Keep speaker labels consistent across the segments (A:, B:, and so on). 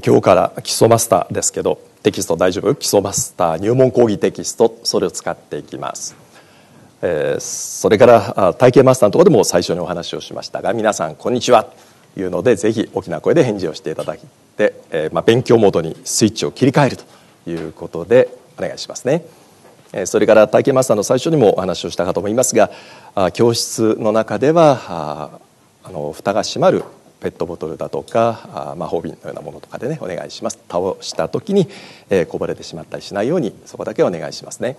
A: 今日から基礎マスターですけどテキスト大丈夫基礎マスター入門講義テキストそれを使っていきます、えー、それから体型マスターのところでも最初にお話をしましたが皆さんこんにちはというのでぜひ大きな声で返事をしていただいて、えー、まあ、勉強モードにスイッチを切り替えるということでお願いしますね、えそれから体験マスターの最初にもお話をしたかと思いますが教室の中ではあの蓋が閉まるペットボトルだとか魔法瓶のようなものとかでねお願いします倒した時に、えー、こぼれてしまったりしないようにそこだけお願いしますね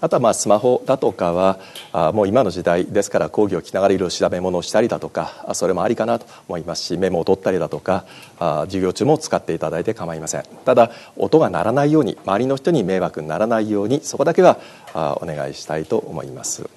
A: あとはまあスマホだとかはあもう今の時代ですから講義を着ながらいろいろ調べ物をしたりだとかそれもありかなと思いますしメモを取ったりだとかあ授業中も使っていただいて構いませんただ音が鳴らないように周りの人に迷惑にならないようにそこだけはあお願いしたいと思います、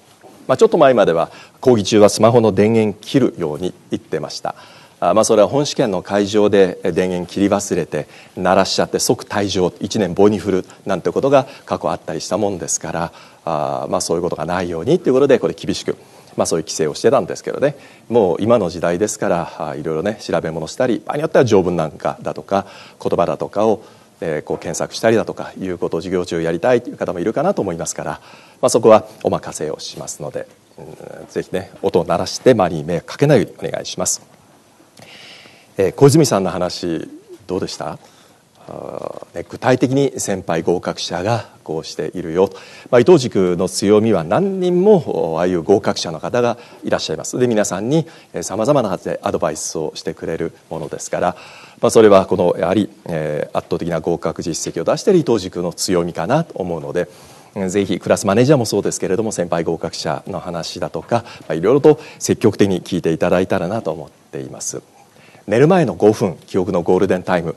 A: まあ、ちょっと前までは講義中はスマホの電源切るように言ってましたまあ、それは本試験の会場で電源切り忘れて鳴らしちゃって即退場1年棒に振るなんてことが過去あったりしたもんですからあ、まあ、そういうことがないようにということでこれ厳しく。まあ、そういう規制をしてたんですけどねもう今の時代ですからいろいろね調べ物したり場合によっては条文なんかだとか言葉だとかを、えー、こう検索したりだとかいうことを授業中やりたいという方もいるかなと思いますから、まあ、そこはお任せをしますので、うん、ぜひね音を鳴らして周りに迷惑かけないようにお願いします。えー、小泉さんの話どうでした具体的に先輩合格者がこうしているよ、まあ、伊藤塾の強みは何人もああいう合格者の方がいらっしゃいますで皆さんにさまざまなアドバイスをしてくれるものですから、まあ、それはこのやはり、えー、圧倒的な合格実績を出している伊藤塾の強みかなと思うので。ぜひクラスマネージャーもそうですけれども先輩合格者の話だとか、まいろいろと積極的に聞いていただいたらなと思っています。寝る前の5分記憶のゴールデンタイム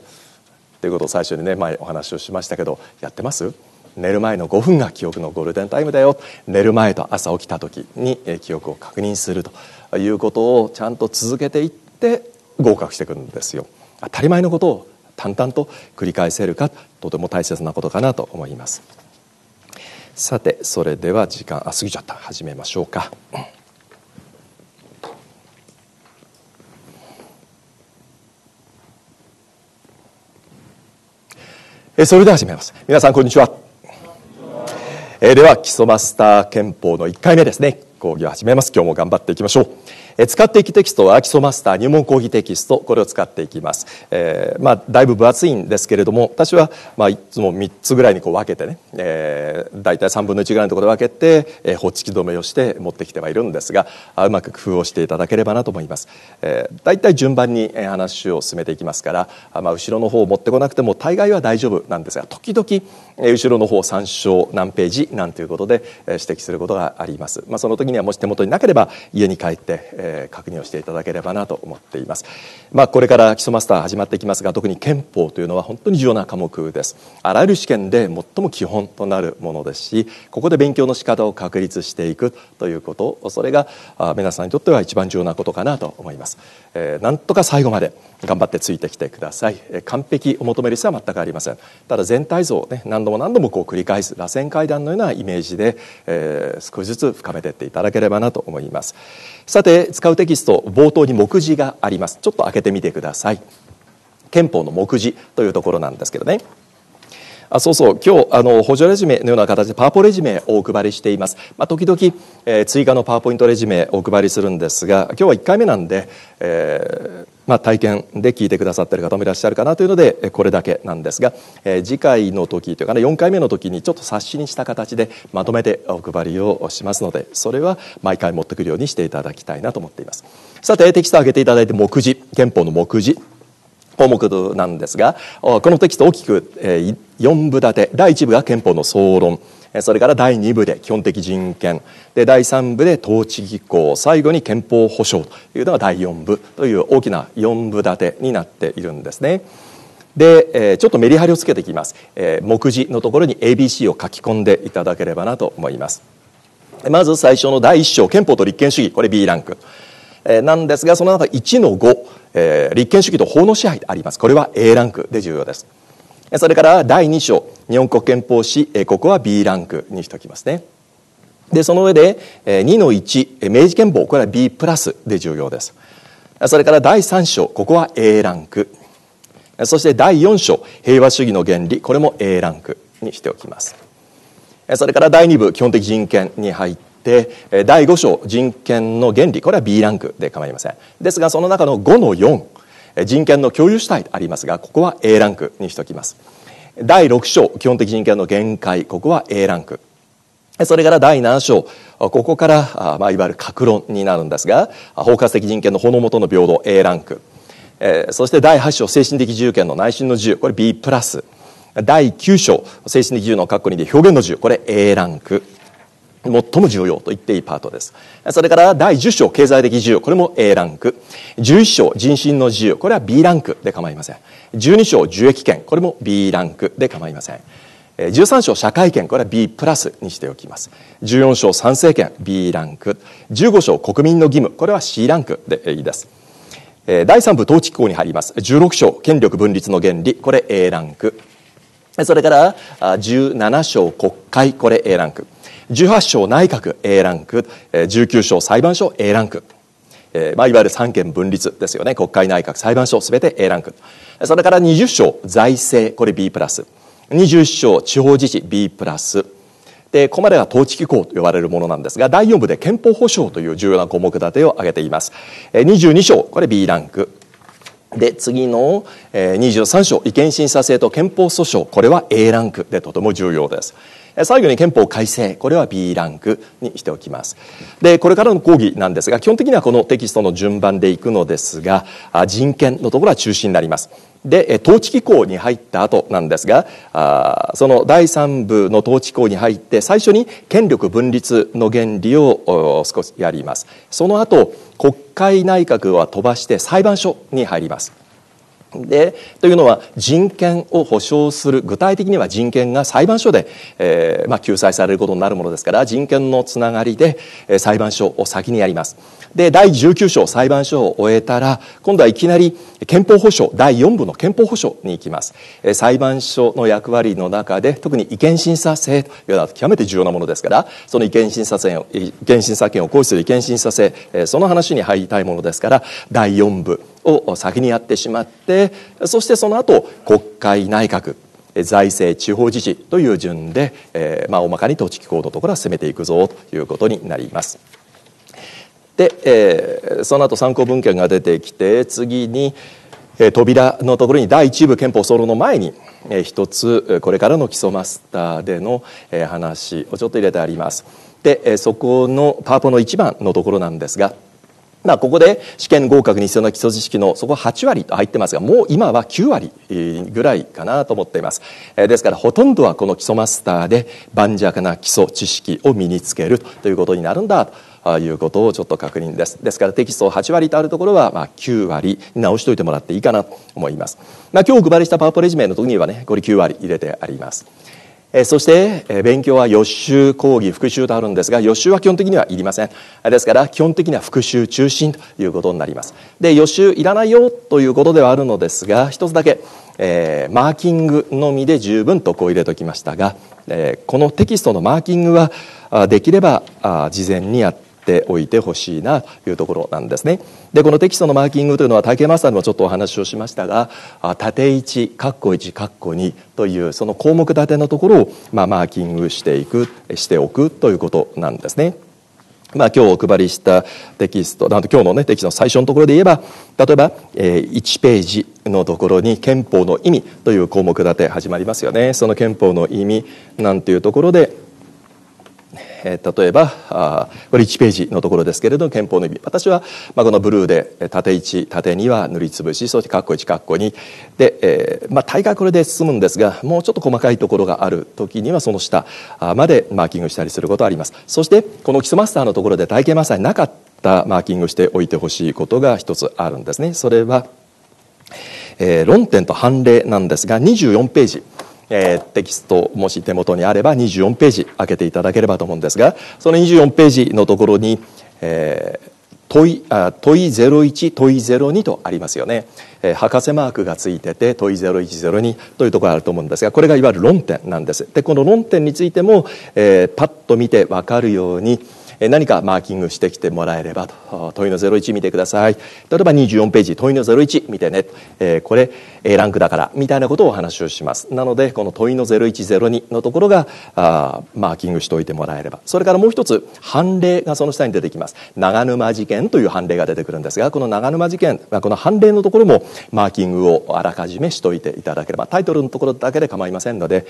A: ということを最初にね前お話をしましたけどやってます寝る前の5分が記憶のゴールデンタイムだよ寝る前と朝起きた時に記憶を確認するということをちゃんと続けていって合格してくるんですよ当たり前のことを淡々と繰り返せるかとても大切なことかなと思いますさてそれでは時間あ過ぎちゃった始めましょうか。それでは始めます皆さんこんにちはえでは基礎マスター憲法の1回目ですね講義を始めます今日も頑張っていきましょう使っていくテキストは基礎マスター入門講義テキストこれを使っていきます、えー、まあ、だいぶ分厚いんですけれども私は、まあ、いつも3つぐらいにこう分けてね、えー、大体3分の1ぐらいのところで分けて、えー、ホッチキ止めをして持ってきてはいるんですがうまく工夫をしていただければなと思います、えー、大体順番に話を進めていきますから、まあ、後ろの方を持ってこなくても大概は大丈夫なんですが時々後ろの方参照何ページなんということで指摘することがあります、まあ、その時にはもし手元になければ家に帰って確認をしていただければなと思っています。まあ、これから基礎マスター始まっていきますが特に憲法というのは本当に重要な科目ですあらゆる試験で最も基本となるものですしここで勉強の仕方を確立していくということそれが皆さんにとっては一番重要なことかなと思います、えー、なんとか最後まで頑張ってついてきてください、えー、完璧を求める必要は全くありませんただ全体像をね何度も何度もこう繰り返す螺旋階段のようなイメージで、えー、少しずつ深めていっていただければなと思いますさて使うテキスト冒頭に目次がありますちょっと開けてみてください憲法の目次というところなんですけどねあそうそう今日あの補助レジュメのような形でパワポレジュメをお配りしています、まあ、時々、えー、追加のパワーポイントレジュメお配りするんですが今日は1回目なんで、えー、まあ、体験で聞いてくださってる方もいらっしゃるかなというのでこれだけなんですが、えー、次回の時というかね4回目の時にちょっと冊子にした形でまとめてお配りをしますのでそれは毎回持ってくるようにしていただきたいなと思っています。さてテキストを開けていただいて目次憲法の目次項目なんですがこのテキスト大きく4部立て第1部が憲法の総論それから第2部で基本的人権で第3部で統治機構最後に憲法保障というのが第4部という大きな4部立てになっているんですね。で、ちょっとメリハリをつけていきます、目次のところに ABC を書き込んでいただければなと思いますまず最初の第1章憲法と立憲主義これ B ランクなんですがその中1の5立憲主義と法の支配でありますこれは A ランクで重要ですそれから第2章日本国憲法史ここは B ランクにしておきますねでその上で2の1明治憲法これは B プラスで重要ですそれから第3章ここは A ランクそして第4章平和主義の原理これも A ランクにしておきますそれから第2部基本的人権に入ってで第5章人権の原理これは B ランクで構いませんですがその中の5の4人権の共有主体ありますがここは A ランクにしておきます第6章基本的人権の限界ここは A ランクそれから第7章ここから、まあ、いわゆる格論になるんですが包括的人権の法の下の平等 A ランクそして第8章精神的自由権の内心の自由これ B プラス第9章精神的自由の括弧にで表現の自由これ A ランク最も重要と言っていいパートです。それから第10章経済的自由、これも A ランク。11章人身の自由、これは B ランクで構いません。12章受益権、これも B ランクで構いません。13章社会権、これは B プラスにしておきます。14章賛成権、B ランク。15章国民の義務、これは C ランクでいいです。第3部統治機構に入ります。16章権力分立の原理、これ A ランク。それから17章国会、これ A ランク。18章内閣 A ランク、19章裁判所 A ランク。えーまあ、いわゆる三権分立ですよね国会内閣裁判所すべて A ランクそれから20章財政これ B プラス21章地方自治 B プラスでここまでが統治機構と呼ばれるものなんですが第4部で憲法保障という重要な項目立てを挙げています22章これ B ランクで次の23章違憲審査制と憲法訴訟これは A ランクでとても重要です最後に憲法改正これは B ランクにしておきますでこれからの講義なんですが基本的にはこのテキストの順番でいくのですが人権のところは中心になりますで統治機構に入った後なんですがあその第3部の統治機構に入って最初に権力分立の原理を少しやりますその後国会内閣は飛ばして裁判所に入りますでというのは人権を保障する具体的には人権が裁判所で、えー、まあ、救済されることになるものですから人権のつながりで、えー、裁判所を先にやりますで第19章裁判所を終えたら今度はいきなり憲法保障第4部の憲法保障に行きます、えー、裁判所の役割の中で特に違憲審査制というのは極めて重要なものですからその違憲審査権を行使する違憲審査制、えその話に入りたいものですから第4部を先にやってしまってそしてその後国会内閣財政地方自治という順で、えーまあ、大まかに統治機構のところは攻めていくぞということになります。で、えー、その後参考文献が出てきて次に、えー、扉のところに第1部憲法総論の前に、えー、一つこれからの基礎マスターでの、えー、話をちょっと入れてあります。で、えそこのパーポの一番のところなんですが「まあ、ここで試験合格に必要な基礎知識のそこ8割と入ってますがもう今は9割ぐらいかなと思っていますですからほとんどはこの基礎マスターで盤石な基礎知識を身につけるということになるんだということをちょっと確認ですですからテキスト8割とあるところはま9割直しといてもらっていいかなと思います、まあ、今日お配りしたパワプレジュメの時にはねこれ9割入れてありますそして勉強は予習講義復習とあるんですが予習は基本的にはいりませんですから基本的には復習中心ということになりますで予習いらないよということではあるのですが一つだけ、えー、マーキングのみで十分とこう入れておきましたが、えー、このテキストのマーキングはできれば事前にやってっておいてほしいなというところなんですね。でこのテキストのマーキングというのは竹山さんにもちょっとお話をしましたが縦1括弧1括弧2というその項目立てのところを、まあ、マーキングしていくしておくということなんですね。まあ、今日お配りしたテキストなんと今日の、ね、テキストの最初のところで言えば例えば、えー、1ページのところに憲法の意味という項目立て始まりますよね。その憲法の意味なんていうところでえ例えばこれ1ページのところですけれど憲法の意味私は、まこのブルーで縦1縦2は塗りつぶしそして括弧1括弧2で、えまあ、大概これで進むんですがもうちょっと細かいところがある時にはその下までマーキングしたりすることはありますそしてこの基礎マスターのところで体験マスターになかったマーキングしておいてほしいことが一つあるんですねそれは、えー、論点と判例なんですが24ページえー、テキストもし手元にあれば24ページ開けていただければと思うんですがその24ページのところに、えー問いあ問い01問い02とありますよね、えー、博士マークがついてて問い0102というところがあると思うんですがこれがいわゆる論点なんですでこの論点についても、えー、パッと見て分かるように、何かマーキングしてきてもらえればと問いの01見てください例えば24ページ問いの01見てね、えー、これ A ランクだからみたいなことをお話をしますなのでこの問いの0102のところがあーマーキングしておいてもらえればそれからもう一つ判例がその下に出てきます長沼事件という判例が出てくるんですがこの長沼事件この判例のところもマーキングをあらかじめしておいていただければタイトルのところだけで構いませんので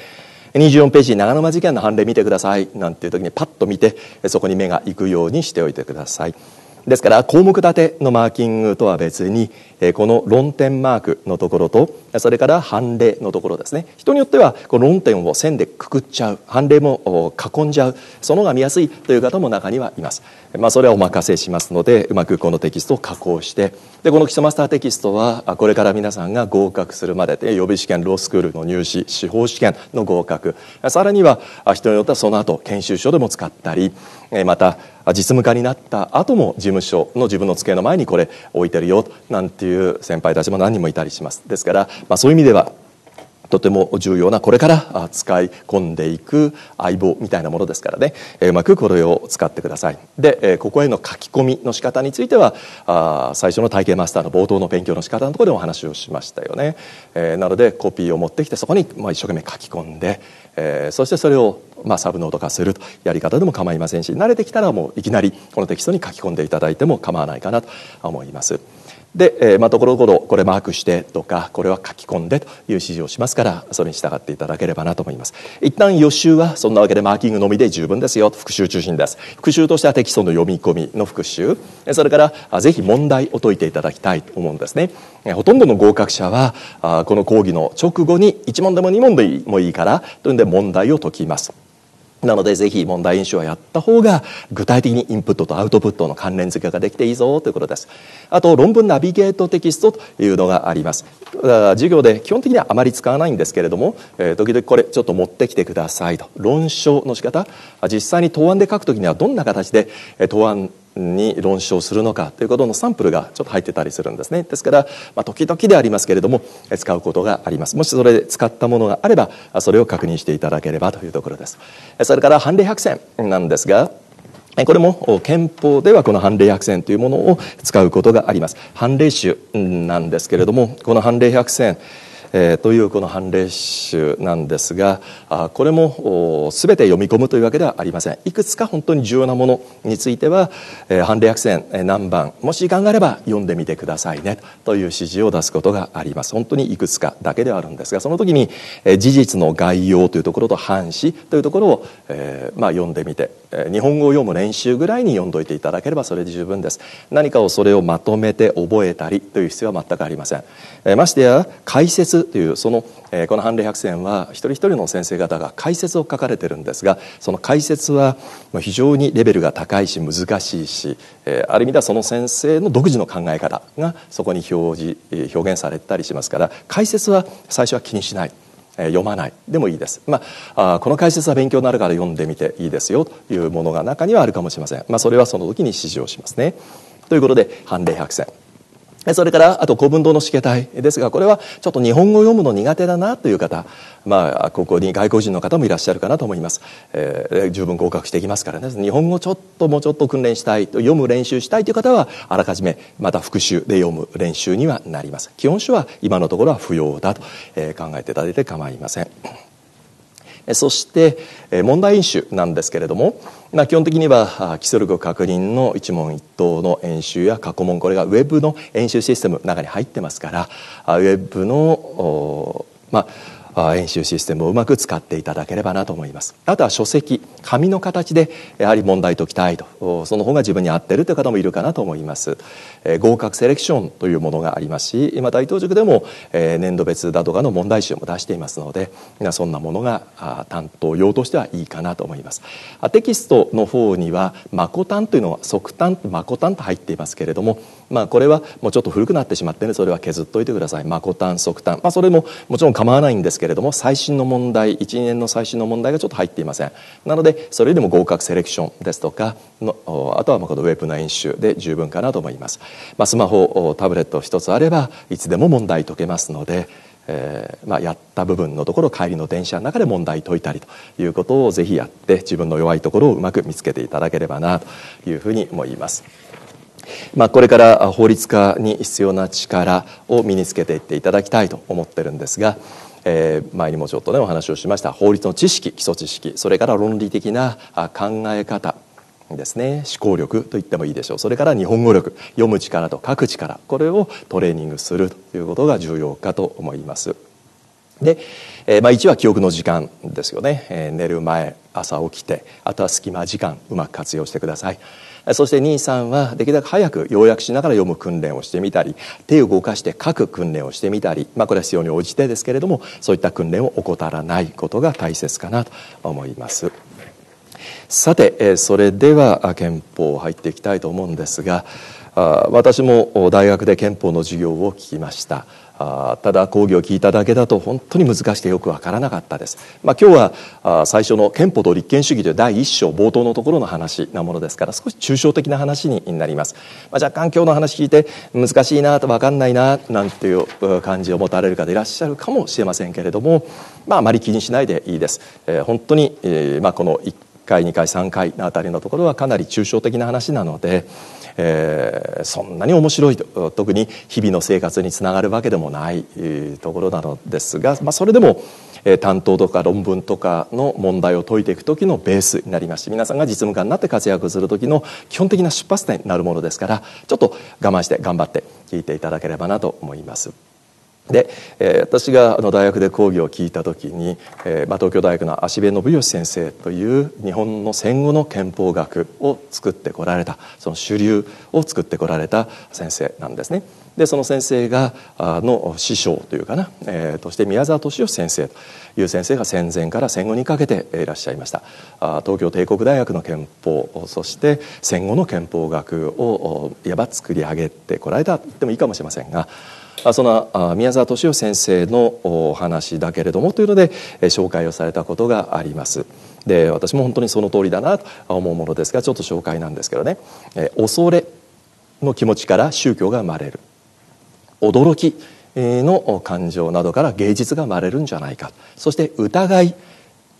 A: 24ページ長沼事件の判例見てくださいなんていう時にパッと見てそこに目が行くようにしておいてくださいですから項目立てのマーキングとは別にこの論点マークのところとそれから判例のところですね人によってはこの論点を線でくくっちゃう判例も囲んじゃうそのが見やすいという方も中にはいます、まあ、それはお任せしますのでうまくこのテキストを加工してでこの基礎マスターテキストはこれから皆さんが合格するまでで予備試験ロースクールの入試司法試験の合格さらには人によってはその後研修所でも使ったりまた実務家になった後も事務所の自分の机の前にこれ置いてるよなんていう先輩たちも何人もいたりしますですからまあ、そういう意味ではとても重要なこれから使い込んでいく相棒みたいなものですからねうまくこれを使ってくださいでここへの書き込みの仕方については最初の体験マスターの冒頭の勉強の仕方のところでお話をしましたよねなのでコピーを持ってきてそこに一生懸命書き込んでそしてそれをまあサブノート化するやり方でも構いませんし慣れてきたらもういきなりこのテキストに書き込んでいただいても構わないかなと思います。で、えまあ、ところどころこれマークしてとかこれは書き込んでという指示をしますからそれに従っていただければなと思います一旦予習はそんなわけでマーキングのみで十分ですよと復習中心です復習としてはテキストの読み込みの復習それからぜひ問題を解いていただきたいと思うんですねほとんどの合格者はこの講義の直後に1問でも2問でもいいからというんで問題を解きますなのでぜひ問題演習はやった方が具体的にインプットとアウトプットの関連付けができていいぞということです。あと論文ナビゲートテキストというのがあります。授業で基本的にはあまり使わないんですけれども、え時々これちょっと持ってきてくださいと論証の仕方実際に答案で書くときにはどんな形で答案に論証するのかということのサンプルがちょっと入ってたりするんですねですから、まあ、時々でありますけれども使うことがありますもしそれで使ったものがあればそれを確認していただければというところですそれから判例百選なんですがこれも憲法ではこの判例百選というものを使うことがあります判例集なんですけれどもこの判例百選えー、というこの判例集なんですがあこれも全て読み込むというわけではありませんいくつか本当に重要なものについては、えー、判例約選何番もし時間があれば読んでみてくださいねという指示を出すことがあります本当にいくつかだけではあるんですがその時に、えー、事実の概要というところと反紙というところを、えー、まあ、読んでみて、え日本語を読む練習ぐらいに読んどいていただければそれで十分です何かをそれをまとめて覚えたりという必要は全くありません、えましてや解説というその、えー、この判例百選は一人一人の先生方が解説を書かれてるんですがその解説は非常にレベルが高いし難しいし、えー、ある意味ではその先生の独自の考え方がそこに表示表現されたりしますから解説は最初は気にしない。読まないでもいいです、まあ、この解説は勉強になるから読んでみていいですよというものが中にはあるかもしれません、まあ、それはその時に指示をしますねということで判例百選それからあと古文堂のけた体ですがこれはちょっと日本語を読むの苦手だなという方まあここに外国人の方もいらっしゃるかなと思います、えー、十分合格していきますからね日本語ちょっともうちょっと訓練したい読む練習したいという方はあらかじめまた復習で読む練習にはなります基本書は今のところは不要だと、え考えていただいて構いません。そして問題演習なんですけれども、まあ、基本的には基礎力確認の一問一答の演習や過去問これがウェブの演習システムの中に入ってますからウェブのまあ演習システムをうまく使っていただければなと思いますあとは書籍紙の形でやはり問題解きたいとその方が自分に合ってるという方もいるかなと思います合格セレクションというものがありますし今大東塾でも年度別だとかの問題集も出していますのでそんなものが担当用としてはいいかなと思いますテキストの方には「まこたん」というのは「即単」「まこたん」と入っていますけれどもまあ、これはもうちょっと古くなってしまってねそれは削っといてくださいマコ即タまあ、それももちろん構わないんですけれども最新の問題1年の最新の問題がちょっと入っていませんなのでそれでも合格セレクションですとかのあとはまあこのウェブの演習で十分かなと思います、まあ、スマホタブレット一つあればいつでも問題解けますのでえーまあ、やった部分のところ帰りの電車の中で問題解いたりということをぜひやって自分の弱いところをうまく見つけていただければなというふうに思います。まあ、これから法律家に必要な力を身につけていっていただきたいと思ってるんですが、えー、前にもちょっとねお話をしました法律の知識基礎知識それから論理的な考え方ですね思考力と言ってもいいでしょうそれから日本語力読む力と書く力これをトレーニングするということが重要かと思います。で、えー、まあ、1は記憶の時間ですよね、えー、寝る前朝起きてあとは隙間時間うまく活用してください。そして兄さんはできるだけ早く要約しながら読む訓練をしてみたり手を動かして書く訓練をしてみたり、まあ、これは必要に応じてですけれどもそういった訓練を怠らないことが大切かなと思います。さてそれでは憲法入っていきたいと思うんですが私も大学で憲法の授業を聞きました。あただ講義を聞いただけだと本当に難しくてよく分からなかったです、まあ、今日は最初の憲法と立憲主義という第1章冒頭のところの話なものですから少し抽象的な話になります、まあ、若干今日の話聞いて難しいなと分かんないななんていう感じを持たれる方いらっしゃるかもしれませんけれども、まあ、あまり気にしないでいいです、えー、本当に、えーまあ、この1回2回3回のあたりのところはかなり抽象的な話なのでえー、そんなに面白いと特に日々の生活につながるわけでもないところなのですが、まあ、それでも担当とか論文とかの問題を解いていく時のベースになりますて皆さんが実務家になって活躍する時の基本的な出発点になるものですからちょっと我慢して頑張って聞いていただければなと思います。で、えー、私があの大学で講義を聞いた時に、えーまあ、東京大学の芦部信義先生という日本の戦後の憲法学を作ってこられたその主流を作ってこられた先生なんですね。でその先生がの師匠というかな、えー、として宮沢敏夫先生という先生が戦前から戦後にかけていらっしゃいました東京帝国大学の憲法そして戦後の憲法学をいわば作り上げてこられたと言ってもいいかもしれませんがその宮沢敏夫先生のお話だけれどもというので紹介をされたことがあります。で私も本当にその通りだなと思うものですがちょっと紹介なんですけどね「恐れ」の気持ちから宗教が生まれる「驚き」の感情などから芸術が生まれるんじゃないかそして「疑い」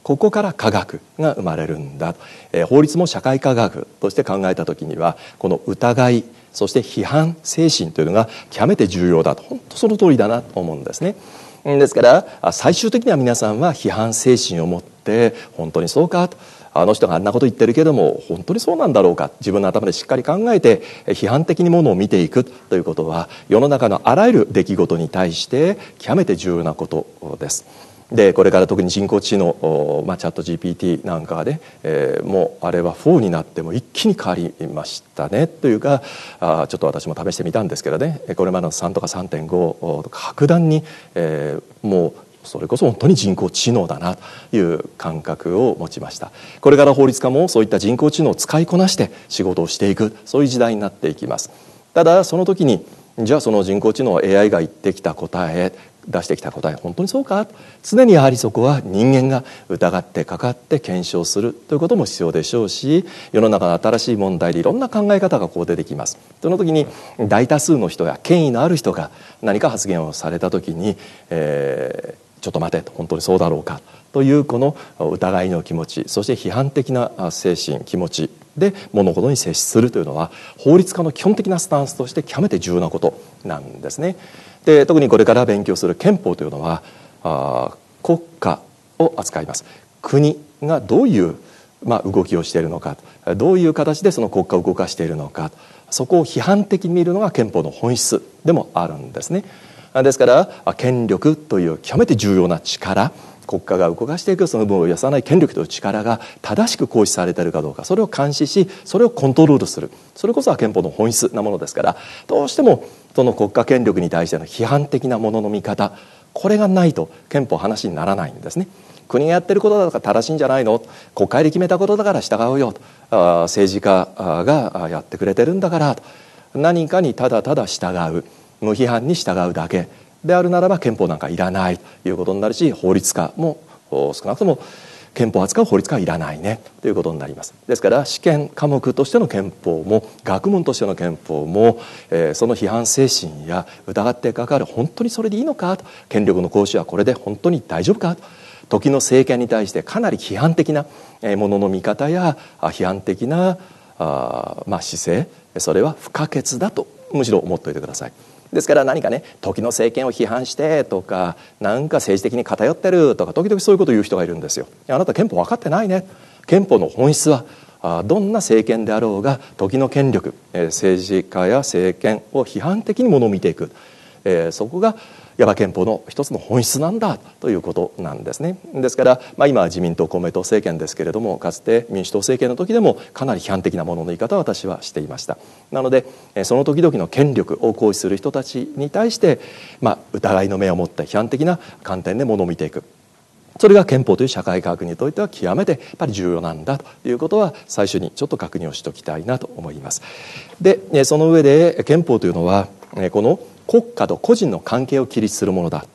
A: ここから科学が生まれるんだ、え法律も社会科学として考えた時にはこの疑いそして批判精神というのが極めて重要だと本当その通りだなと思うんですね。ですから最終的には皆さんは批判精神を持って本当にそうかとあの人があんなこと言ってるけども本当にそうなんだろうか自分の頭でしっかり考えて批判的にものを見ていくということは世の中のあらゆる出来事に対して極めて重要なことです。でこれから特に人工知能、まあ、チャット GPT なんかで、えー、もうあれは4になっても一気に変わりましたねというかあちょっと私も試してみたんですけどねこれまでの3とか3.5とか格段に、えー、もうそれこそ本当に人工知能だなという感覚を持ちましたこれから法律家もそういった人工知能を使いこなして仕事をしていくそういう時代になっていきますただその時にじゃあその人工知能 AI が言ってきた答え出してきた答え本当にそうか常にやはりそこは人間が疑ってかかって検証するということも必要でしょうし世の中の新しい問題でいろんな考え方がこう出てきますその時に大多数の人や権威のある人が何か発言をされた時に、えー、ちょっと待てと本当にそうだろうかというこの疑いの気持ちそして批判的な精神気持ちで物事に接するというのは法律家の基本的なスタンスとして極めて重要なことなんですね。で特にこれから勉強する憲法というのはあ国家を扱います国がどういう、まあ、動きをしているのかどういう形でその国家を動かしているのかそこを批判的に見るのが憲法の本質でもあるんですね。ですから権力という極めて重要な力国家が動かしていくその分を癒さない権力という力が正しく行使されているかどうかそれを監視しそれをコントロールするそれこそは憲法の本質なものですからどうしてもその国家権力に対しての批判的なものの見方これがないと憲法話にならないんですね。国がやってることだとか正しいんじゃないの国会で決めたことだから従うよとあ政治家がやってくれてるんだからと何かにただただ従う無批判に従うだけであるならば憲法なんかいらないということになるし法律家も少なくとも憲法を扱う法律家はいらないねということになりますですから試験科目としての憲法も学問としての憲法も、えー、その批判精神や疑ってかかる本当にそれでいいのかと権力の行使はこれで本当に大丈夫かと時の政権に対してかなり批判的なものの見方や批判的なあ、まあ、姿勢それは不可欠だとむしろ思っておいてください。ですから何かね時の政権を批判してとかなんか政治的に偏ってるとか時々そういうことを言う人がいるんですよ。あなた憲法分かってないね憲法の本質はどんな政権であろうが時の権力政治家や政権を批判的にものを見ていくそこが矢ば憲法の一つの本質なんだということなんですねですから、まあ、今は自民党公明党政権ですけれどもかつて民主党政権の時でもかなり批判的なものの言い方を私はしていましたなのでその時々の権力を行使する人たちに対して、まあ、疑いの目を持った批判的な観点で物を見ていくそれが憲法という社会科学にとっては極めてやっぱり重要なんだということは最初にちょっと確認をしておきたいなと思います。でその上で憲法というのはこの国家と個人の関係を規律するものだ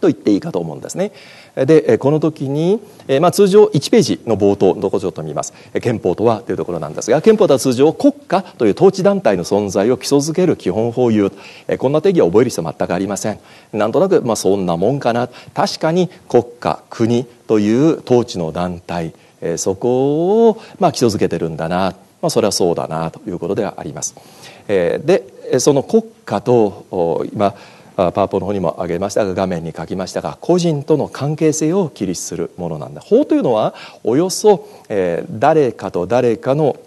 A: と言っていいかと思うんですね。でこの時に、まあ、通常1ページの冒頭のところちょっと見ます憲法とはというところなんですが憲法とは通常国家という統治団体の存在を基礎づける基本法有こんな定義を覚える必要は全くありませんなんとなく、まあ、そんなもんかな確かに国家国という統治の団体そこを、まあ、基礎づけてるんだな、まあ、それはそうだなということではあります。でその国家と今パワポの方にも挙げましたが画面に書きましたが個人との関係性を起立するものなんだ法というのはおよそ、誰かと誰かの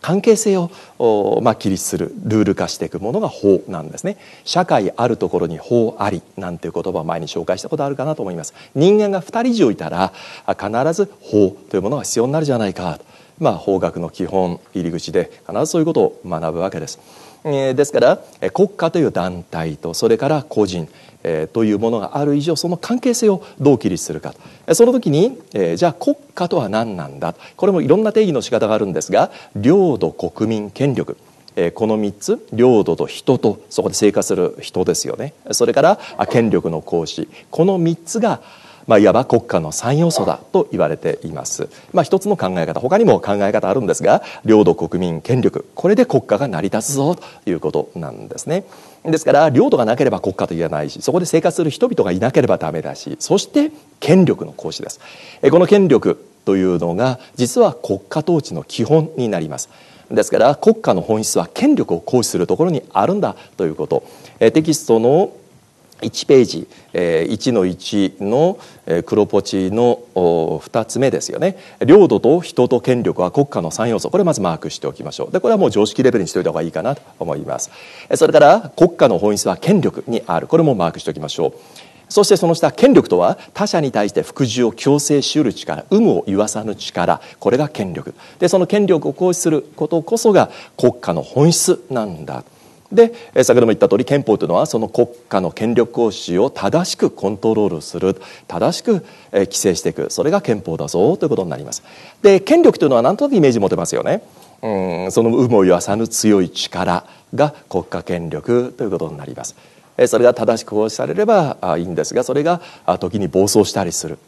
A: 関係性を、まあ、起立するルール化していくものが法なんですね社会あるところに法ありなんていう言葉を前に紹介したことあるかなと思います人間が2人以上いたら必ず法というものが必要になるじゃないかまあ、法学の基本入り口で必ずそういうことを学ぶわけです。ですから国家という団体とそれから個人というものがある以上その関係性をどう切りするかその時にじゃあ国家とは何なんだこれもいろんな定義の仕方があるんですが領土国民権力この3つ領土と人とそこで生活する人ですよねそれから権力の行使この3つがまあ、いわば国家の三要素だと言われています、まあ、一つの考え方他にも考え方あるんですが領土国民権力これで国家が成り立つぞということなんですねですから領土がなければ国家と言えないしそこで生活する人々がいなければダメだしそして権力の行使ですこの権力というのが実は国家統治の基本になりますですから国家の本質は権力を行使するところにあるんだということテキストの1ページ1の1の黒ポチの2つ目ですよね領土と人と権力は国家の3要素これまずマークしておきましょうでこれはもう常識レベルにしておいた方がいいかなと思いますそれから国家の本質は権力にあるこれもマークしておきましょうそしてその下権力とは他者に対して服従を強制しうる力有無を言わさぬ力これが権力でその権力を行使することこそが国家の本質なんだとで先ほども言った通り憲法というのはその国家の権力行使を正しくコントロールする正しく規制していくそれが憲法だぞということになります。で権力というのはなんとなくイメージ持てますよね。うんその有無を言わさぬ強い力が国家権力ということになります。それが正しく保護されればいいんですがそれが時に暴走したりする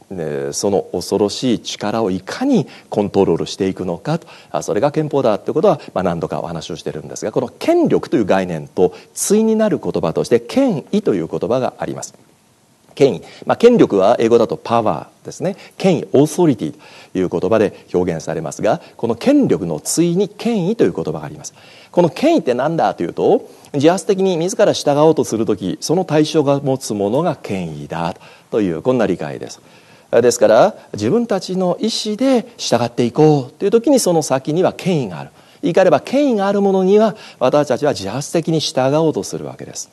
A: その恐ろしい力をいかにコントロールしていくのかそれが憲法だということは何度かお話をしてるんですがこの権力という概念と対になる言葉として権威という言葉があります。権威、まあ、権力は英語だとパワーですね権威オーソリティという言葉で表現されますがこの権力の対に権威という言葉がありますこの権威って何だというと自発的に自ら従おうとする時その対象が持つものが権威だというこんな理解ですですから自分たちの意思で従っていこうという時にその先には権威がある言い換えれば権威があるものには私たちは自発的に従おうとするわけです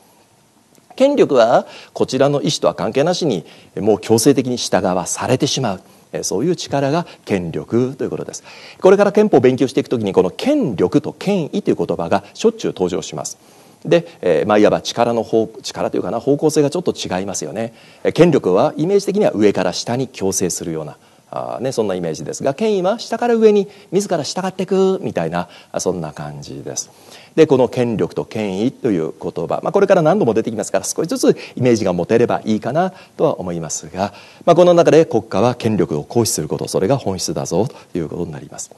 A: 権力はこちらの意思とは関係なしにもう強制的に従わされてしまうそういう力が権力ということですこれから憲法を勉強していくときにこの権力と権威という言葉がしょっちゅう登場しますで、えまあ、いわば力の方力というかな方向性がちょっと違いますよね権力はイメージ的には上から下に強制するようなあ、ね、そんなイメージですが権威は下から上に自ら従っていくみたいなそんな感じですでこの権力と権威という言葉、まあ、これから何度も出てきますから少しずつイメージが持てればいいかなとは思いますが、まあ、この中で国家は権力を行使することそれが本質だぞということになります。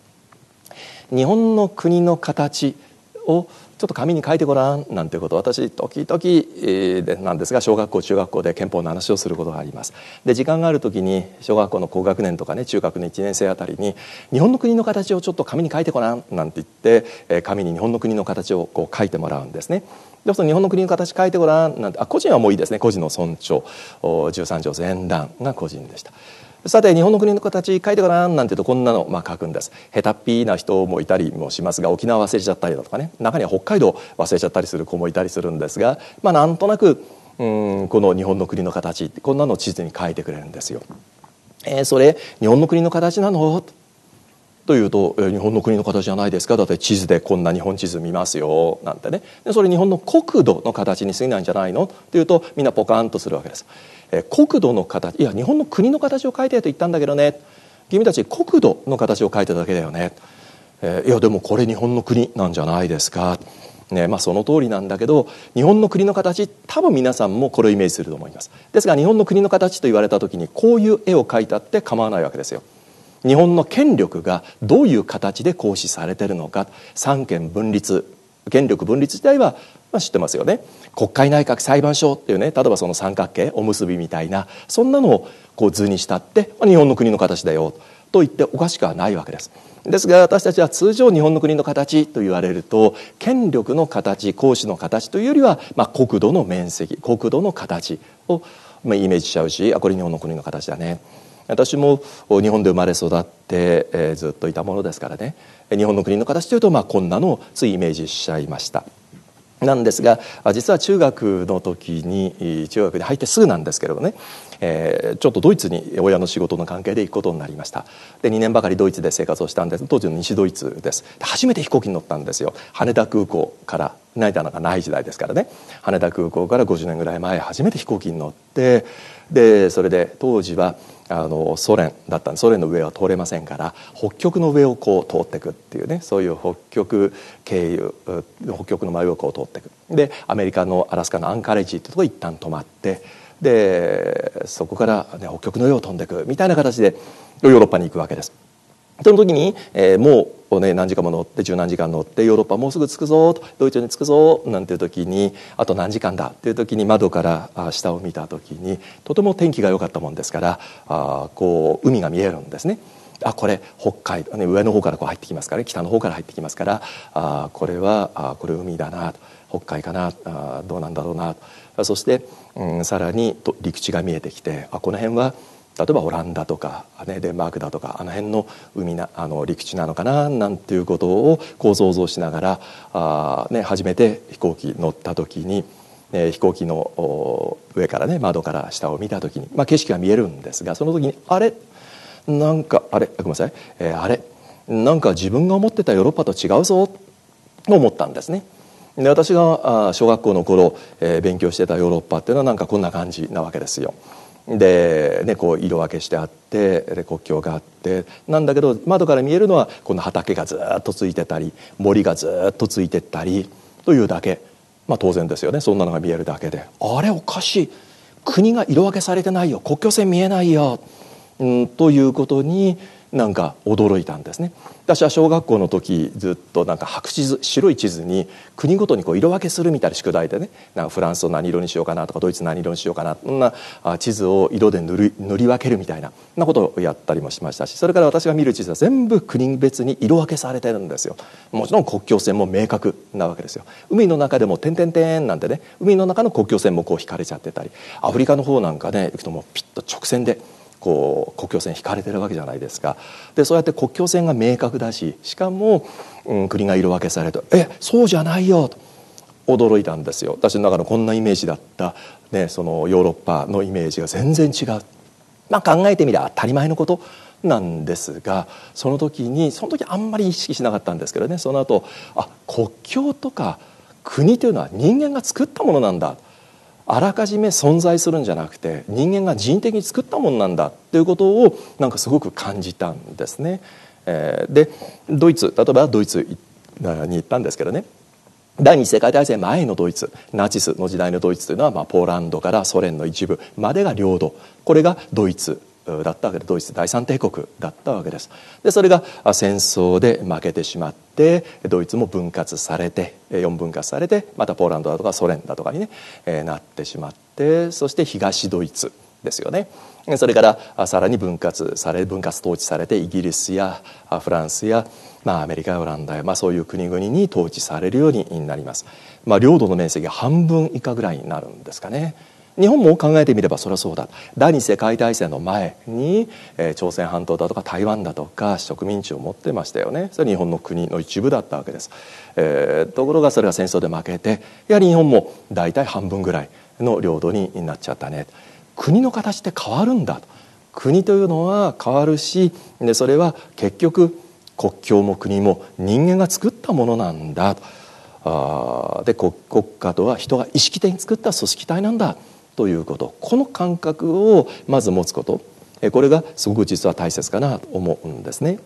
A: 日本の国の形をちょっと紙に書いてごらんなんてこと私時々なんですが小学校中学校で憲法の話をすることがありますで時間がある時に小学校の高学年とかね中学の1年生あたりに日本の国の形をちょっと紙に書いてごらんなんて言って紙に日本の国の形をこう書いてもらうんですねでその日本の国の形書いてごらんなんてあ個人はもういいですね個人の尊重13条前段が個人でしたさて日本の国の形書いてごらんなんていうとこんなのまあ書くんですへたっぴーな人もいたりもしますが沖縄忘れちゃったりだとかね中には北海道忘れちゃったりする子もいたりするんですがまあなんとなくうんこの日本の国の形こんなの地図に書いてくれるんですよ。えー、それ日本の国の形なのというと日本の国の形じゃないですかだって地図でこんな日本地図見ますよなんてねでそれ日本の国土の形に過ぎないんじゃないのっていうとみんなポカンとするわけです。え国土の形いや日本の国の形を描いてと言ったんだけどね君たち国土の形を描いただけだよね、えいやでもこれ日本の国なんじゃないですか。ねまあ、その通りなんだけど日本の国の形多分皆さんもこれをイメージすると思いますですが日本の国の形と言われた時にこういう絵を描いたって構わないわけですよ日本の権力がどういう形で行使されているのか三権分立権力分立自体は、まあ、知ってますよね国会内閣裁判所っていうね例えばその三角形おむすびみたいなそんなのをこう図にしたって、まあ、日本の国の形だよと言っておかしくはないわけです。ですが私たちは通常日本の国の形と言われると権力の形行使の形というよりは、まあ、国土の面積国土の形をイメージしちゃうしあこれ日本の国の形だね私も日本で生まれ育って、ずっといたものですからね日本の国の形というと、まあ、こんなのをついイメージしちゃいました。なんですが実は中学の時に中学に入ってすぐなんですけれどね、えー、ちょっとドイツに親の仕事の関係で行くことになりましたで2年ばかりドイツで生活をしたんです当時の西ドイツです初めて飛行機に乗ったんですよ羽田空港から成田なんかない時代ですからね羽田空港から50年ぐらい前初めて飛行機に乗ってでそれで当時はあのソ連だったんでソ連の上は通れませんから北極の上をこう通っていくっていうねそういう北極経由北極の真上をこう通っていくでアメリカのアラスカのアンカレッジってとこ一旦止まってでそこから、ね、北極の上を飛んでいくみたいな形でヨーロッパに行くわけです。その時に、えー、もう、ね、何時間も乗って十何時間乗ってヨーロッパもうすぐ着くぞとドイツに着くぞなんていう時にあと何時間だっていう時に窓から下を見た時にとても天気が良かったもんですからあこう海が見えるんですね。あこれ北海道、ね、上の方からこう入ってきますから、ね、北の方から入ってきますからあこれはあこれ海だなと北海かなあどうなんだろうなとそして、うん、さらにと陸地が見えてきてあこの辺は例えばオランダとか、ね、デンマークだとかあの辺の海なあの陸地なのかななんていうことをこう想像しながらあ、ね、初めて飛行機乗った時に、え飛行機の上からね窓から下を見た時に、まあ、景色が見えるんですがその時にあれなんかあれごめんなさい、えー、あれなんか自分が思ってたヨーロッパと違うぞと思ったんですね。で私が小学校の頃、えー、勉強してたヨーロッパっていうのはなんかこんな感じなわけですよ。で、ね、こう色分けしてあってで国境があってなんだけど窓から見えるのはこの畑がずっとついてたり森がずっとついてったりというだけ、まあ、当然ですよねそんなのが見えるだけであれおかしい国が色分けされてないよ国境線見えないよ、うん、ということになんか驚いたんですね私は小学校の時ずっとなんか白地図白い地図に国ごとにこう色分けするみたいな宿題でねなんかフランスを何色にしようかなとかドイツ何色にしようかなそんな地図を色で塗り塗り分けるみたいななことをやったりもしましたしそれから私が見る地図は全部国別に色分けされてるんですよもちろん国境線も明確なわけですよ海の中でもんてん」なんてね海の中の国境線もこう引かれちゃってたりアフリカの方なんかね行くともうピッと直線でこう国境線引かれてるわけじゃないですかでそうやって国境線が明確だししかも、うん、国が色分けされて「えそうじゃないよ」と驚いたんですよ私の中のこんなイメージだった、ね、そのヨーロッパのイメージが全然違う、まあ、考えてみれば当たり前のことなんですがその時にその時あんまり意識しなかったんですけどねその後あ国境とか国というのは人間が作ったものなんだあらかじめ存在するんじゃなくて人間が人的に作ったもんなんだっていうことをなんかすごく感じたんですね。えー、でドイツ例えばドイツに行ったんですけどね第二次世界大戦前のドイツナチスの時代のドイツというのは、まあ、ポーランドからソ連の一部までが領土これがドイツだったわけでドイツ第三帝国だったわけですでそれが戦争で負けてしまってドイツも分割されて4分割されてまたポーランドだとかソ連だとかにね、ねなってしまってそして東ドイツですよねそれからさらに分割され分割統治されてイギリスやフランスや、まあ、アメリカやオランダや、まあ、そういう国々に統治されるようになります、まあ、領土の面積が半分以下ぐらいになるんですかね。日本も考えてみればそれはそうだ第二次世界大戦の前に、え朝鮮半島だとか台湾だとか植民地を持ってましたよねそれ日本の国の一部だったわけです、えー、ところがそれが戦争で負けてやはり日本も大体半分ぐらいの領土になっちゃったね国の形って変わるんだと国というのは変わるしでそれは結局国境も国も人間が作ったものなんだとあで国国家とは人が意識的に作った組織体なんだということこの感覚をまず持つことこれがすごく実は大切かなと思うんですね。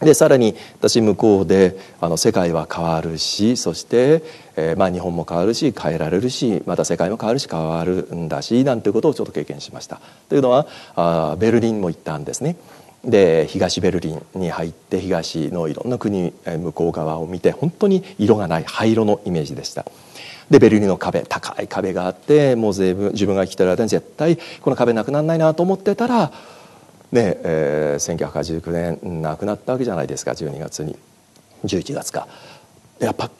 A: でさらに私向こうであの世界は変わるしそして、えー、まあ、日本も変わるし変えられるしまた世界も変わるし変わるんだしなんてことをちょっと経験しました。というのはあベルリンも行ったんですね。で東ベルリンに入って東のいろんな国向こう側を見て本当に色がない灰色のイメージでした。でベルリンの壁高い壁があってもう全部自分が生きてる間に絶対この壁なくならないなと思ってたら、ねえー、1989年亡くなったわけじゃないですか12月に11月か。やっぱ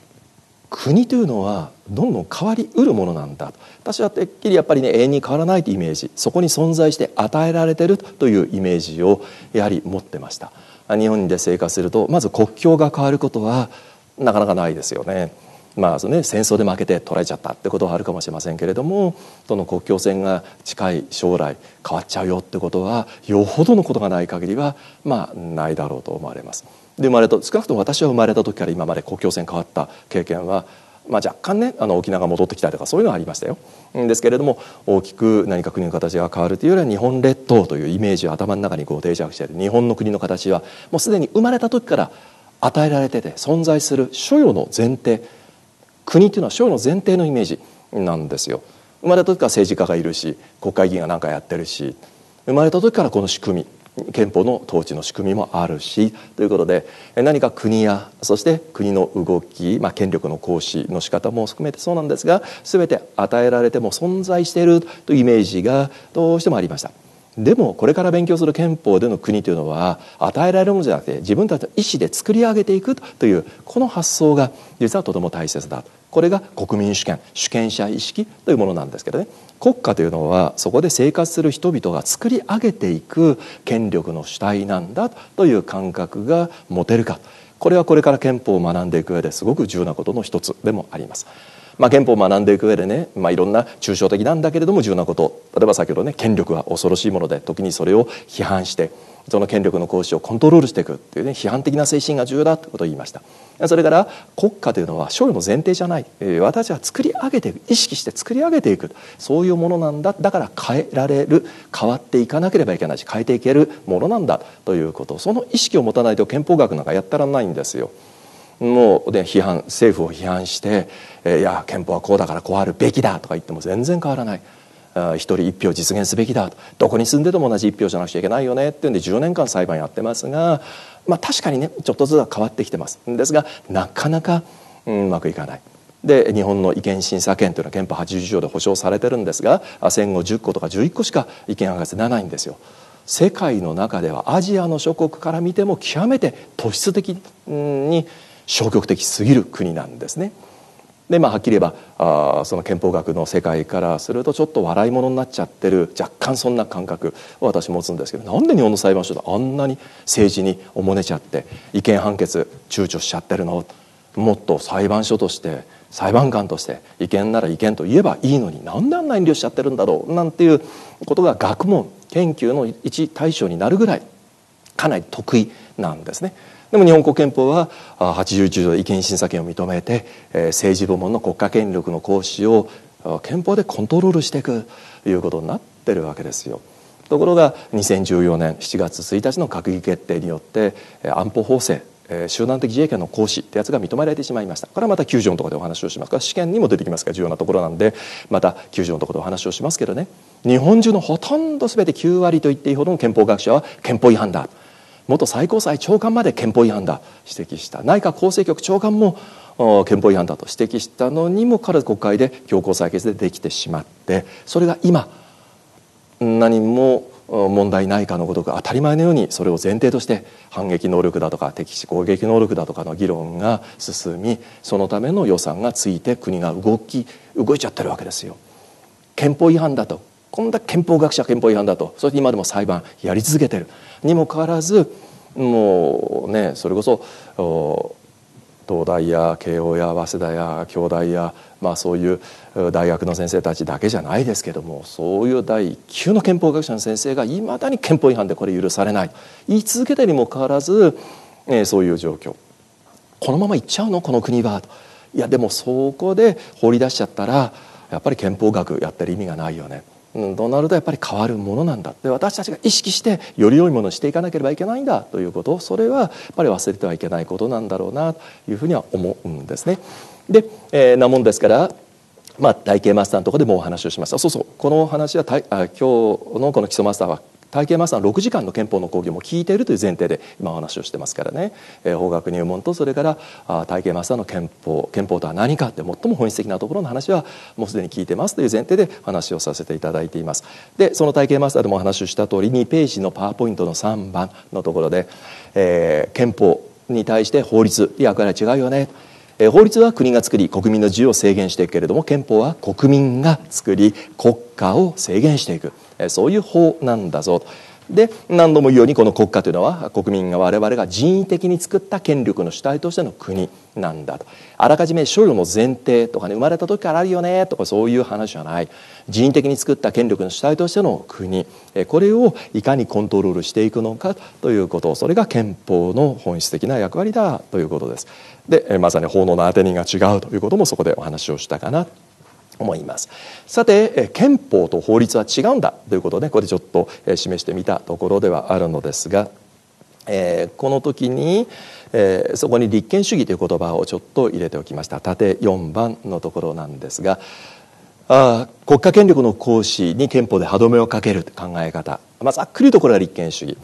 A: 国というのはどんどん変わりうるものなんだと私はてっきりやっぱりね永遠に変わらないというイメージそこに存在して与えられてるというイメージをやはり持ってました日本で生活するとまず国境が変わることはなかなかないですよねまあね、戦争で負けて取られちゃったってことはあるかもしれませんけれどもその国境線が近い将来変わっちゃうよってことはよほどのことがない限りは、まあ、ないだろうと思われます。で生まれた少なくとも私は生まれた時から今まで国境線変わった経験は、まあ、若干ねあの沖縄が戻ってきたりとかそういうのはありましたよ。ですけれども大きく何か国の形が変わるというよりは日本列島というイメージを頭の中にこう定着している日本の国の形はもうすでに生まれた時から与えられてて存在する所与の前提国というのは勝の前提のイメージなんですよ。生まれた時から政治家がいるし国会議員が何かやってるし生まれた時からこの仕組み憲法の統治の仕組みもあるしということで何か国やそして国の動き、まあ、権力の行使の仕方も含めてそうなんですが全て与えられても存在しているというイメージがどうしてもありました。でもこれから勉強する憲法での国というのは与えられるものじゃなくて自分たちの意思で作り上げていくというこの発想が実はとても大切だこれが国民主権主権者意識というものなんですけどね国家というのはそこで生活する人々が作り上げていく権力の主体なんだという感覚が持てるかこれはこれから憲法を学んでいく上ですごく重要なことの一つでもあります。まあ、憲法を学んでいく上でね、まあ、いろんな抽象的なんだけれども重要なこと例えば先ほどね権力は恐ろしいもので時にそれを批判してその権力の行使をコントロールしていくっていうね批判的な精神が重要だということを言いましたそれから国家というのは勝利の前提じゃない私は作り上げていく意識して作り上げていくそういうものなんだだから変えられる変わっていかなければいけないし変えていけるものなんだということその意識を持たないと憲法学なんかやったらないんですよ。もう、で批判政府を批判して「いや憲法はこうだからこうあるべきだ」とか言っても全然変わらない。一人一票実現すべきだとどこに住んでても同じ一票じゃなくちゃいけないよねっていうんで10年間裁判やってますが、まあ、確かにねちょっとずつは変わってきてますですがなかなか、うん、うまくいかない。で日本の違憲審査権というのは憲法80条で保障されてるんですが戦後10個とか11個しか違憲案が出ないんですよ。世界の中ではアジアの諸国から見ても極めて突出的に消極的すぎる国なんですね。でまあ、はっきり言えばあその憲法学の世界からするとちょっと笑いものになっちゃってる若干そんな感覚を私持つんですけどなんで日本の裁判所であんなに政治におもねちゃって違憲判決躊躇しちゃってるのもっと裁判所として裁判官として違憲なら違憲と言えばいいのになんであんなに遠慮しちゃってるんだろうなんていうことが学問研究の一対象になるぐらいかなり得意なんですね。でも日本国憲法は81条で違憲審査権を認めて、政治部門の国家権力の行使を憲法でコントロールしていくということになってるわけですよ。ところが2014年7月1日の閣議決定によって安保法制集団的自衛権の行使ってやつが認められてしまいましたこれはまた9条のところでお話をしますから試験にも出てきますから重要なところなんでまた9条のところでお話をしますけどね日本中のほとんど全て9割と言っていいほどの憲法学者は憲法違反だ元最高裁長官まで憲法違反だ指摘した内閣法制局長官も憲法違反だと指摘したのにもから国会で強行採決でできてしまってそれが今何も問題ないかのごとく当たり前のようにそれを前提として反撃能力だとか敵視攻撃能力だとかの議論が進みそのための予算がついて国が動き動いちゃってるわけですよ。憲法違反だとこんだけ憲法学者憲法違反だとそして今でも裁判やり続けてるにもかかわらずもうねそれこそ東大や慶応や早稲田や京大や、まあ、そういう大学の先生たちだけじゃないですけどもそういう第一級の憲法学者の先生がいまだに憲法違反でこれ許されない言い続けてにもかかわらず、えー、そういう状況このままいっちゃうのこの国はいやでもそこで放り出しちゃったらやっぱり憲法学やってる意味がないよね。となるとやっぱり変わるものなんだで私たちが意識してより良いものにしていかなければいけないんだということそれはやっぱり忘れてはいけないことなんだろうなというふうには思うんですね。で、えー、なもんですからまあ、体系マスターのところでもお話をしましたそうそうこの話はたいあ今日のこの基礎マスターは会計マスターの6時間の憲法の講義も聞いているという前提で今お話をしてますからね、えー、法学入門とそれから会計マスターの憲法憲法とは何かって最も本質的なところの話はもうすでに聞いてますという前提で話をさせていただいていますでその会計マスターでもお話をした通り2ページのパワーポイントの3番のところで、えー、憲法に対して法律いやこれは違うよね法律は国が作り国民の自由を制限していくけれども憲法は国民が作り国家を制限していく、そういう法なんだぞと。で何度も言うようにこの国家というのは国民が我々が人為的に作った権力の主体としての国なんだとあらかじめ所領の前提とかね生まれた時からあるよねとかそういう話じゃない人為的に作った権力の主体としての国これをいかにコントロールしていくのかということそれが憲法の本質的な役割だということです。でまさに奉納の当て人が違うということもそこでお話をしたかなと思いますさて憲法と法律は違うんだということでこれちょっと示してみたところではあるのですが、えー、この時に、えー、そこに立憲主義という言葉をちょっと入れておきました縦4番のところなんですがあ国家権力の行使に憲法で歯止めをかける考え方、まあ、ざっくりとこれは立憲主義。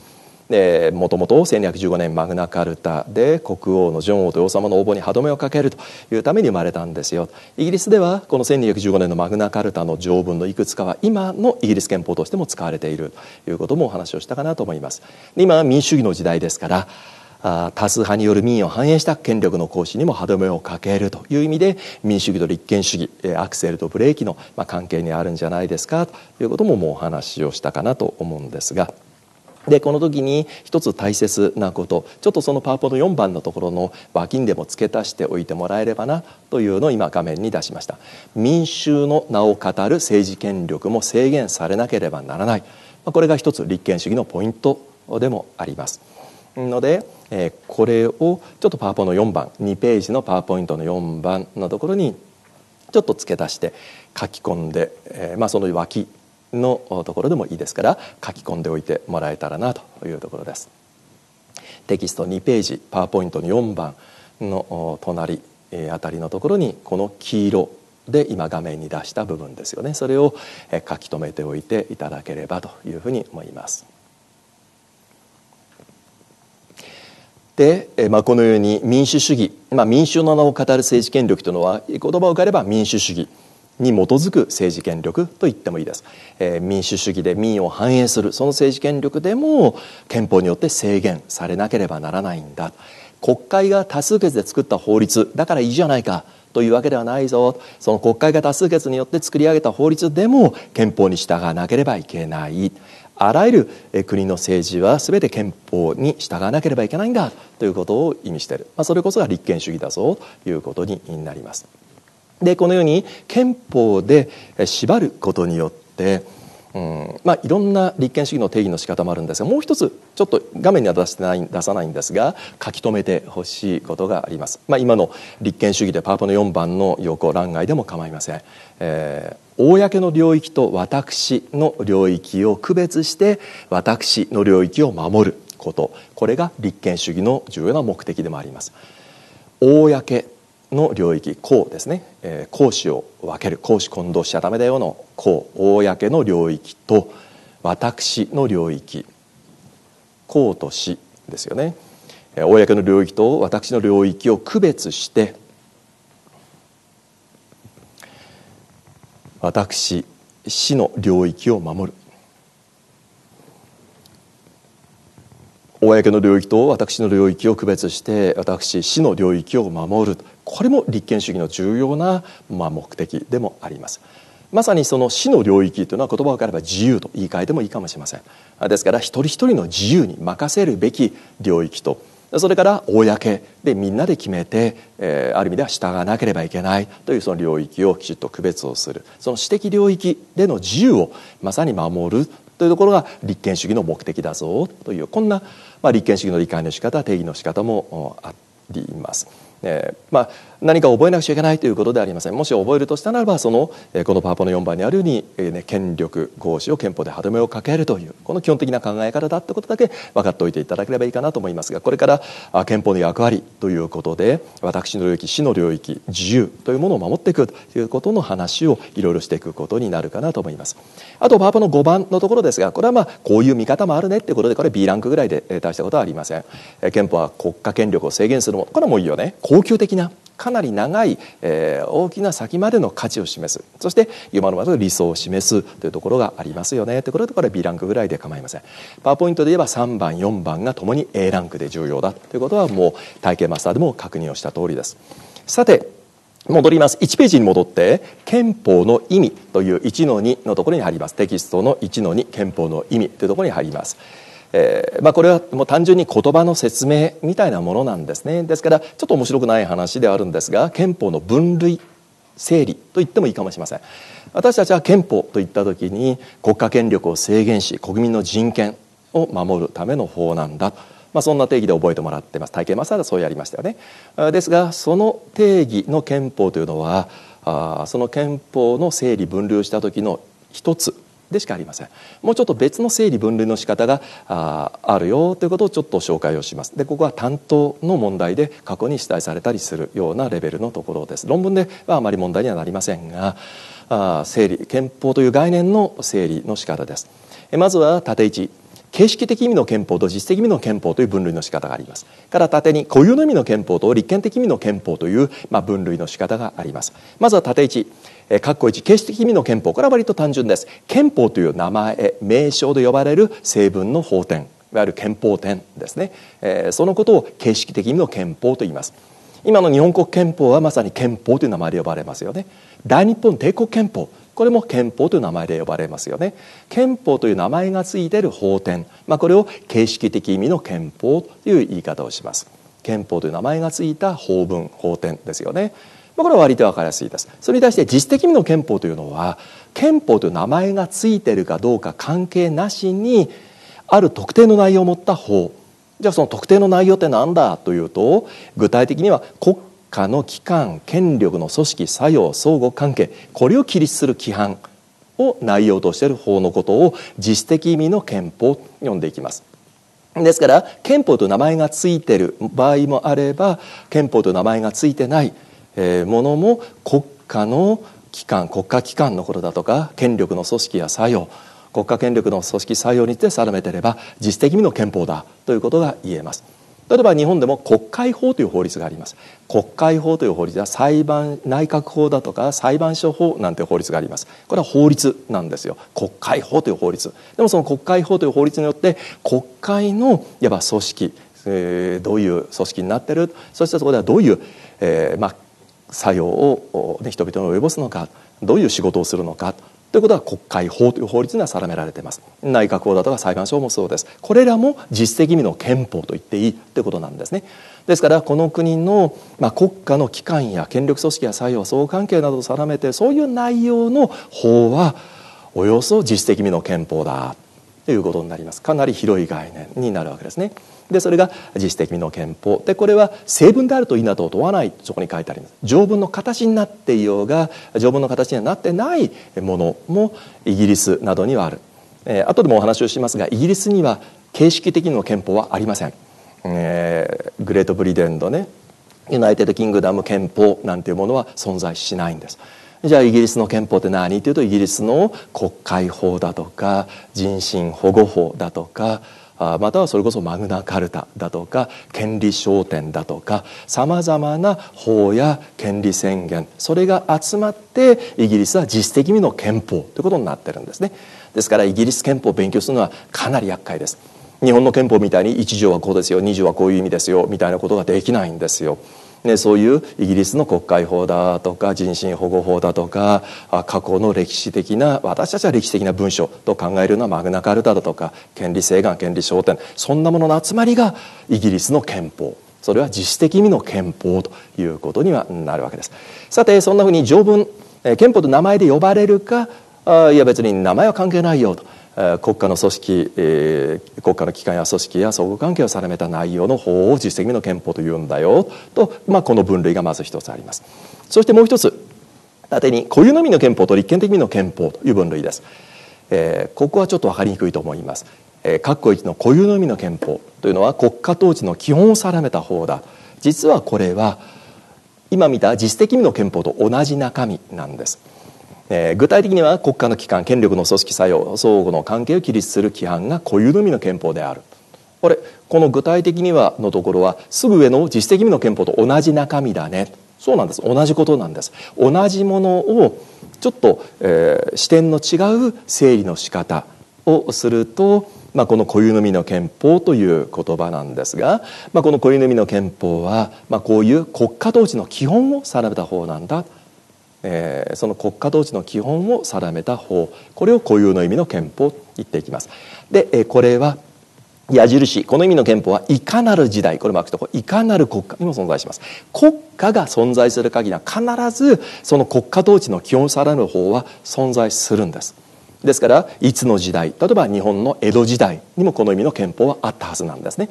A: もともと1215年マグナカルタで国王のジョン王と王様の応募に歯止めをかけるというために生まれたんですよイギリスではこの1215年のマグナカルタの条文のいくつかは今のイギリス憲法としても使われているということもお話をしたかなと思います今は民主主義の時代ですから多数派による民意を反映した権力の行使にも歯止めをかけるという意味で民主主義と立憲主義アクセルとブレーキの関係にあるんじゃないですかということももうお話をしたかなと思うんですが。でこの時に一つ大切なことちょっとそのパワポの4番のところの脇にでも付け足しておいてもらえればなというのを今画面に出しました民衆の名を語る政治権力も制限されなければならないこれが一つ立憲主義のポイントでもありますのでこれをちょっとパワポの4番2ページのパワーポイントの4番のところにちょっと付け足して書き込んで、えまあ、その脇のところでもいいですから書き込んでおいてもらえたらなというところですテキスト2ページパワーポイントの4番の隣あたりのところにこの黄色で今画面に出した部分ですよねそれを書き留めておいていただければというふうに思います。で、まあ、このように民主主義、まあ、民主の名を語る政治権力というのは言葉を変えれば民主主義に基づく政治権力と言ってもいいです、えー、民主主義で民意を反映するその政治権力でも憲法によって制限されなければならないんだ国会が多数決で作った法律だからいいじゃないかというわけではないぞその国会が多数決によって作り上げた法律でも憲法に従わなければいけないあらゆる国の政治は全て憲法に従わなければいけないんだということを意味している、まあ、それこそが立憲主義だぞということになります。でこのように憲法で縛ることによって、うんまあ、いろんな立憲主義の定義の仕方もあるんですがもう一つちょっと画面には出してない出さないんですが書き留めてほしいことがあります、まあ、今の立憲主義でパートの4番の横欄外でも構いません、えー、公の領域と私の領域を区別して私の領域を守ることこれが立憲主義の重要な目的でもあります公の領域公ですね、公私を分ける公私混同しちゃダメだよの公公の領域と私の領域公と私ですよね、公の領域と私の領域を区別して私死の領域を守る公の領域と私の領域を区別して私死の領域を守るこれも立憲主義の重要な、ま目的でもあります。まさにその死の領域というのは言葉を変えれば自由と言い換えてもいいかもしれませんですから一人一人の自由に任せるべき領域とそれから公でみんなで決めて、えー、ある意味では従わなければいけないというその領域をきちっと区別をするその私的領域での自由をまさに守るというところが立憲主義の目的だぞというこんな、ま立憲主義の理解の仕方定義の仕方もあります。えー、まあ何か覚えなくちゃいけないということではありませんもし覚えるとしたならばそのこのパワポの4番にあるように、ね、権力行使を憲法で歯止めをかけるというこの基本的な考え方だってことだけ分かっておいていただければいいかなと思いますがこれから憲法の役割ということで私の領域市の領域自由というものを守っていくということの話をいろいろしていくことになるかなと思いますあとパワポの5番のところですがこれはまあこういう見方もあるねっていうことでこれ B ランクぐらいで大したことはありません憲法は国家権力を制限するものこれはもういいよね恒久的なかなり長い、えー、大きな先までの価値を示すそして今のまでの理想を示すというところがありますよねとことでこれは B ランクぐらいで構いませんパワーポイントで言えば3番4番がともに A ランクで重要だということはもう体験マスターでも確認をした通りですさて戻ります1ページに戻って憲法の意味という1の2のところに入りますテキストの1の2憲法の意味というところに入りますえー、まあ、これはもう単純に言葉の説明みたいなものなんですねですからちょっと面白くない話であるんですが憲法の分類整理と言ってもいいかもしれません私たちは憲法といった時に国家権力を制限し国民の人権を守るための法なんだと。まあ、そんな定義で覚えてもらってます体験マスターはそうやりましたよねですがその定義の憲法というのはあその憲法の整理分類した時の一つでしかありませんもうちょっと別の整理分類の仕方がああるよということをちょっと紹介をしますでここは担当の問題で過去に主体されたりするようなレベルのところです論文ではあまり問題にはなりませんがあ整理憲法という概念の整理の仕方ですまずは縦形式的意味の憲法と実質的意味の憲法という分類の仕方がありますから縦に固有の意味の憲法と立憲的意味の憲法という、まあ、分類の仕方がありますまずは縦1え括弧1形式的意味の憲法から割と単純です憲法という名前名称で呼ばれる成分の法典いわゆる憲法典ですね、えー、そのことを形式的意味の憲法と言います今の日本国憲法はまさに憲法という名前で呼ばれますよね大日本帝国憲法これも憲法という名前で呼ばれますよね憲法という名前がついている法典、まあ、これを形式的意味の憲法という言い方をします憲法という名前がついた法文法典ですよね、まあ、これは割と分かりやすいですそれに対して実質的意味の憲法というのは憲法という名前がついているかどうか関係なしにある特定の内容を持った法じゃあその特定の内容って何だというと具体的には国家の機関権力の組織作用相互関係これを規律する規範を内容としている法のことを実質的意味の憲法と呼んでいきます。ですから憲法という名前がついている場合もあれば憲法という名前がついてないものも国家の機関国家機関のことだとか権力の組織や作用国家権力の組織作用について定めていれば実質的意味の憲法だということが言えます。例えば日本でも国会法という法律があります国会法という法律は裁判内閣法だとか裁判所法なんていう法律がありますこれは法律なんですよ国会法という法律でもその国会法という法律によって国会のいわば組織、えー、どういう組織になってるそしてそこではどういう、えー、まあ、作用を、ね、人々に及ぼすのかどういう仕事をするのかということは国会法という法律が定められています内閣法だとか裁判所もそうですこれらも実質的意味の憲法と言っていいということなんですねですからこの国の、まあ、国家の機関や権力組織や作用相互関係などを定めてそういう内容の法はおよそ実質的意味の憲法だということになりますかなり広い概念になるわけですね。でそれが自主的の憲法でこれは成文であるといいなどを問わないそこに書いてあります条文の形になっていようが条文の形にはなってないものもイギリスなどにはある、えー、後でもお話をしますがイギリスには形式的の憲法はありません、えー、グレートブリデンドねユナイテッド・キングダム憲法なんていうものは存在しないんです。じゃあイギリスの憲法って何というとイギリスの国会法だとか人身保護法だとかまたはそれこそマグナカルタだとか権利商店だとかさまざまな法や権利宣言それが集まってイギリスは実質的にの憲法ということになってるんですねですからイギリス憲法を勉強するのはかなり厄介です日本の憲法みたいに1条はこうですよ2条はこういう意味ですよみたいなことができないんですよね、そういうイギリスの国会法だとか人身保護法だとか過去の歴史的な私たちは歴史的な文書と考えるのはマグナカルタだとか権利請願権利焦点そんなものの集まりがイギリスの憲法それは自主的意味の憲法ということにはなるわけです。さてそんなふうに条文憲法と名前で呼ばれるかいや別に名前は関係ないよと。国家の組織、えー、国家の機関や組織や相互関係を定めた内容の法を実績の憲法というんだよと、まあ、この分類がまず一つありますそしてもう一つ縦に固有のみの憲法と立憲的意味の憲法という分類です、えー、ここはちょっと分かりにくいと思います、えー、括弧1の固有のみの憲法というのは国家統治の基本を定めた法だ実はこれは今見た実質的意味の憲法と同じ中身なんですえ具体的には国家の機関権力の組織作用相互の関係を規律する規範が固有のみの憲法であるこれこの具体的にはのところはすぐ上の実質的にの憲法と同じ中身だねそうなんです同じことなんです同じものをちょっと、えー、視点の違う整理の仕方をすると、まあ、この固有の実の憲法という言葉なんですが、まあ、この固有の実の憲法は、まあ、こういう国家統治の基本を定めた方なんだえー、その国家統治の基本を定めた法これを固有の意味の憲法と言っていきます。で、えー、これは矢印この意味の憲法はいかなる時代これマークとこいかなる国家にも存在します国家が存在する限りは必ずその国家統治の基本さらぬ法は存在するんですですからいつの時代例えば日本の江戸時代にもこの意味の憲法はあったはずなんですね。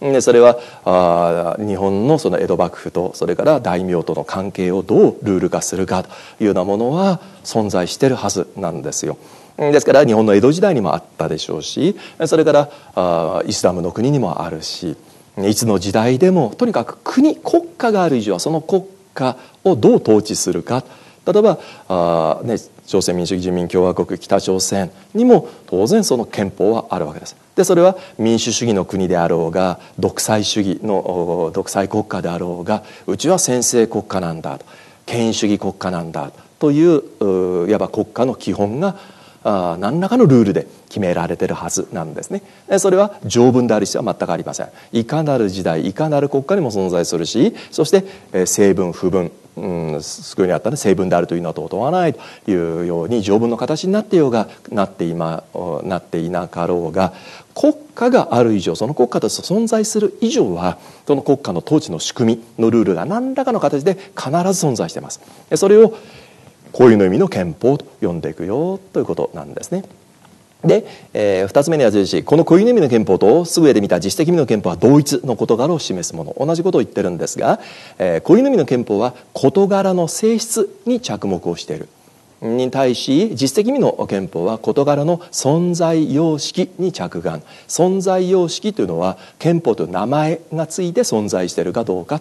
A: でそれはあ日本のその江戸幕府とそれから大名との関係をどうルール化するかというようなものは存在してるはずなんですよ。ですから日本の江戸時代にもあったでしょうしそれからあイスラムの国にもあるしいつの時代でもとにかく国国家がある以上はその国家をどう統治するか例えばあ、ね、朝鮮民主主義人民共和国北朝鮮にも当然その憲法はあるわけです。でそれは民主主義の国であろうが独裁主義の独裁国家であろうがうちは専制国家なんだと権威主義国家なんだといういわば国家の基本があ何らかのルールで決められてるはずなんですねそれは条文である必要は全くありませんいかなる時代いかなる国家にも存在するしそして、え成分不分うん、救いにあったね成分であるというのはとわないというように条文の形になってようがなって今なっていなかろうが国家がある以上その国家として存在する以上はその国家の統治の仕組みのルールが何らかの形で必ず存在しています。それをこういうの意味の憲法と呼んでいくよということなんですね。で、えー、2つ目に矢印この固有の意味の憲法とすぐ上で見た実質的意味の憲法は同一の事柄を示すもの同じことを言ってるんですが、えー、の意味の憲法は事柄の性質に着目をしているに対し実質的意味の憲法は事柄の存在様式に着眼存在様式というのは憲法という名前がついて存在しているかどうか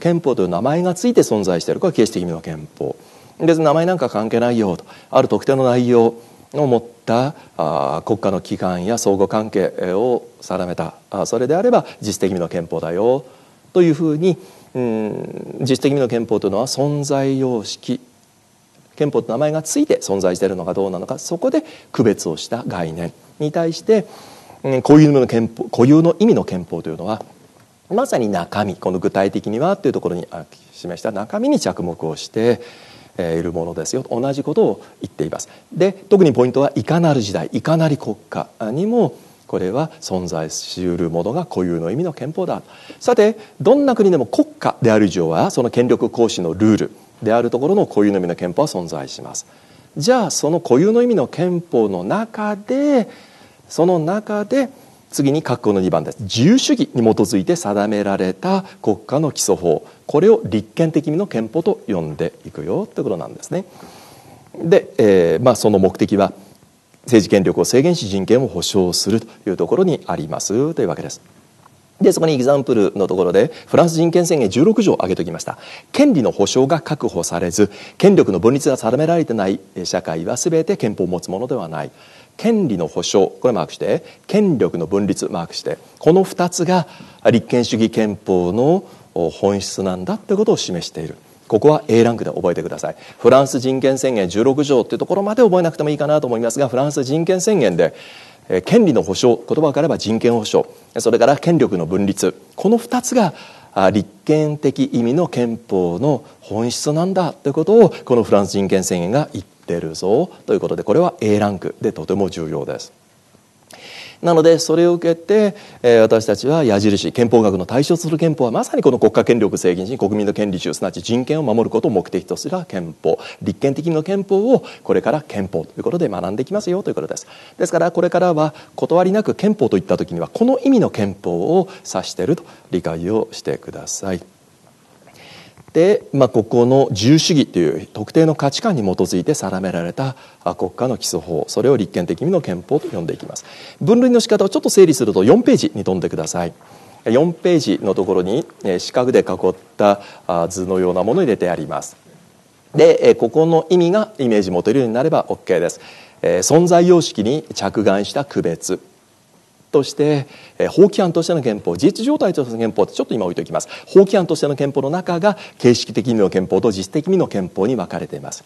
A: 憲法という名前がついて存在しているかは形式的意味の憲法別に名前なんか関係ないよとある特定の内容を持ったあ国家の機関や相互関係を定めたあそれであれば実質的意味の憲法だよというふうに、うん、実質的意味の憲法というのは存在様式憲法と名前がついて存在しているのかどうなのかそこで区別をした概念に対して、うん、固有の憲法固有の意味の憲法というのはまさに中身この具体的にはというところに示した中身に着目をしているものですよ同じことを言っています。で特にポイントはいかなる時代いかなり国家にもこれは存在しうるものが固有の意味の憲法ださてどんな国でも国家である以上はその権力行使のルールであるところの固有の意味の憲法は存在しますじゃあその固有の意味の憲法の中でその中で次に括弧の2番です自由主義に基づいて定められた国家の基礎法これを立憲的の憲法と呼んでいくよということなんですね。で、えー、まあ、その目的は政治権力を制限し人権を保障するというところにありますというわけです。でそこにエグザンプルのところでフランス人権宣言16条を挙げておきました権利の保障が確保されず権力の分立が定められてない社会は全て憲法を持つものではない権利の保障これマークして権力の分立マークしてこの2つが立憲主義憲法の本質なんだってことを示しているここは A ランクで覚えてくださいフランス人権宣言16条っていうところまで覚えなくてもいいかなと思いますがフランス人権宣言で権利の保障言葉がかれば人権保障それから権力の分立この2つが立憲的意味の憲法の本質なんだということをこのフランス人権宣言が言ってるぞということでこれは A ランクでとても重要です。なのでそれを受けて、えー、私たちは矢印憲法学の対象とする憲法はまさにこの国家権力制限し国民の権利主すなわち人権を守ることを目的とする憲法立憲的な憲法をこれから憲法ということで学んでいきますよということですですからこれからは断りなく憲法といった時にはこの意味の憲法を指していると理解をしてください。、まあ、ここの自由主義という特定の価値観に基づいて定められた国家の基礎法それを立憲的意味の憲法と呼んでいきます分類の仕方をちょっと整理すると4ページに飛んでください4ページのところに四角で囲った図のようなものを入れてありますでここの意味がイメージ持てるようになれば OK です存在様式に着眼した区別として法規案としての憲法自治状態としての憲法ってちょっと今置いておきます法規案としての憲法の中が形式的にの憲法と実質的にの憲法に分かれています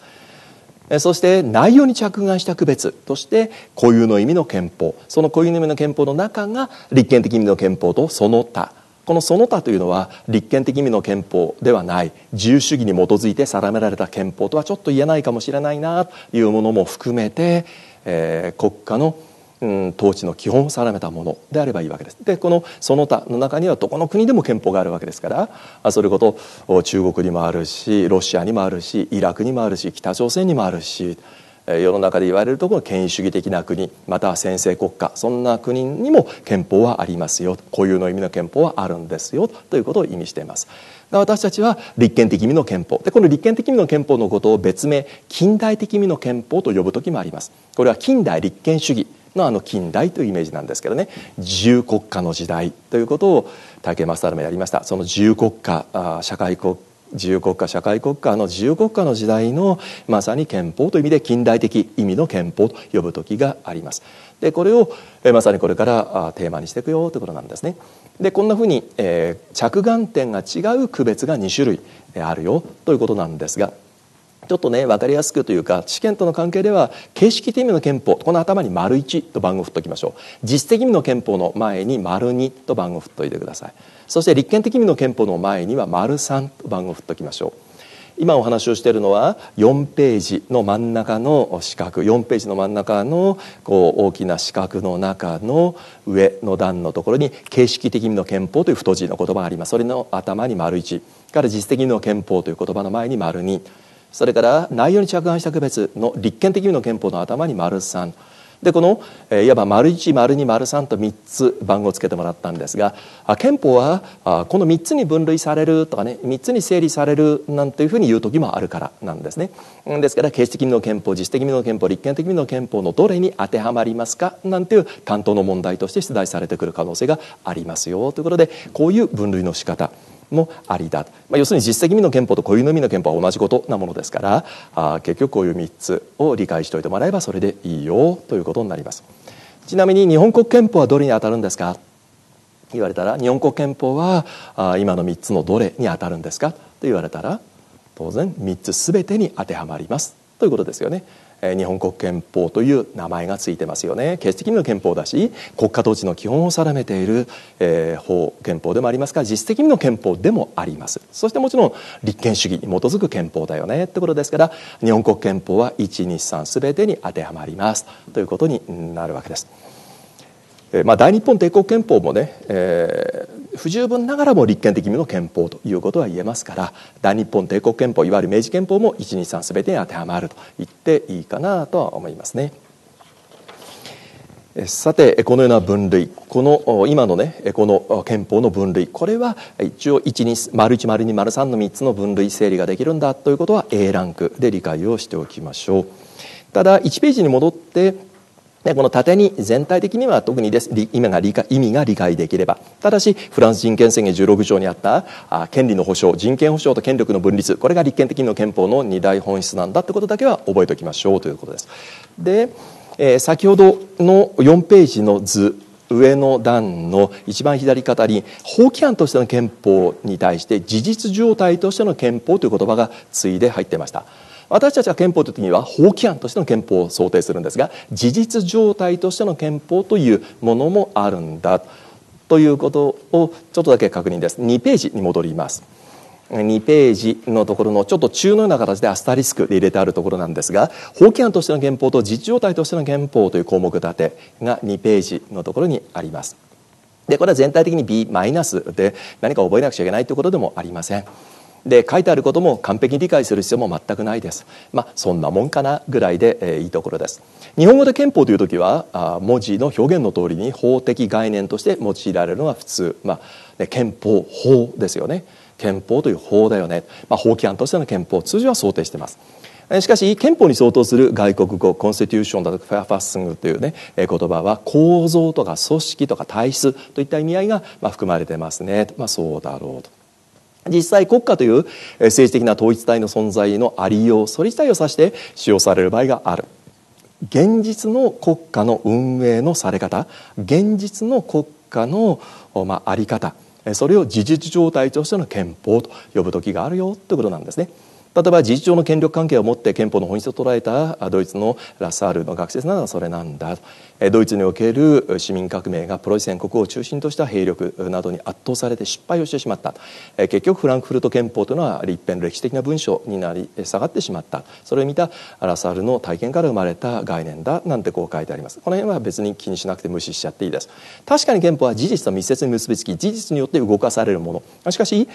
A: そして内容に着眼した区別として固有の意味の憲法その固有の意味の憲法の中が立憲的意味の憲法とその他このその他というのは立憲的意味の憲法ではない自由主義に基づいて定められた憲法とはちょっと言えないかもしれないなというものも含めて、えー、国家のうん、統治の基本を定めたものであればいいわけです。でこのその他の中にはどこの国でも憲法があるわけですからあそれこそ中国にもあるしロシアにもあるしイラクにもあるし北朝鮮にもあるし。世の中で言われるところ権威主義的な国または専制国家そんな国にも憲法はありますよ固有の意味の憲法はあるんですよということを意味しています。私たちは立憲的意味の憲法でこの立憲的意味の憲法のことを別名近代的意味の憲法と呼ぶ時もあります。これは近代立憲主義のあの近代というイメージなんですけどね自由国家の時代ということを竹正治もやりましたその自由国家社会国自由国家社会国家の自由国家の時代のまさに憲法という意味で近代的意味の憲法と呼ぶ時がありますでこれをまさにこれからテーマにしていくよということなんですねでこんなふうに、えー、着眼点が違う区別が2種類あるよということなんですがちょっとね分かりやすくというか試験との関係では形式的意味の憲法この頭に丸1と番号を振っておきましょう実質的意味の憲法の前に丸2と番号を振っておいてくださいそして立憲的意味の憲法の前には丸3と番号を振っておきましょう今お話をしているのは4ページの真ん中の四角4ページの真ん中のこう大きな四角の中の上の段のところに形式的意味の憲法という太字の言葉がありますそれの頭に丸1から実質的意味の憲法という言葉の前に丸2それから内容に着眼した区別の立憲的意味の憲法の頭に丸3でこの、えいわば丸1丸2丸3と3つ番号をつけてもらったんですが憲法はあこの3つに分類されるとかね3つに整理されるなんていうふうに言う時もあるからなんですねですから形式的の憲法実質的の憲法立憲的の憲法のどれに当てはまりますかなんていう担当の問題として出題されてくる可能性がありますよということでこういう分類の仕方もありだ、まあ、要するに実績みの憲法と固有の味の憲法は同じことなものですからあ結局こういう3つを理解しておいてもらえばそれでいいよということになりますちなみに日本国憲法はどれに当たるんですか言われたら日本国憲法はあ今の3つのどれに当たるんですかと言われたら当然3つ全てに当てはまりますということですよね日本国憲法という名前がついてますよね決して的にの憲法だし国家統治の基本を定めている、えー、法憲法でもありますが実質的にの憲法でもありますそしてもちろん立憲主義に基づく憲法だよねってことですから日本国憲法は123全てに当てはまりますということになるわけです。まあ、大日本帝国憲法もね、えー、不十分ながらも立憲的意味の憲法ということは言えますから大日本帝国憲法いわゆる明治憲法も123すべてに当てはまると言っていいかなとは思いますね。さてこのような分類この今のねこの憲法の分類これは一応1 2 1 2 3の3つの分類整理ができるんだということは A ランクで理解をしておきましょう。ただ1ページに戻ってでこの縦に全体的には特にです意味が理解意味が理解できればただしフランス人権宣言16条にあったあ権利の保障人権保障と権力の分立これが立憲的の憲法の二大本質なんだということだけは覚えておきましょうということです。で、えー、先ほどの4ページの図上の段の一番左肩に法規範としての憲法に対して事実状態としての憲法という言葉がついで入っていました。私たちは憲法という時には法規案としての憲法を想定するんですが事実状態としての憲法というものもあるんだということをちょっとだけ確認です2ページに戻ります2ページのところのちょっと中のような形でアスタリスクで入れてあるところなんですが法規案としての憲法と実状態としての憲法という項目立てが2ページのところにありますでこれは全体的に B マイナスで何か覚えなくちゃいけないということでもありませんで書いてあることも完璧に理解する必要も全くないです、まあ、そんなもんかなぐらいで、えー、いいところです日本語で憲法という時はあ文字の表現の通りに法的概念として用いられるのが普通、まあ憲法法ですよね憲法という法だよね、まあ、法規範としての憲法通常は想定してますしかし憲法に相当する外国語コンスティテューションだとかフファッシングというね言葉は構造とか組織とか体質といった意味合いが含まれてますね、まあ、そうだろうと。実際国家という政治的な統一体の存在のありようそれ自体を指して使用される場合がある現実の国家の運営のされ方現実の国家の、まあ、あり方それを事実状態としての憲法と呼ぶ時があるよということなんですね。例えば事実上の権力関係を持って憲法の本質を捉えたドイツのラ・サールの学説などはそれなんだとドイツにおける市民革命がプロイセン国を中心とした兵力などに圧倒されて失敗をしてしまった結局フランクフルト憲法というのは立憲歴史的な文書になり下がってしまったそれを見たアラサールの体験から生まれた概念だなんてこう書いてありますこの辺は別に気にしなくて無視しちゃっていいです確かに憲法は事実と密接に結びつき事実によって動かされるものしかし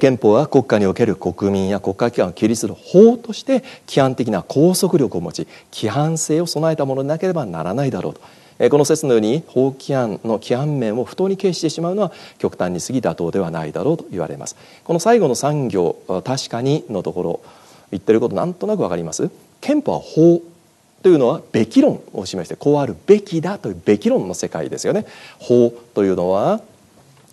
A: 憲法は国家における国民や国家機関を規律する法として規範的な拘束力を持ち規範性を備えたものでなければならないだろうとこの説のように法規案の規範面を不当に軽視してしまうのは極端に過ぎ妥当ではないだろうと言われますこの最後の3行「確かに」のところ言ってることなんとなくわかります憲法は法というのはべき論を示してこうあるべきだというべき論の世界ですよね法というのは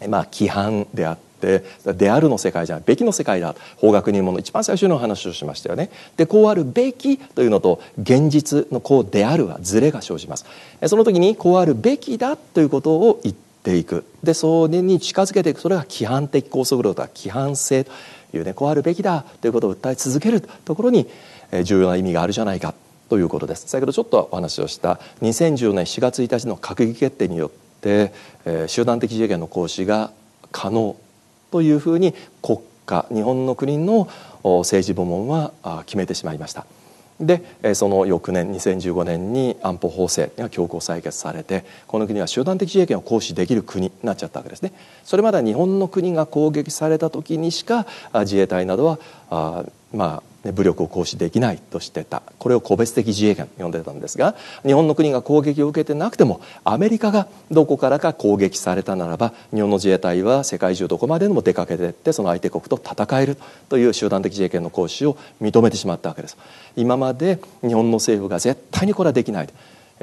A: まあ規範であってってであるの世界じゃべきの世界だ法学入門の一番最初の話をしましたよね。でこうあるべきというのと現実のこうであるはずれが生じます。その時にこうあるべきだということを言っていくでそれに近づけていくそれが規範的拘束力とか規範性というねこうあるべきだということを訴え続けるところに重要な意味があるじゃないかということです先ほどちょっとお話をした2014年4月1日の閣議決定によって、えー、集団的自衛権の行使が可能というふうに国家日本の国の政治部門は決めてしまいました。でその翌年2015年に安保法制が強行採決されてこの国は集団的自衛権を行使できる国になっちゃったわけですねそれまでは日本の国が攻撃された時にしか自衛隊などはあま武力を行使できないとしてたこれを個別的自衛権と呼んでたんですが日本の国が攻撃を受けてなくてもアメリカがどこからか攻撃されたならば日本の自衛隊は世界中どこまででも出かけていってその相手国と戦えるという集団的自衛権の行使を認めてしまったわけです。今まで日本の政府が絶対にこれはできない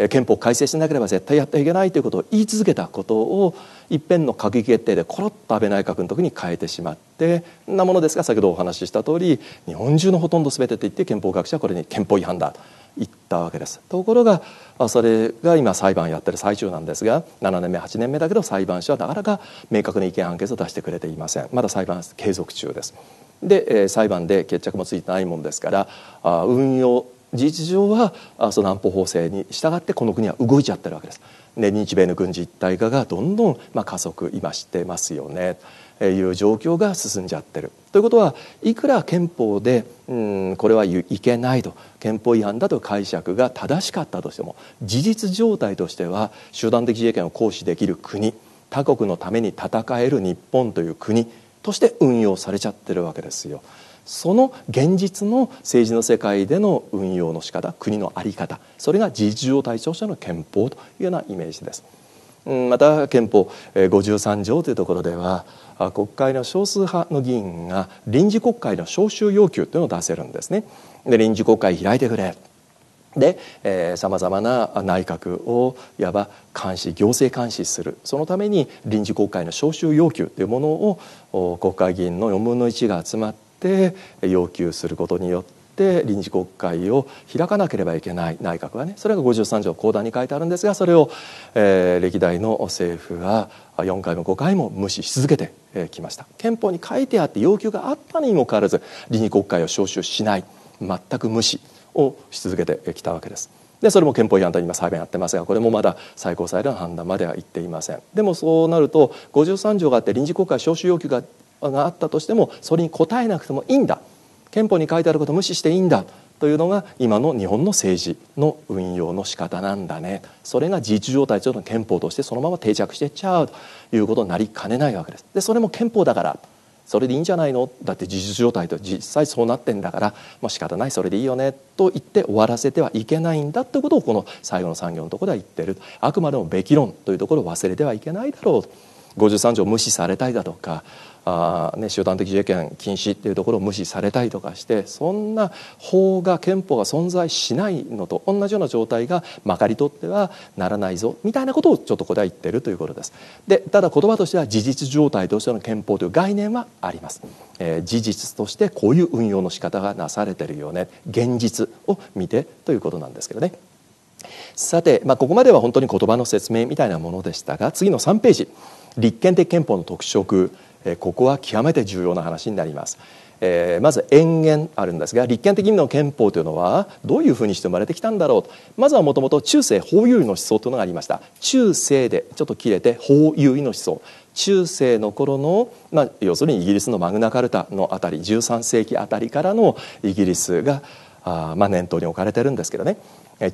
A: 憲法改正しなければ絶対やってはいけないということを言い続けたことを一遍の閣議決定でコロッと安倍内閣の時に変えてしまってなものですが先ほどお話しした通り日本中のほとんど全てと言って憲法学者はこれに憲法違反だと言ったわけです。ところがそれが今裁判やってる最中なんですが7年目8年目だけど裁判所はなかなか明確な意見判決を出してくれていませんまだ裁判継続中です。で裁判で決着もついてないもんですから運用事実上はその安保法制に従ってこの国は動いちゃってるわけです。で日米の軍事一体化がどんどんまあ加速今してますよねという状況が進んじゃってる。ということはいくら憲法で、うん、これはいけないと憲法違反だと解釈が正しかったとしても事実状態としては集団的自衛権を行使できる国他国のために戦える日本という国として運用されちゃってるわけですよ。その現実の政治の世界での運用の仕方国の在り方それが自治対象者の憲法というようなイメージです。また憲法53条というところでは国会の少数派の議員が臨時国会の召集要求というのを出せるんですね。で臨時国会開いてくれでさまざまな内閣をいわば監視行政監視するそのために臨時国会の召集要求というものを国会議員の4分の1が集まってって要求することによってっ臨時国会を開かなければいけない内閣はねそれが53条公団に書いてあるんですがそれを、えー、歴代の政府は4回も5回も無視し続けてきました憲法に書いてあって要求があったにもかかわらず臨時国会を招集しない全く無視をし続けてきたわけですでそれも憲法違反と今裁判やってますがこれもまだ最高裁での判断までは行っていませんでもそうなると53条があって臨時国会招集要求ががあったとしてもそれに応えなくてもいいんだ憲法に書いてあることを無視していいんだというのが今の日本の政治の運用の仕方なんだねそれが自治状態というの憲法としてそのまま定着していっちゃうということになりかねないわけです。でそれも憲法だからそれでいいんじゃないのだって事実状態と実際そうなってんだから、まあ、仕方ないそれでいいよねと言って終わらせてはいけないんだということをこの最後の産業のところでは言ってるあくまでもべき論というところを忘れてはいけないだろうと53条を無視されたりだとかあ、ね、集団的自衛権禁止っていうところを無視されたりとかしてそんな法が憲法が存在しないのと同じような状態がまかりとってはならないぞみたいなことをちょっとこれは言ってるということです。でただ言葉としては事実状態としての憲法という概念はあります。えー、事実としてこういう運用の仕方がなされてるよね現実を見てということなんですけどね。さて、まあ、ここまでは本当に言葉の説明みたいなものでしたが次の3ページ立憲的憲法の特色ここは極めて重要な話になります。えー、まず延々あるんですが立憲的の憲法というのはどういうふうにして生まれてきたんだろうとまずはもともと中世法有為の思想というのがありました中世でちょっと切れて法有為の思想中世の頃の、まあ、要するにイギリスのマグナカルタのあたり13世紀あたりからのイギリスがあ、まあ、念頭に置かれてるんですけどね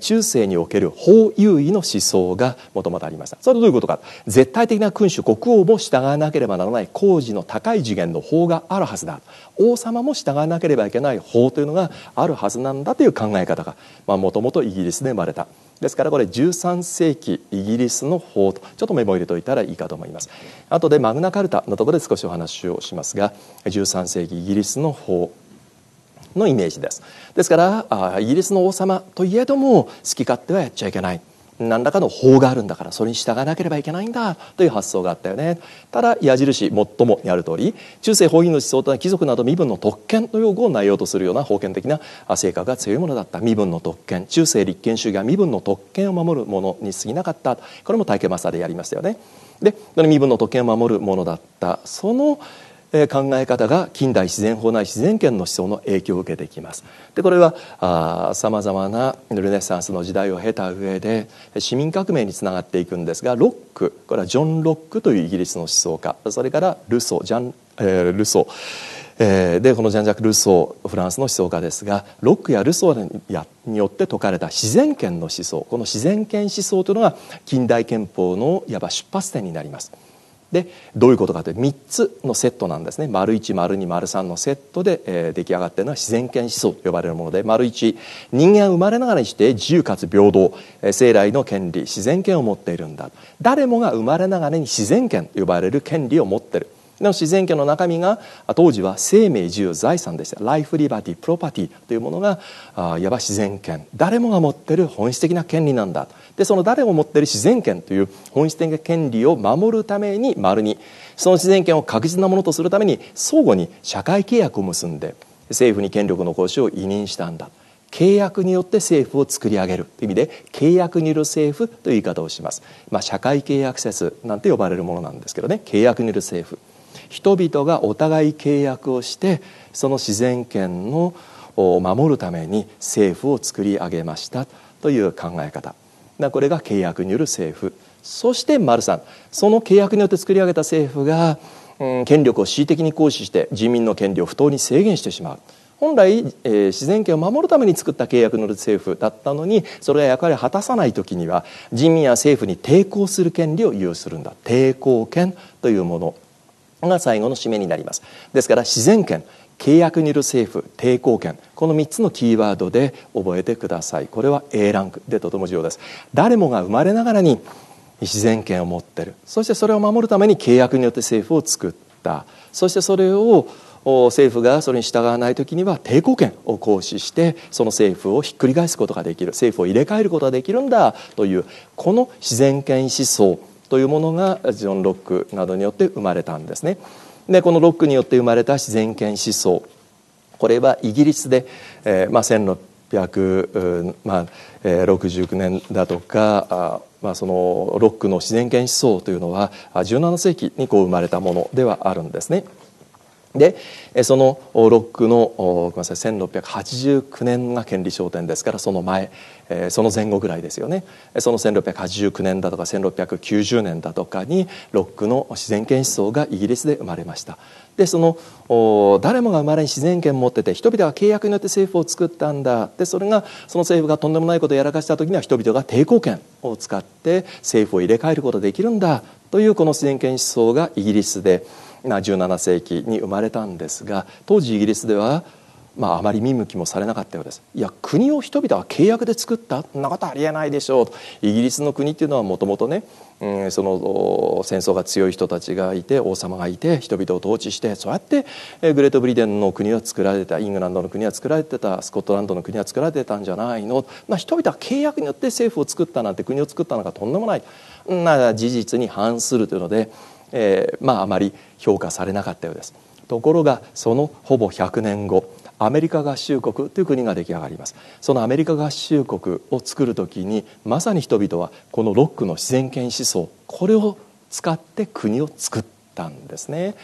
A: 中世における法優位の思想がもともとありましたそれはどういうことか絶対的な君主国王も従わなければならない工事の高い次元の法があるはずだ王様も従わなければいけない法というのがあるはずなんだという考え方がもともとイギリスで生まれたですからこれ13世紀イギリスの法とちょっとメモ入れおいたらいいかと思います後でマグナカルタのところで少しお話をしますが13世紀イギリスの法のイメージですですからイギリスの王様といえども好き勝手はやっちゃいけない何らかの法があるんだからそれに従わなければいけないんだという発想があったよねただ矢印最もにある通り中世法義の思想とは貴族など身分の特権の用語を内容とするような封建的な性格が強いものだった身分の特権中世立憲主義は身分の特権を守るものに過ぎなかったこれも体験マスターでやりましたよねで身分の特権を守るものだったそのえ考え方が近代自然法内自然権の思想の影響を受けてきますでこれはさまざまなルネサンスの時代を経た上で市民革命につながっていくんですがロックこれはジョン・ロックというイギリスの思想家それからルソジャン、えー、ルソえでこのジャンジャック・ルソーフランスの思想家ですがロックやルソーによって説かれた自然権の思想この自然権思想というのが近代憲法のいわば出発点になります。でどういうことかというと3つのセットなんですね丸1丸2丸3のセットで、えー、出来上がっているのは自然権思想と呼ばれるもので丸1人間は生まれながらにして自由かつ平等、えー、生来の権利自然権を持っているんだ誰もが生まれながらに自然権と呼ばれる権利を持ってるでも自然権の中身が当時は生命自由財産でしたライフリバティプロパティというものがあいわば自然権誰もが持ってる本質的な権利なんだでその誰も持ってる自然権という本質的な権利を守るために丸にその自然権を確実なものとするために相互に社会契約を結んで政府に権力の行使を委任したんだ契約によって政府を作り上げるという意味で契約による政府という言い方をします、まあ、社会契約説なんて呼ばれるものなんですけどね契約による政府人々がお互い契約をしてその自然権のを守るために政府を作り上げましたという考え方これが契約による政府そして丸さんその契約によって作り上げた政府が、うん、権力を恣意的に行使して人民の権利を不当に制限してしまう本来、えー、自然権を守るために作った契約の政府だったのにそれが役割を果たさない時には人民や政府に抵抗する権利を有するんだ抵抗権というものが最後の締めになりますですから自然権契約による政府抵抗権この3つのキーワードで覚えてくださいこれは A ランクでとても重要です誰もが生まれながらに自然権を持ってるそしてそれを守るために契約によって政府を作ったそしてそれを政府がそれに従わない時には抵抗権を行使してその政府をひっくり返すことができる政府を入れ替えることができるんだというこの自然権思想というものがジョン・ロックなどによって生まれたんですね。でこのロックによって生まれた自然権思想これはイギリスで、えーまあ、1669年だとかあ、まあ、そのロックの自然権思想というのは17世紀にこう生まれたものではあるんですね。でそのロックのごめんなさい1689年が権利商店ですからその前その前後ぐらいですよねその1689年だとか1690年だとかにロックの自然権思想がイギリスで生まれましたでその誰もが生まれに自然権を持ってて人々は契約によって政府を作ったんだでそれがその政府がとんでもないことをやらかした時には人々が抵抗権を使って政府を入れ替えることができるんだというこの自然権思想がイギリスで17世紀に生まれたんですが当時イギリスではまあ、あまり見向きもされなかったようですいや国を人々は契約で作ったそんなことありえないでしょうとイギリスの国っていうのはもともとね、うん、その戦争が強い人たちがいて王様がいて人々を統治してそうやってグレートブリデンの国は作られたイングランドの国は作られてたスコットランドの国は作られてたんじゃないの、まあ、人々は契約によって政府を作ったなんて国を作ったのがかとんでもないな事実に反するというのでえー、まあ、あまり評価されなかったようですところがそのほぼ100年後アメリカ合衆国という国が出来上がりますそのアメリカ合衆国を作る時にまさに人々はこのロックの自然権思想これを使って国を作ったんですね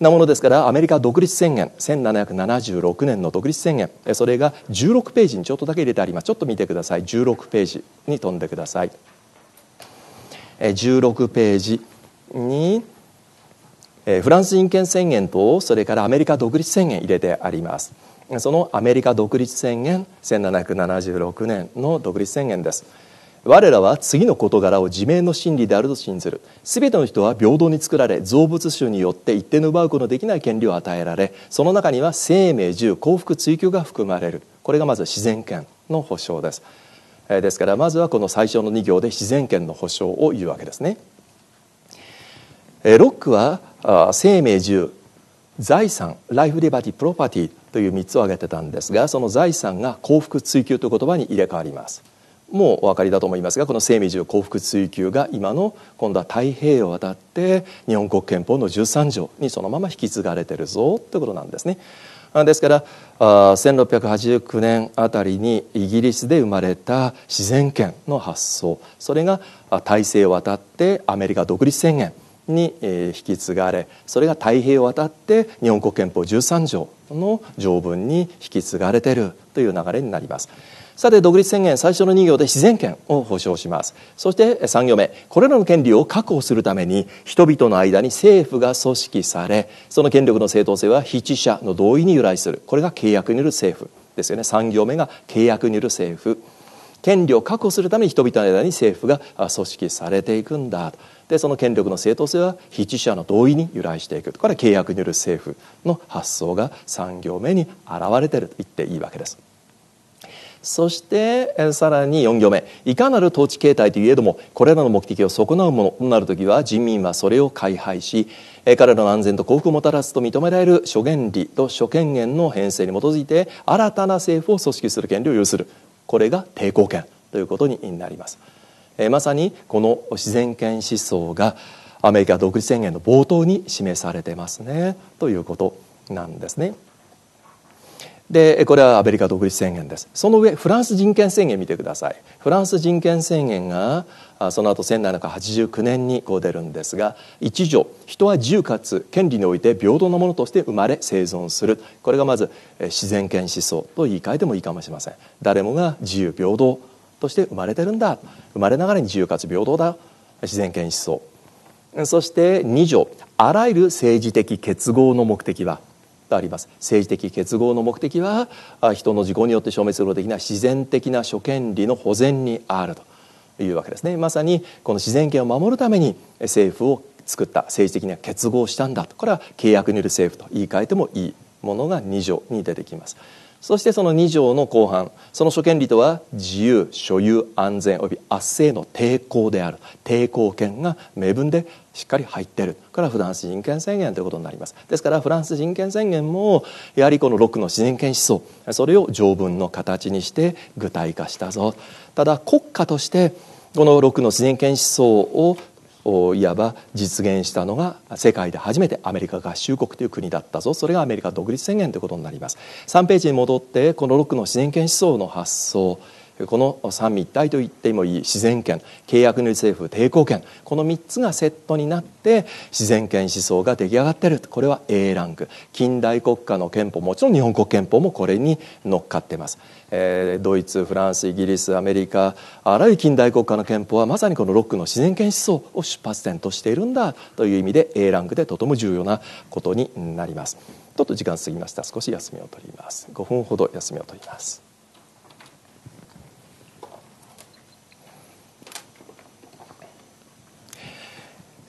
A: なものですからアメリカ独立宣言1776年の独立宣言それが16ページにちょっとだけ入れてありますちょっと見てください16ページに飛んでください16ページに、えー、フランス人権宣言とそれからアメリカ独立宣言入れてありますそのアメリカ独立宣言1776年の独立宣言です我らは次の事柄を自明の真理であると信ずる全ての人は平等に作られ造物主によって一定の奪うことのできない権利を与えられその中には生命自由幸福追求が含まれるこれがまず自然権の保障ですですからまずはこの最初の2行で自然権の保障を言うわけですねロックは生命10財産ライフ・リバティ・プロパティという3つを挙げてたんですがその財産が幸福追求という言葉に入れ替わりますもうお分かりだと思いますがこの生命中幸福追求が今の今度は太平洋を渡って日本国憲法の13条にそのまま引き継がれてるぞということなんですね。ですから1689年あたりにイギリスで生まれた自然権の発想それが大西を渡ってアメリカ独立宣言に引き継がれそれが太平洋を渡って日本国憲法13条の条文に引き継がれているという流れになります。さて独立宣言最初の2行で自然権を保障しますそして3行目これらの権利を確保するために人々の間に政府が組織されその権力の正当性は被知者の同意に由来するこれが契約による政府ですよね3行目が契約による政府権利を確保するために人々の間に政府が組織されていくんだとでその権力の正当性は筆者の同意に由来していくこれは契約による政府の発想が3行目に現れていると言っていいわけです。そしてさらに4行目いかなる統治形態といえどもこれらの目的を損なうものとなる時は人民はそれを解廃し彼らの安全と幸福をもたらすと認められる諸原理と諸権限の編成に基づいて新たな政府を組織する権利を有するこれが抵抗権ということになります。えまさにこの自然権思想がアメリカ独立宣言の冒頭に示されてますねということなんですね。でこれはアメリカ独立宣言ですその上フランス人権宣言見てくださいフランス人権宣言がその後1789年にこう出るんですが一条人は自由かつ権利において平等なものとして生まれ生存するこれがまず自然権思想と言い換えてもいいかもしれません誰もが自由平等として生まれてるんだ生まれながらに自由かつ平等だ自然権思想そして2条あらゆる政治的結合の目的はあります政治的結合の目的は人の自己によって消滅することができない自然的な諸権利の保全にあるというわけですねまさにこの自然権を守るために政府を作った政治的には結合したんだこれは契約による政府と言い換えてもいいものが2条に出てきます。そしてその2条の後半その諸権利とは自由所有安全及び圧政の抵抗である抵抗権が明文でしっかり入っているからフランス人権宣言ということになりますですからフランス人権宣言もやはりこの6の然権思想それを条文の形にして具体化したぞただ国家としてこの6の自然権思想をいわば実現したのが世界で初めてアメリカ合衆国という国だったぞそれがアメリカ独立宣言ということになります3ページに戻ってこの6の自然権思想の発想この三位一体と言ってもいい自然権契約の政府抵抗権この3つがセットになって自然権思想が出来上がっているこれは A ランク近代国家の憲法もちろん日本国憲法もこれに乗っかっていますえー、ドイツフランスイギリスアメリカあらゆる近代国家の憲法はまさにこのロックの自然権思想を出発点としているんだという意味で A ランクでとても重要なことになります。ちょっと時間過ぎました少し休みを取ります5分ほど休みを取ります。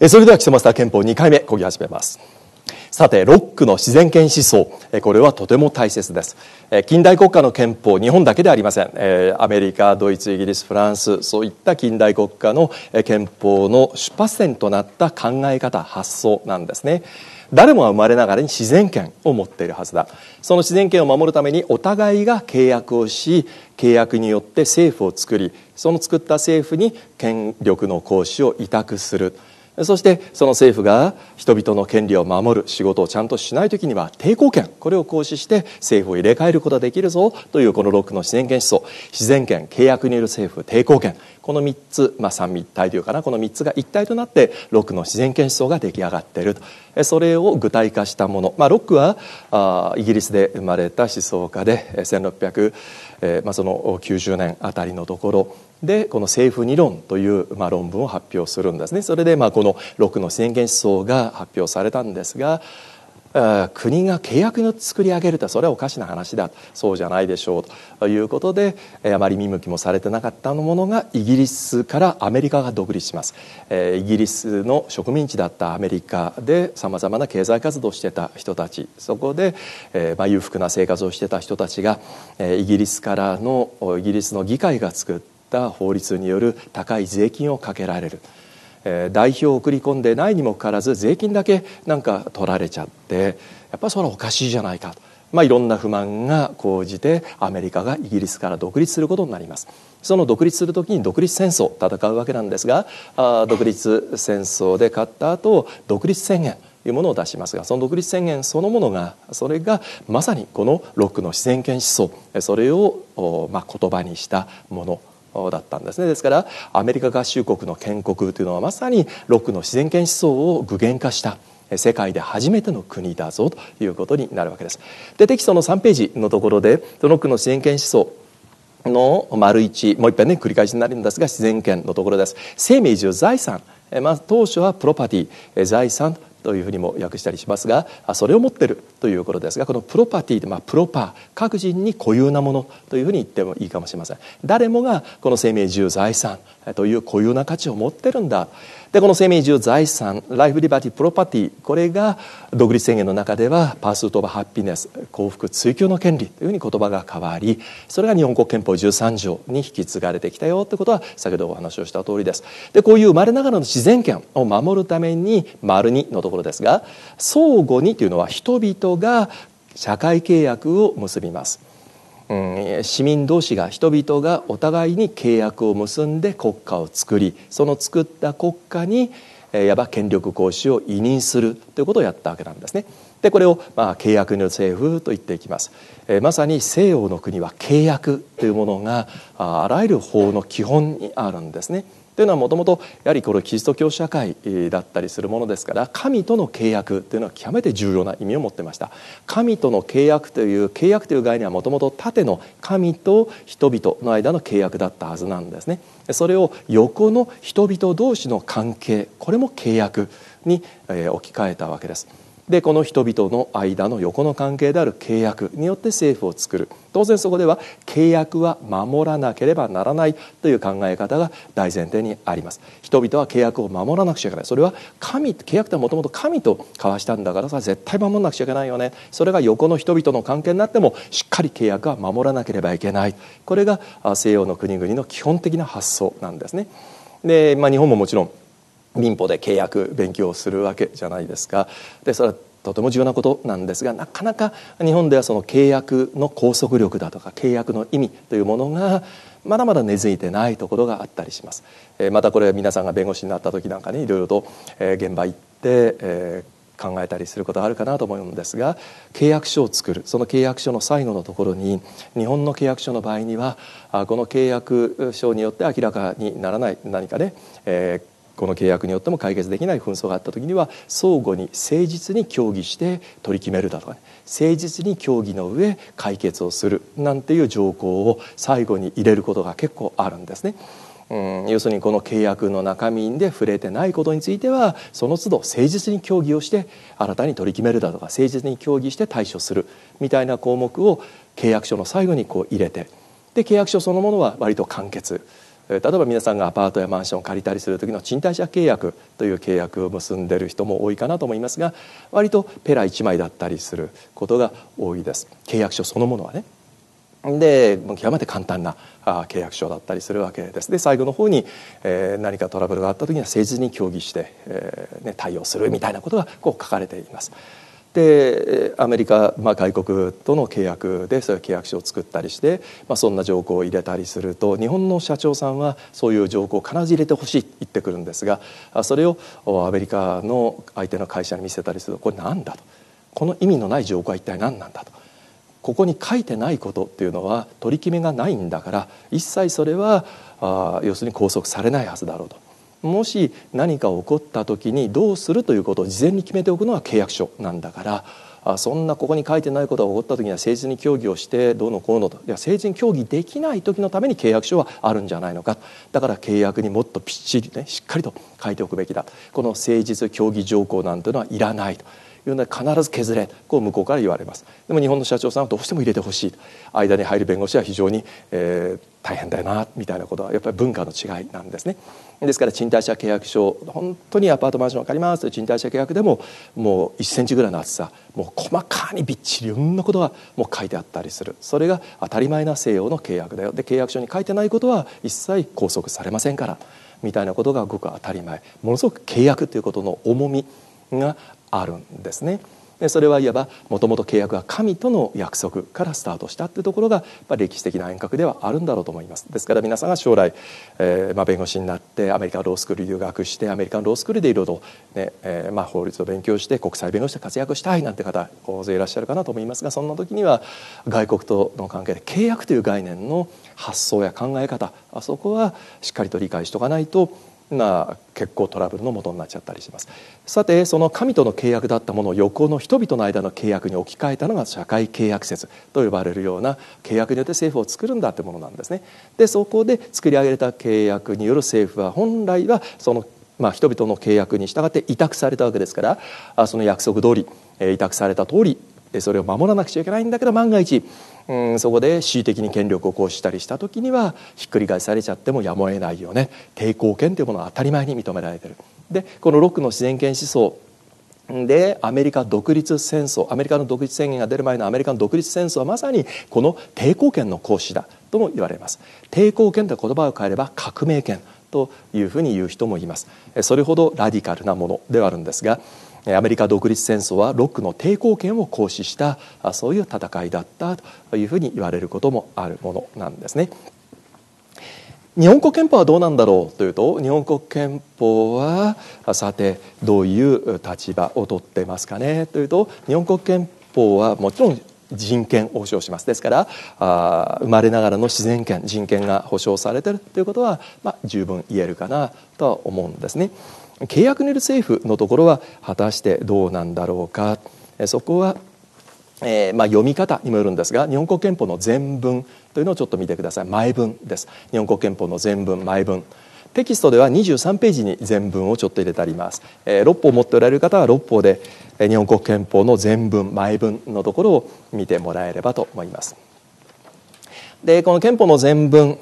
A: それでは来てました憲法2回目講義始めます。さてロックの自然権思想これはとても大切です近代国家の憲法日本だけではありませんアメリカドイツイギリスフランスそういった近代国家の憲法の出発点となった考え方発想なんですね誰もが生まれながらに自然権を持っているはずだその自然権を守るためにお互いが契約をし契約によって政府を作りその作った政府に権力の行使を委託するそしてその政府が人々の権利を守る仕事をちゃんとしない時には抵抗権これを行使して政府を入れ替えることができるぞというこの6の自然権思想自然権契約による政府抵抗権この3つ、まあ、三密体というかなこの3つが一体となって6の自然権思想が出来上がっているとそれを具体化したもの、まあ、6はあイギリスで生まれた思想家で1600えまあ、その90年あたりのところでこの政府理論という、まあ、論文を発表するんですねそれで、まあ、この6の宣言思想が発表されたんですが国が契約の作り上げるとそれはおかしな話だそうじゃないでしょうということであまり見向きもされてなかったものがイギリスからアメリカが独立しますイギリスの植民地だったアメリカでさまざまな経済活動をしてた人たちそこで、裕福な生活をしてた人たちがイギリスからのイギリスの議会が作った法律による高い税金をかけられる。え代表を送り込んでないにもかかわらず税金だけなんか取られちゃってやっぱりそれはおかしいじゃないかと、まあ、いろんな不満が高じてアメリカがイギリスから独立することになります。その独立する時に独立戦争戦うわけなんですがあ独立戦争で勝った後独立宣言というものを出しますがその独立宣言そのものがそれがまさにこのロックの自然権思想それを、まあ、言葉にしたものだったんですねですからアメリカ合衆国の建国というのはまさにロックの自然権思想を具現化した世界で初めての国だぞということになるわけです。でテキストの3ページのところでロックの自然権思想の丸一もう一遍ね繰り返しになるんですが自然権のところです生命自財産、え、まあ、当初はプロパティ財産というふうにも訳したりしますがそれを持ってるということですがこのプロパティで、まあ、プロパ各人に固有なものというふうに言ってもいいかもしれません誰もがこの生命自由財産という固有な価値を持ってるんだでこの生命自由財産ライフ・リバティ・プロパティこれが独立宣言の中ではパースート・オブ・ハッピネス幸福追求の権利というふうに言葉が変わりそれが日本国憲法13条に引き継がれてきたよということは先ほどお話をした通りですでこういう生まれながらの自然権を守るために丸二のところですが相互にというのは人々が社会契約を結びます、うん、市民同士が人々がお互いに契約を結んで国家を作りその作った国家にいわば権力行使を委任するということをやったわけなんですね。でこれをまあ契約の政府と言っていきます、えー、まさに西洋の国は契約というものがあらゆる法の基本にあるんですね。というのはもともとやはりこれキリスト教社会だったりするものですから神との契約というのは極めて重要な意味を持ってました神との契約という契約という概念はもともと縦の神と人々の間の契約だったはずなんですねそれを横の人々同士の関係これも契約に置き換えたわけですでこの人々の間の横の関係である契約によって政府を作る当然そこでは契約は守らなければならないという考え方が大前提にあります人々は契約を守らなくちゃいけないそれは神契約ってもともと神と交わしたんだからさ絶対守らなくちゃいけないよねそれが横の人々の関係になってもしっかり契約は守らなければいけないこれが西洋の国々の基本的な発想なんですねで、まあ、日本ももちろん民法で契約勉強するわけじゃないですかでそれはとても重要なことなんですがなかなか日本ではその契約の拘束力だとか契約の意味というものがまだまだ根付いてないところがあったりします、えー、またこれ皆さんが弁護士になった時なんかに、いろいろと、えー、現場行って、えー考えたりすることあるかなと思うんですが契約書を作るその契約書の最後のところに日本の契約書の場合にはこの契約書によって明らかにならない何かね、えーこの契約によっても解決できない紛争があった時には相互に誠実に協議して取り決めるだとか、ね、誠実に協議の上解決をするなんていう条項を最後に入れることが結構あるんですね。うん、要するにこの契約の中身で触れてないことについてはその都度誠実に協議をして新たに取り決めるだとか誠実に協議して対処するみたいな項目を契約書の最後にこう入れてで契約書そのものは割と簡潔例えば皆さんがアパートやマンションを借りたりする時の賃貸借契約という契約を結んでる人も多いかなと思いますが割とペラ1枚だったりすることが多いです契約書そのものはね。で極めて簡単な契約書だったりするわけですで最後の方に、えー、何かトラブルがあった時には誠実に協議して、えーね、対応するみたいなことがこう書かれています。でアメリカ、まあ、外国との契約でそういう契約書を作ったりして、まあ、そんな条項を入れたりすると日本の社長さんはそういう条項を必ず入れてほしいって言ってくるんですがそれをアメリカの相手の会社に見せたりするとこれなんだとこの意味のない条項は一体何なんだと。ここに書いてないことっていうのは取り決めがないんだから一切それはあ要するに拘束されないはずだろうともし何か起こった時にどうするということを事前に決めておくのが契約書なんだからあそんなここに書いてないことが起こった時には政治に協議をしてどうのこうのといや政治に協議できない時のために契約書はあるんじゃないのかだから契約にもっとぴっちりねしっかりと書いておくべきだこの誠実協議条項なんていうのはいらないと。いうのは必ず削れこう向こうから言われますでも日本の社長さんはどうしても入れてほしい間に入る弁護士は非常に、えー、大変だよなみたいなことはやっぱり文化の違いなんですねですから賃貸借契約書本当にアパートマンション借りますと賃貸借契約でももう1センチぐらいの厚さもう細かにびっちりいろんなことがもう書いてあったりするそれが当たり前な西洋の契約だよで契約書に書いてないことは一切拘束されませんからみたいなことがごく当たり前ものすごく契約ということの重みがあるんですね。それはいわばもともと契約は神との約束からスタートしたっていうところが歴史的な遠隔ではあるんだろうと思いますですから皆さんが将来、えーまあ、弁護士になってアメリカンロースクール留学してアメリカンロースクールでいろいろ、ねえーまあ、法律を勉強して国際弁護士で活躍したいなんて方大勢いらっしゃるかなと思いますがそんな時には外国との関係で契約という概念の発想や考え方あそこはしっかりと理解しておかないとな結構トラブルの元になっちゃったりしますさてその神との契約だったものを横の人々の間の契約に置き換えたのが社会契約説と呼ばれるような契約によって政府を作るんだってものなんですねでそこで作り上げた契約による政府は本来はそのまあ、人々の契約に従って委託されたわけですからその約束通り委託された通りそれを守らなくちゃいけないんだけど万が一うん、そこで恣意的に権力を行使したりした時にはひっくり返されちゃってもやむを得ないよね抵抗権というものは当たり前に認められてる。でこのロックの自然権思想でアメリカ独立戦争アメリカの独立宣言が出る前のアメリカの独立戦争はまさにこの抵抗権の行使だとも言われます抵抗権という言葉を変えれば革命権というふうに言う人もいますそれほどラディカルなものではあるんですがアメリカ独立戦争はロックの抵抗権を行使したそういう戦いだったというふうに言われることもあるものなんですね。日本国憲法はどうなんだろうというと日本国憲法はさてどういう立場をとってますかねというと日本国憲法はもちろん人権を保障しますですからあ生まれながらの自然権人権が保障されてるということは、まあ、十分言えるかなとは思うんですね。契約による政府のところは果たしてどうなんだろうかそこは、えーまあ、読み方にもよるんですが日本国憲法の全文というのをちょっと見てください前文です日本国憲法の全文前文テキストでは23ページに全文をちょっと入れてあります、えー、6法持っておられる方は6法で日本国憲法の全文前文のところを見てもらえればと思いますでこの憲法の全文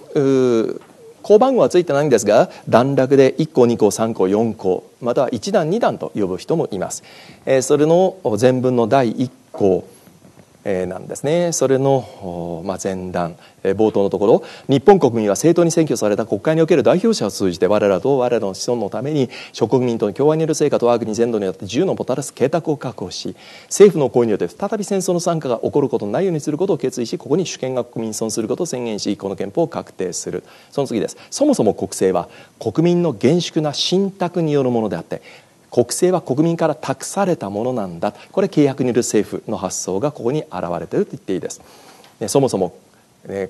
A: 交番号はついてないんですが段落で1個2個3個4個または1段2段と呼ぶ人もいます、えそれの全文の第1項なんですねそれの、まあ、前段冒頭のところ日本国民は政党に選挙された国会における代表者を通じて我らと我らの子孫のために諸国民との共和による成果と我が国全土によって自由のもたらす計画を確保し政府の行為によって再び戦争の参加が起こることのないようにすることを決意しここに主権が国民に損することを宣言しこの憲法を確定するその次ですそもそも国政は国民の厳粛な信託によるものであって国政は国民から託されたものなんだこれ契約による政府の発想がここに現れていると言っていいです。そもそも、ね、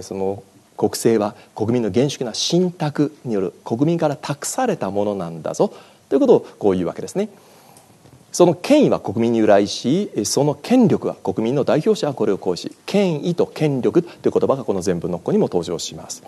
A: その国政は国民の厳粛な信託による国民から託されたものなんだぞということをこういうわけですね。その権威は国民に由来しその権力は国民の代表者はこれを行使権威と権力という言葉がこの全文のここにも登場します。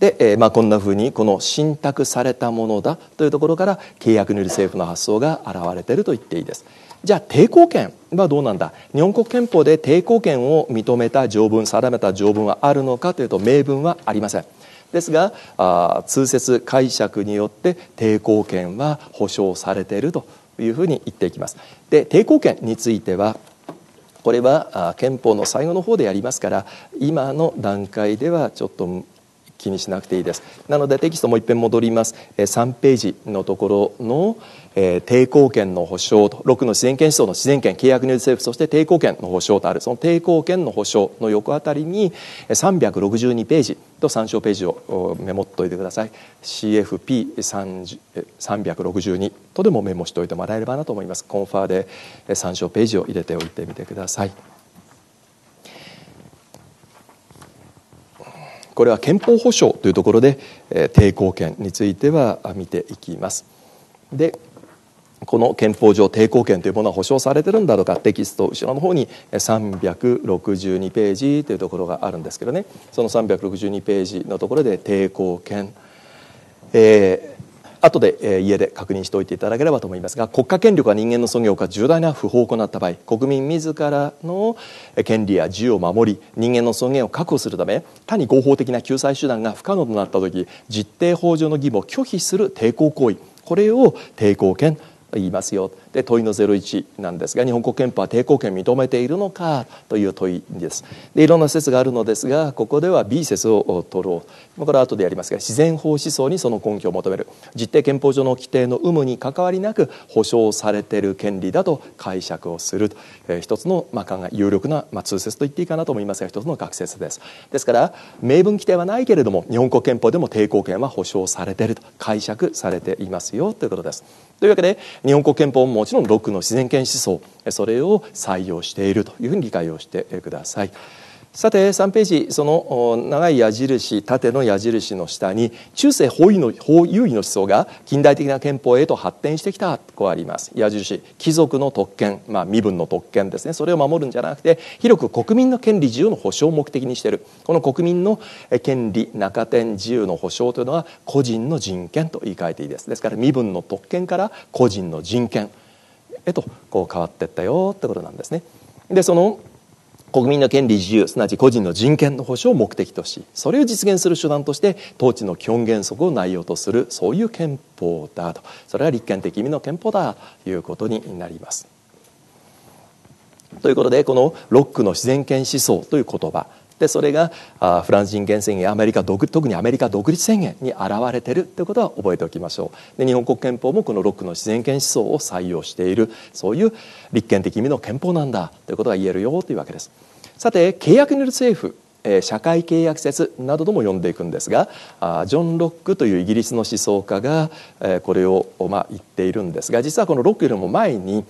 A: で、えー、まあ、こんなふうにこの信託されたものだというところから契約による政府の発想が現れていると言っていいです。じゃあ抵抗権はどうなんだ日本国憲法で抵抗権を認めた条文定めた条文はあるのかというと明文はありません。ですがあ通説解釈によって抵抗権は保障されているというふうに言っていきます。で抵抗権についてはこれは憲法の最後の方でやりますから今の段階ではちょっと気にしなくていいですなのでテキストもう一遍戻ります3ページのところのえ抵抗権の保障と6の自然権思想の自然権契約による政府そして抵抗権の保障とあるその抵抗権の保障の横あたりに362ページと参照ページをメモっておいてください CFP362 とでもメモしておいてもらえればなと思いますコンファーで参照ページを入れておいてみてください。これは憲法保障というところで、え抵抗権については見ていきます。でこの憲法上抵抗権というものは保障されてるんだとかテキスト後ろの方に362ページというところがあるんですけどねその362ページのところで抵抗権、えー、後で、えー、家で確認しておいていただければと思いますが国家権力が人間の尊厳をか重大な不法を行った場合国民自らの権利や自由を守り人間の尊厳を確保するため他に合法的な救済手段が不可能となった時実定法上の義務を拒否する抵抗行為これを抵抗権言いますよで問いの01なんですが日本国憲法は抵抗権認めているのかという問いですでいろんな説があるのですがここでは B 説を取ろうこれは後でやりますが自然法思想にその根拠を求める実定憲法上の規定の有無に関わりなく保障されている権利だと解釈をする、えー、一つの、まあ、考え有力な、まあ、通説と言っていいかなと思いますが一つの学説ですですから明文規定はないけれども日本国憲法でも抵抗権は保障されていると解釈されていますよということですというわけで日本国憲法ももちろんロックの自然権思想それを採用しているというふうに理解をしてください。さて3ページその長い矢印縦の矢印の下に中世法囲の法囲位の思想が近代的な憲法へと発展してきたとこあります矢印貴族の特権、まあ、身分の特権ですねそれを守るんじゃなくて広く国民の権利自由の保障を目的にしているこの国民の権利中点自由の保障というのは個人の人権と言い換えていいですですから身分の特権から個人の人権へとこう変わっていったよってことなんですね。でその国民の権利自由すなわち個人の人権の保障を目的としそれを実現する手段として統治の基本原則を内容とするそういう憲法だとそれは立憲的意味の憲法だということになります。ということでこのロックの自然権思想という言葉でそれがあフランス人権宣言アメリカ独特にアメリカ独立宣言に現れてるということは覚えておきましょうで日本国憲法もこのロックの自然権思想を採用しているそういう立憲的意味の憲法なんだということが言えるよというわけですさて契約による政府社会契約説などとも呼んでいくんですがジョン・ロックというイギリスの思想家がこれをま言っているんですが実はこのロックよりも前に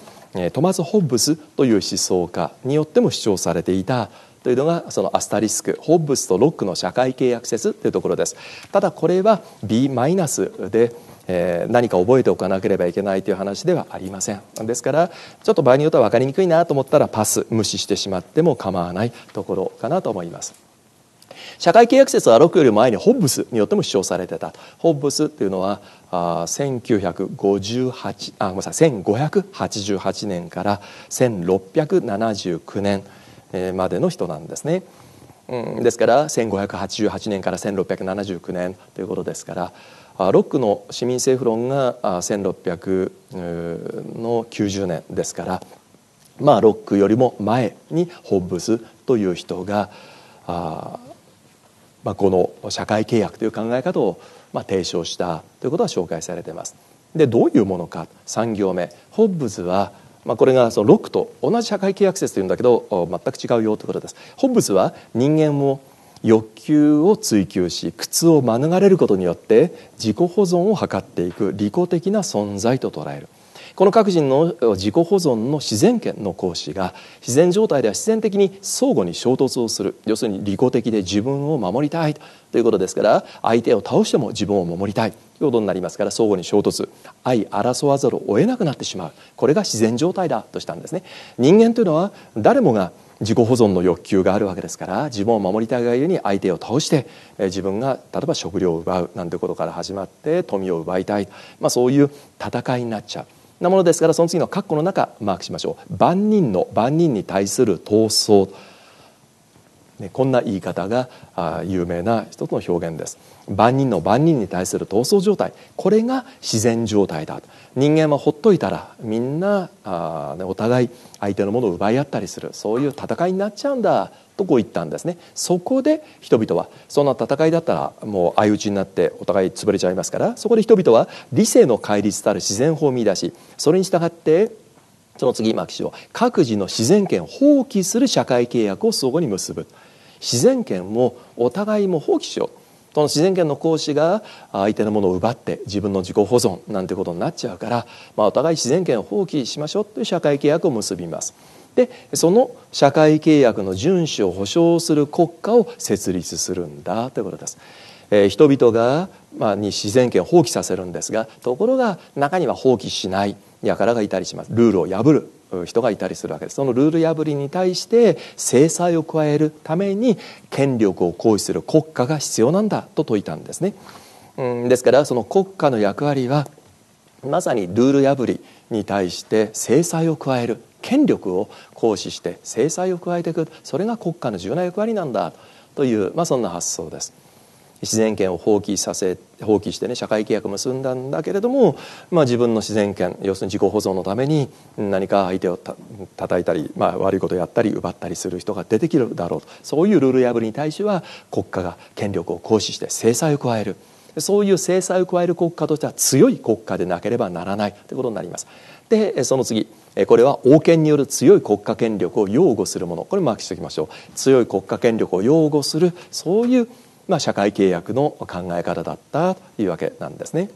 A: トマス・ホッブスという思想家によっても主張されていたというのがそのアスタリスクホッブスとロックの社会契約説というところですただこれは B マイナスでえー、何か覚えておかなければいけないという話ではありませんですからちょっと場合によっては分かりにくいなと思ったらパス無視してしまっても構わないところかなと思います。社会契約説はロックより前にホッブスによっても主張されてたホッブスっていうのはあ1958あごめんなさい1588年から1679年までの人なんですね。ですから1588年から1679年ということですからロックの市民政府論が1 6の90年ですからまあロックよりも前にホッブスという人があ、まあ、この社会契約という考え方をまあ提唱したということは紹介されています。でどういうものか3行目ホッブズはまあ、これがその6と同じ社会契約説というんだけど全く違うよということです。ホッブスは人間を欲求を追求し苦痛を免れることによって自己保存を図っていく利己的な存在と捉えるこの各人の自己保存の自然権の行使が自然状態では自然的に相互に衝突をする要するに利己的で自分を守りたいということですから相手を倒しても自分を守りたいということになりますから相互に衝突相争わざるを得なくなってしまうこれが自然状態だとしたんですね。人間というのは誰もが自己保存の欲求があるわけですから自分を守りたいがゆえに相手を倒して自分が例えば食料を奪うなんてことから始まって富を奪いたい、まあ、そういう戦いになっちゃう。なものですからその次の括弧の中マークしましょう万人の万人に対する闘争、ね、こんな言い方があ有名な一つの表現です万人の万人に対する闘争状態これが自然状態だ人間はほっといたらみんなあ、ね、お互い相手のものを奪い合ったりするそういう戦いになっちゃうんだとこう言ったんですねそこで人々はそんな戦いだったらもう相打ちになってお互い潰れちゃいますからそこで人々は理性の戒律たる自然法を見出しそれに従ってその次牧師を各自の自然権を放棄する社会契約を相互に結ぶ自然権をお互いも放棄しようその自然権の行使が相手のものを奪って自分の自己保存なんてことになっちゃうから、まあ、お互い自然権を放棄しましょうという社会契約を結びます。でその社会契約の遵守を保障する国家を設立するんだということです。えー、人々が、まあ、に自然権を放棄させるんですがところが中には放棄しない輩がいたりしますルールを破る人がいたりするわけですそのルール破りに対して制裁を加えるために権力を行使する国家が必要なんだと説いたんですね。うん、ですからその国家の役割はまさにルール破りに対して制裁を加える権力を行使して制裁を加えていくそれが国家の重要な役割なんだという、まあ、そんな発想です。自然権を放棄させ放棄してね社会契約結んだんだけれども、まあ、自分の自然権要するに自己保存のために何か相手をた叩いたり、まあ、悪いことやったり奪ったりする人が出てきるだろうとそういうルール破りに対しては国家が権力を行使して制裁を加えるそういう制裁を加える国家としては強い国家でなければならないということになります。でその次これは王権による強い国家権力を擁護するものこれマークしておきましょう強い国家権力を擁護するそういう、まあ、社会契約の考え方だったというわけなんですね。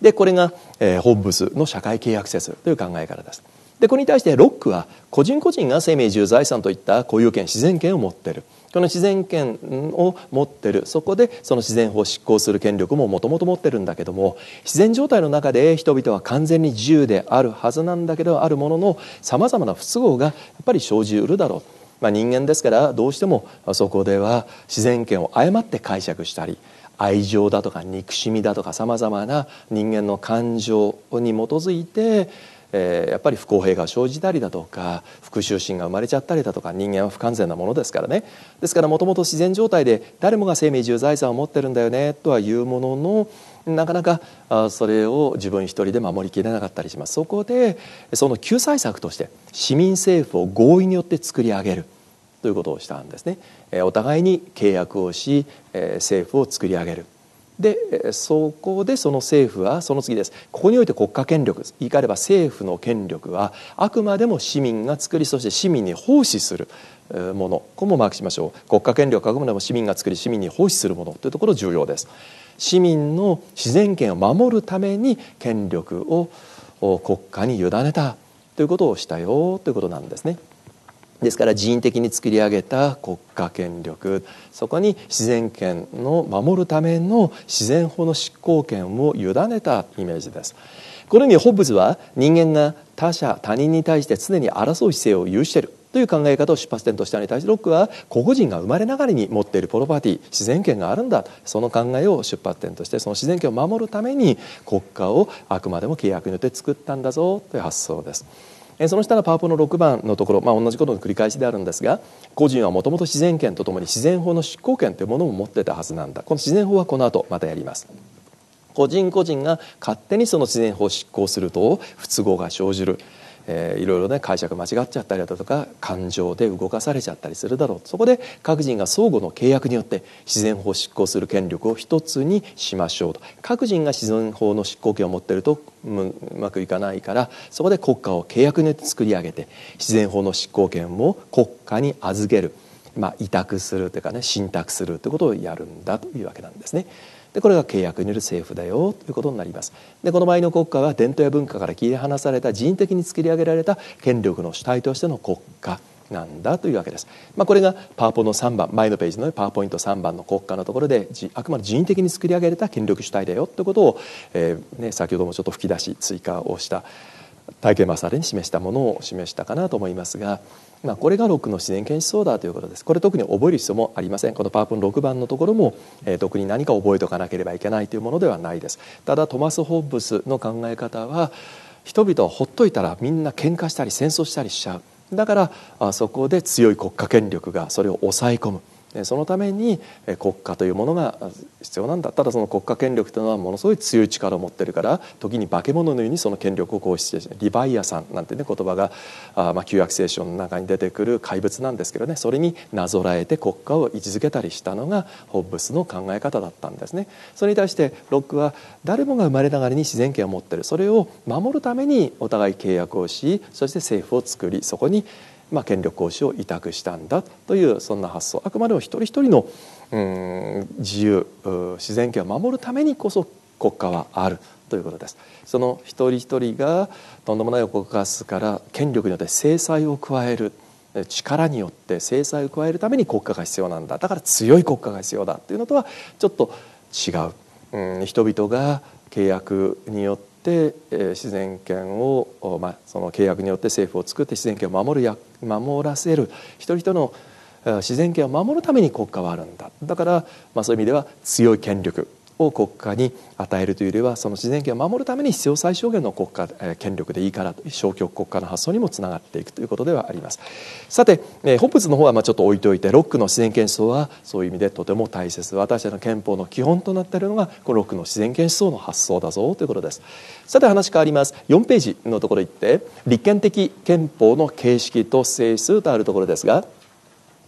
A: でこれが、えー、ホッブスの社会契約説という考え方です。でこれに対してロックは個人個人が生命自由財産といった固有権自然権を持ってる。この自然権を持ってるそこでその自然法を執行する権力ももともと持ってるんだけども自然状態の中で人々は完全に自由であるはずなんだけどあるもののさまざまな不都合がやっぱり生じうるだろう。まあ、人間ですからどうしてもそこでは自然権を誤って解釈したり愛情だとか憎しみだとかさまざまな人間の感情に基づいてえー、やっぱり不公平が生じたりだとか復讐心が生まれちゃったりだとか人間は不完全なものですからねですからもともと自然状態で誰もが生命重財産を持ってるんだよねとはいうもののなかなかあそれを自分一人で守りきれなかったりしますそこでその救済策として市民政府を合意によって作り上げるということをしたんですねえお互いに契約をしえ政府を作り上げるでそこでその政府はその次ですここにおいて国家権力言い換えれば政府の権力はあくまでも市民が作りそして市民に奉仕するものこれもマークしましょう国家権力はあくまでも市民が作り市民に奉仕するものというところ重要です市民の自然権を守るために権力を国家に委ねたということをしたよということなんですね。ですから人為的に作り上げた国家権力そこに自然権の守るための自然法の執行権を委ねたイメージです。このようにホッブズは人間が他者他人に対して常に争う姿勢を有しているという考え方を出発点としたのに対してロックは個々人が生まれながらに持っているプロパティ自然権があるんだその考えを出発点としてその自然権を守るために国家をあくまでも契約によって作ったんだぞという発想です。えその下がパワポの6番のところ、まあ、同じことの繰り返しであるんですが個人はもともと自然権とともに自然法の執行権というものも持ってたはずなんだこの自然法はこの後またやります。個人個人が勝手にその自然法を執行すると不都合が生じるえー、いろいろね解釈間違っちゃったりだとか感情で動かされちゃったりするだろうそこで各人が相互の契約によって自然法を執行する権力を一つにしましょうと各人が自然法の執行権を持ってるとうまくいかないからそこで国家を契約によって作り上げて自然法の執行権を国家に預ける、まあ、委託するというかね信託するということをやるんだというわけなんですね。でこれが契約による政府だよということになりますでこの場合の国家は伝統や文化から切り離された人的に作り上げられた権力の主体としての国家なんだというわけです、まあ、これがパワポの3番前のページのパワーポイント3番の国家のところであくまで人的に作り上げられた権力主体だよということを、えーね、先ほどもちょっと吹き出し追加をした体験マスタに示したものを示したかなと思いますが、まあ、これが6の自然検出ソーダということですこれ特に覚える必要もありませんこのパープン6番のところも、えー、特に何か覚えておかなければいけないというものではないですただトマス・ホッブスの考え方は人々をほっといたらみんな喧嘩したり戦争したりしちゃうだからあそこで強い国家権力がそれを抑え込むそのために国家というものが必要なんだただその国家権力というのはものすごい強い力を持ってるから時に化け物のようにその権力を行使してリバイアさんなんてね言葉がまあ旧約聖書の中に出てくる怪物なんですけどねそれになぞらえて国家を位置づけたりしたのがホッブスの考え方だったんですね。それに対してロックは誰もが生まれながらに自然権を持ってるそれを守るためにお互い契約をしそして政府を作りそこにまあ、権力行使を委託したんだというそんな発想あくまでも一人一人のうん自由自然権を守るためにこそ国家はあるということですその一人一人がとんでもない国家から権力によって制裁を加える力によって制裁を加えるために国家が必要なんだだから強い国家が必要だというのとはちょっと違う、うん、人々が契約によって、えー、自然権を、まあ、その契約によって政府を作って自然権を守るや守らせる人人の自然権を守るために国家はあるんだだから、まあ、そういう意味では強い権力を国家に与えるというよりはその自然権を守るために必要最小限の国家、え権力でいいからという消極国家の発想にもつながっていくということではありますさて、えー、ホップズの方はまちょっと置いておいてロックの自然権思想はそういう意味でとても大切私たちの憲法の基本となっているのがこのロックの自然権思想の発想だぞということですさて話変わります4ページのところ行って立憲的憲法の形式と性質とあるところですが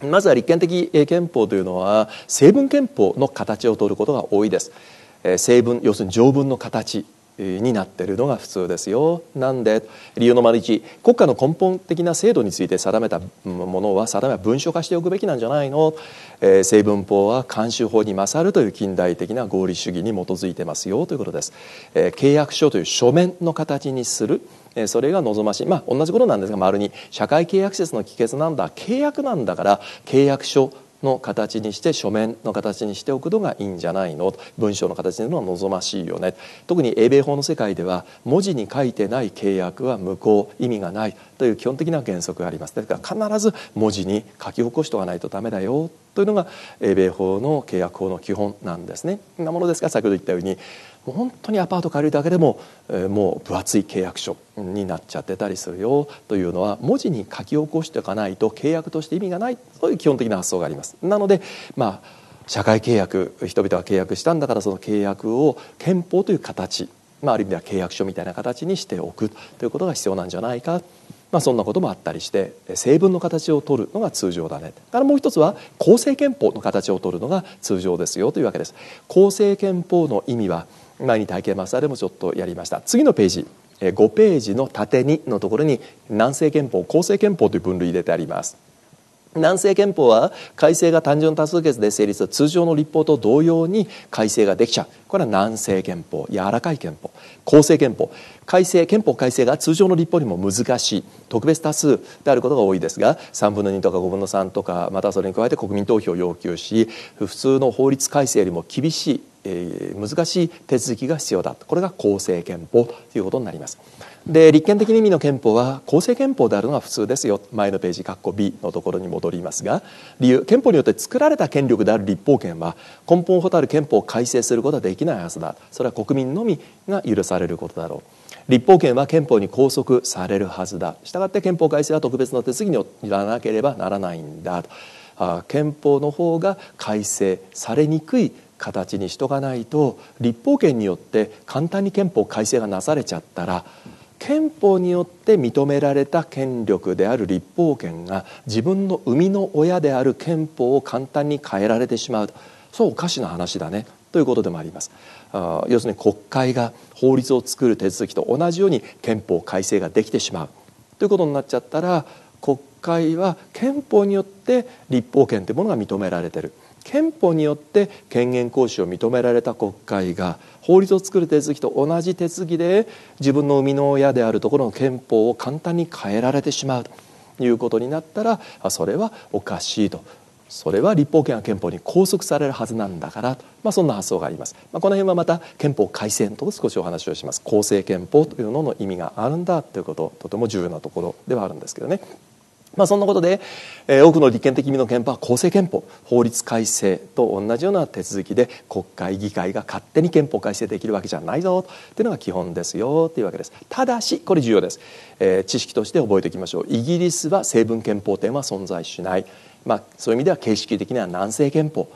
A: まずは立憲的憲法というのは成分憲法の形を取ることが多いです。成分要するに条文の形になってるのが普通ですよなんで理由の丸1国家の根本的な制度について定めたものは定めは文書化しておくべきなんじゃないの、えー、成分法は慣習法に勝るという近代的な合理主義に基づいてますよということです、えー、契約書という書面の形にするそれが望ましいまあ同じことなんですが丸に社会契約説の帰結なんだ契約なんだから契約書の形にして書面の形にしておくのがいいんじゃないの文章の形にのは望ましいよね特に英米法の世界では文字に書いてない契約は無効意味がないという基本的な原則がありますですから必ず文字に書き起こしておかないとダメだよというのが英米法の契約法の基本なんですね。なものですが先ほど言ったように本当にアパート借りるだけでも、えー、もう分厚い契約書になっちゃってたりするよというのは文字に書き起こしておかないと契約として意味がないという基本的な発想があります。なので、まあ社会契約人々は契約したんだからその契約を憲法という形、まあ、ある意味では契約書みたいな形にしておくということが必要なんじゃないかまあ、そんなこともあったりして成分の形を取るのが通常だねからもう一つは公正憲法の形を取るのが通常ですよというわけです。公正憲法の意味は前に体験マスターでもちょっとやりました次のページ5ページの縦にのところに南西憲法厚生憲法という分類入れてあります南西憲法は改正が単純多数決で成立通常の立法と同様に改正ができちゃうこれは南西憲法柔らかい憲法厚生憲法改正憲法改正が通常の立法よりも難しい特別多数であることが多いですが3分の2とか5分の3とかまたそれに加えて国民投票を要求し普通の法律改正よりも厳しい、えー、難しい手続きが必要だこれが公正憲法ということになります。で立憲的に意味の憲法は公正憲法であるのが普通ですよ前のページ括弧 B のところに戻りますが理由憲法によって作られた権力である立法権は根本を断る憲法を改正することはできないはずだそれは国民のみが許されることだろう立法権は憲法に拘束されるはずだしたがって憲法改正は特別の手続きによらなければならないんだとあ憲法の方が改正されにくい形にしとかないと立法権によって簡単に憲法改正がなされちゃったら憲法によって認められた権力である立法権が自分の生みの親である憲法を簡単に変えられてしまうそうおかしな話だねということでもあります。あ要するに国会が法律を作る手続きと同じように憲法改正ができてしまうということになっちゃったら国会は憲法によって立法権というものが認められてる憲法によって権限行使を認められた国会が法律を作る手続きと同じ手続きで自分の生みの親であるところの憲法を簡単に変えられてしまうということになったらそれはおかしいとそれは立法権は憲法に拘束されるはずなんだから、まあ、そんな発想があります、まあ、この辺はまた憲法改正と少しお話をします公正憲法というのの意味があるんだということとても重要なところではあるんですけどね。まあ、そんなことで、えー、多くの立憲的意味の憲法は公正憲法法律改正と同じような手続きで国会議会が勝手に憲法改正できるわけじゃないぞというのが基本ですよというわけですただしこれ重要です、えー、知識として覚えておきましょうイギリスは成文憲法典は存在しないまあ、そういう意味では形式的には南西憲法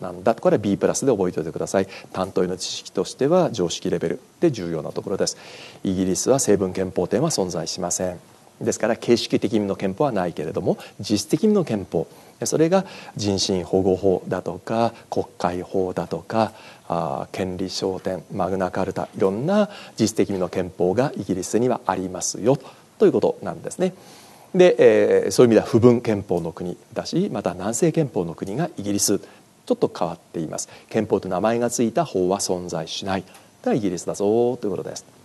A: なんだこれは B プラスで覚えておいてください担当医の知識としては常識レベルで重要なところですイギリスは成分憲法典は存在しませんですから形式的の憲法はないけれども実質的の憲法それが人身保護法だとか国会法だとかあ権利商点マグナカルタいろんな実質的の憲法がイギリスにはありますよということなんですね。で、えー、そういう意味では不分憲法の国だしまた南西憲法の国がイギリスちょっと変わっています憲法と名前がついた法は存在しないがイギリスだぞということです。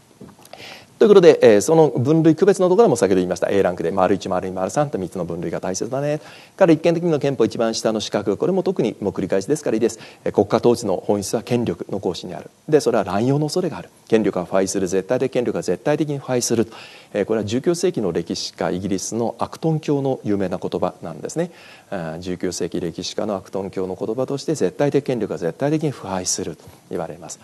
A: ということで、えー、その分類区別のところも先ほど言いました A ランクで丸1丸2丸3と3つの分類が大切だねから一見的にの憲法一番下の資格これも特にもう繰り返しですからいいです、えー、国家統治の本質は権力の行使にあるでそれは乱用の恐れがある権力が腐敗する絶対的権力が絶対的に腐敗する、えー、これは19世紀の歴史家イギリスのアクトン教の有名な言葉なんですね19世紀歴史家のアクトン教の言葉として絶対的権力が絶対的に腐敗すると言われます。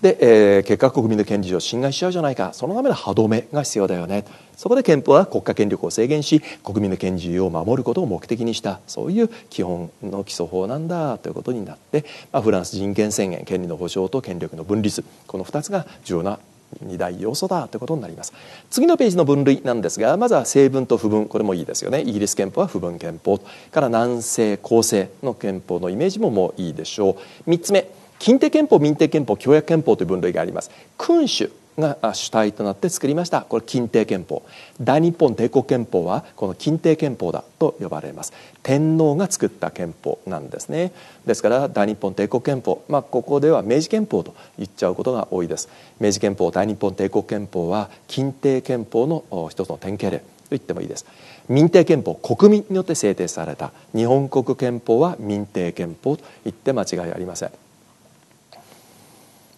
A: で、えー、結果国民の権利を侵害しちゃうじゃないかそのための歯止めが必要だよねそこで憲法は国家権力を制限し国民の権利を守ることを目的にしたそういう基本の基礎法なんだということになって、まあ、フランス人権宣言権利の保障と権力の分立この2つが重要な二大要素だということになります次のページの分類なんですがまずは成分と不分これもいいですよねイギリス憲法は不分憲法から南西構成の憲法のイメージももういいでしょう三つ目近手憲法民定憲法教約憲法という分類があります君主が主体となって作りましたこれ近帝憲法大日本帝国憲法はこの近帝憲法だと呼ばれます天皇が作った憲法なんですねですから大日本帝国憲法まあここでは明治憲法と言っちゃうことが多いです明治憲法大日本帝国憲法は近帝憲法の一つの典型例と言ってもいいです民定憲法国民によって制定された日本国憲法は民定憲法と言って間違いありません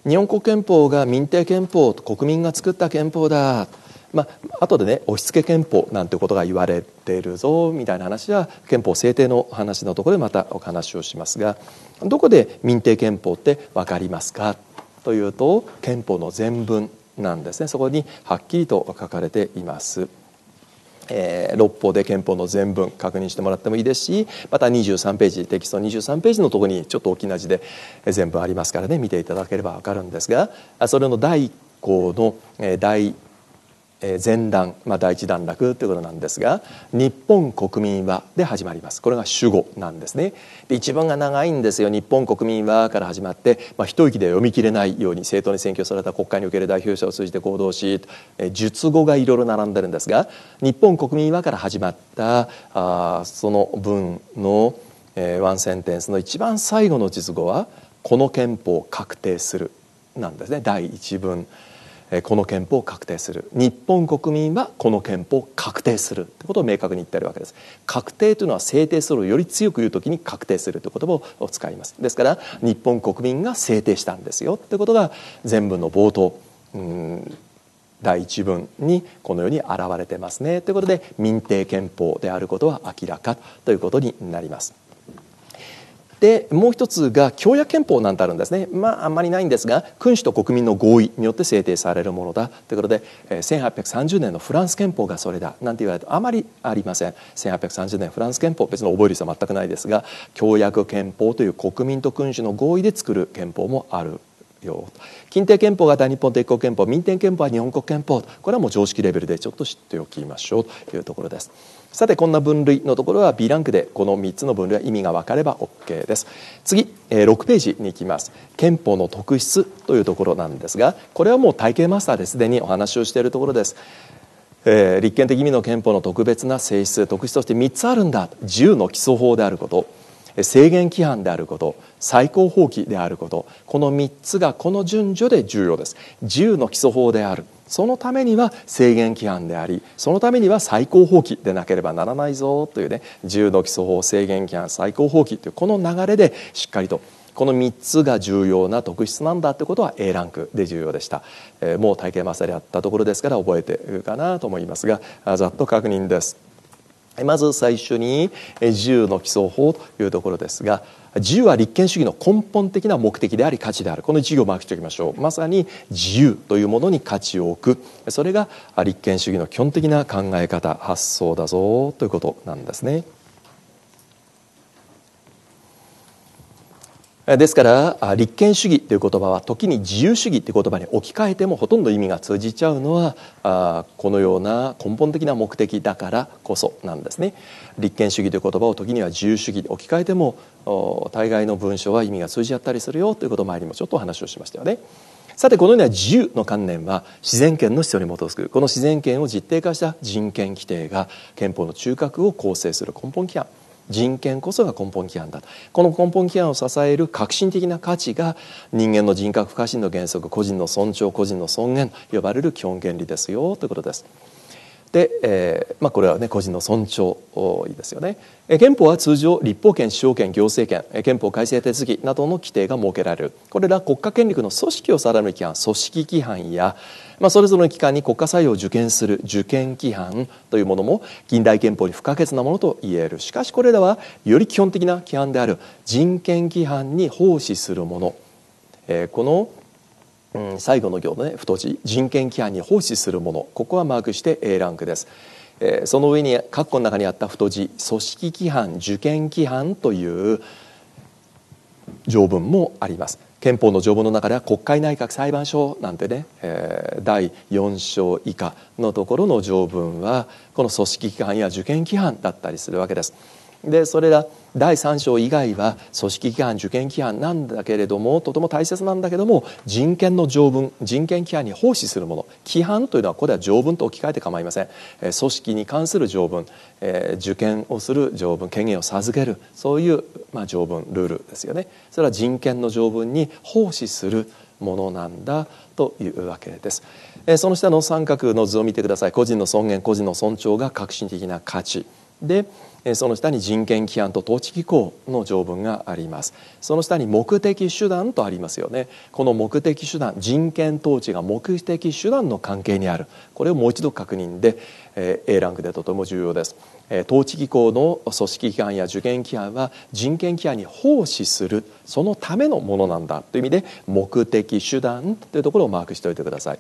A: 日本国憲法が民定憲法国民が作った憲法だまあ後でね押し付け憲法なんてことが言われてるぞみたいな話は憲法制定の話のところでまたお話をしますがどこで民定憲法って分かりますかというと憲法の全文なんですねそこにはっきりと書かれています。えー、6法で憲法の全文確認してもらってもいいですしまた23ページテキスト23ページのとこにちょっと大きな字で全文ありますからね見ていただければ分かるんですがそれの第1項の第前段、まあ、第一段落ということなんですが「日本国民は」で始まりますこれが主語なんですねで一番が長いんですよ「日本国民は」から始まって、まあ、一息で読み切れないように政党に選挙された国会における代表者を通じて行動し述語がいろいろ並んでるんですが「日本国民は」から始まったあその文の、えー、ワンセンテンスの一番最後の述語は「この憲法を確定する」なんですね第一文。この憲法を確定する日本国民はこの憲法を確定するということを明確に言っているわけです確定というのは制定するをより強く言うときに確定するという言葉を使いますですから日本国民が制定したんですよということが全文の冒頭うん第一文にこのように表れてますねということで民定憲法であることは明らかということになります。でもう一つが教約憲法なんてあるんですねまああんまりないんですが君主と国民の合意によって制定されるものだということで1830年のフランス憲法がそれだなんて言われるとあまりありません1830年フランス憲法別の覚える必要は全くないですが教約憲法という国民と君主の合意で作る憲法もあるよ近帝憲法が大日本帝国憲法民典憲法は日本国憲法これはもう常識レベルでちょっと知っておきましょうというところです。さてこんな分類のところは B ランクでこの3つの分類は意味が分かれば OK です次6ページに行きます憲法の特質というところなんですがこれはもう体系マスターですでにお話をしているところですえー、立憲的意味の憲法の特別な性質特質として3つあるんだ自由の基礎法であること制限規範であること最高法規であることこの3つがこの順序で重要です自由の基礎法であるそのためには制限規範でありそのためには最高法規でなければならないぞというね自由の基礎法制限規範最高法規というこの流れでしっかりとこの3つが重要な特質なんだってことは A ランクで重要でした、えー、もう体系マスターでやったところですから覚えてるかなと思いますがざっと確認ですまず最初に自由の基礎法というところですが自由は立憲主義の根本的な目的であり価値であるこの事業をマークしておきましょうまさに自由というものに価値を置くそれが立憲主義の基本的な考え方発想だぞということなんですね。ですから立憲主義という言葉は時に自由主義という言葉に置き換えてもほとんど意味が通じちゃうのはこのような根本的な目的だからこそなんですね。立憲主義という言葉を時には自由主義に置き換えても大概の文章は意味が通じ合ったりするよということを前にもちょっとお話をしましたよね。さてこのような自由の観念は自然権の主張に基づくこの自然権を実定化した人権規定が憲法の中核を構成する根本規範人権こそが根本規範だとこの根本規範を支える革新的な価値が人間の人格不可侵の原則個人の尊重個人の尊厳呼ばれる基本原理ですよということです。で、えーまあ、これは、ね、個人の尊重ですよね、え憲法は通常立法権司法権行政権憲法改正手続きなどの規定が設けられるこれら国家権力の組織を定める規範組織規範や、まあ、それぞれの機関に国家採用を受験する受験規範というものも近代憲法に不可欠なものと言えるしかしこれらはより基本的な規範である人権規範に奉仕するもの、えー、このうん、最後の行のね太字人権規範に奉仕するものここはマークして A ランクです、えその上に括弧の中にあった太字組織規範受験規範という条文もあります憲法の条文の中では国会内閣裁判所なんてね、え第4章以下のところの条文はこの組織規範や受験規範だったりするわけです。でそれら第3章以外は組織規範受験規範なんだけれどもとても大切なんだけども人権の条文人権規範に奉仕するもの規範というのはここでは条文と置き換えて構いません組織に関する条文、え受験をする条文権限を授けるそういう、まあ、条文ルールですよねそれは人権の条文に奉仕するものなんだというわけです、えその下の三角の図を見てください個人の尊厳個人の尊重が革新的な価値でその下に人権規範と統治機構の条文がありますその下に目的手段とありますよねこの目的手段人権統治が目的手段の関係にあるこれをもう一度確認で A ランクでとても重要です統治機構の組織規範や受験規範は人権規範に奉仕するそのためのものなんだという意味で目的手段というところをマークしておいてください。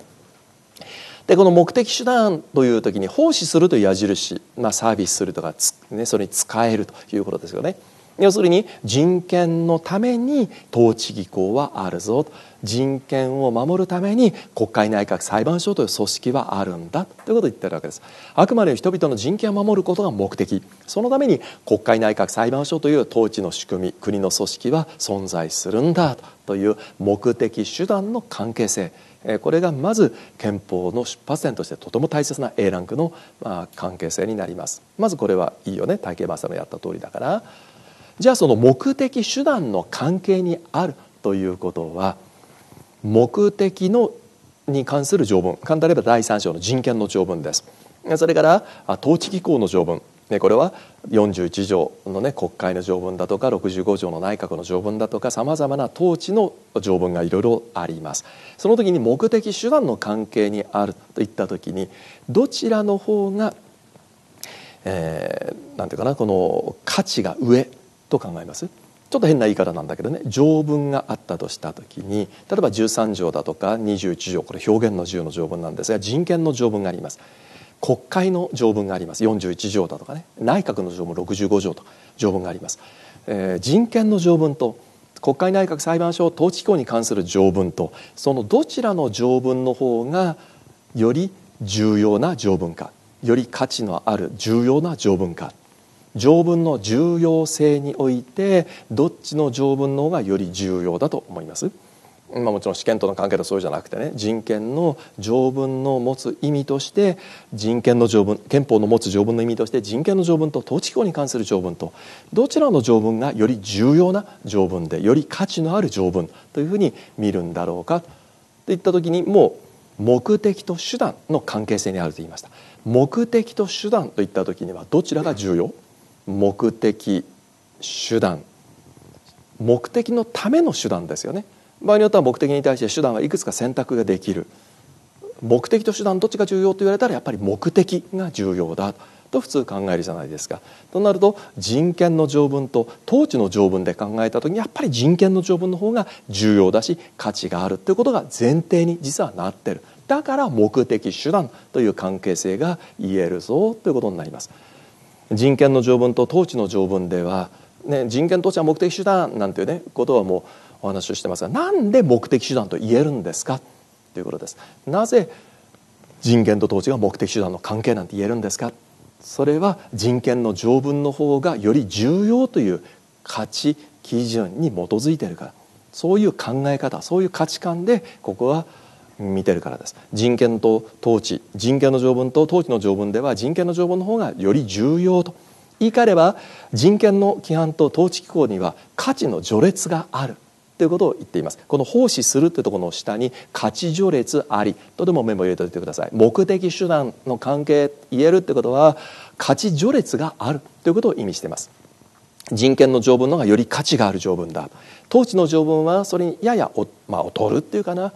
A: でこの目的手段という時に奉仕するという矢印、まあ、サービスするとかね、それに使えるということですよね。要するに人権のために統治機構はあるぞ人権を守るために国会内閣裁判所という組織はあるんだということを言ってるわけですあくまで人々の人権を守ることが目的そのために国会内閣裁判所という統治の仕組み国の組織は存在するんだという目的手段の関係性これがまず憲法の出発点としてとても大切な A ランクの関係性になりますまずこれはいいよね体系正のやった通りだからじゃあその目的手段の関係にあるということは目的のに関する条文簡単に言えば第3章の人権の条文ですそれから統治機構の条文ね、これは41条の、ね、国会の条文だとか65条の内閣の条文だとかさまざまな統治の条文がいろいろありますその時に目的手段の関係にあるといった時にどちらの方が何、えー、て言うかなこの価値が上と考えますちょっと変な言い方なんだけどね条文があったとした時に例えば13条だとか21条これ表現の自由の条文なんですが人権の条文があります。国会の条文があります41条だとかね内閣の条文65条と条文があります、えー、人権の条文と国会内閣裁判所統治機構に関する条文とそのどちらの条文の方がより重要な条文かより価値のある重要な条文か条文の重要性においてどっちの条文の方がより重要だと思います。まあ、もちろん試験との関係とそうじゃなくてね人権の条文の持つ意味として人権の条文憲法の持つ条文の意味として人権の条文と統治法に関する条文とどちらの条文がより重要な条文でより価値のある条文というふうに見るんだろうかといった時にもう目的と手段の関係性にあると言いました目的と手段といった時にはどちらが重要目的手段目的のための手段ですよね。場合によっては目的に対して手段はいくつか選択ができる目的と手段どっちが重要と言われたらやっぱり目的が重要だと普通考えるじゃないですか。となると人権の条文と統治の条文で考えた時にやっぱり人権の条文の方が重要だし価値があるということが前提に実はなっているだから目的手段という関係性が言えるぞということになります。人権の条文と統治の条文では、ね、人権統治は目的手段なんていうねことはもうお話をしてますがなんで目的手段と言えるんですかということですなぜ人権と統治が目的手段の関係なんて言えるんですかそれは人権の条文の方がより重要という価値基準に基づいているからそういう考え方そういう価値観でここは見てるからです人権と統治人権の条文と統治の条文では人権の条文の方がより重要と言いかれば人権の規範と統治機構には価値の序列があるということを言っていますこの奉仕するというところの下に価値序列ありとでもメモを入れておいてください目的手段の関係言えるってことは価値序列があるということを意味しています人権の条文のがより価値がある条文だ統治の条文はそれにやや、まあ、劣るっていうかな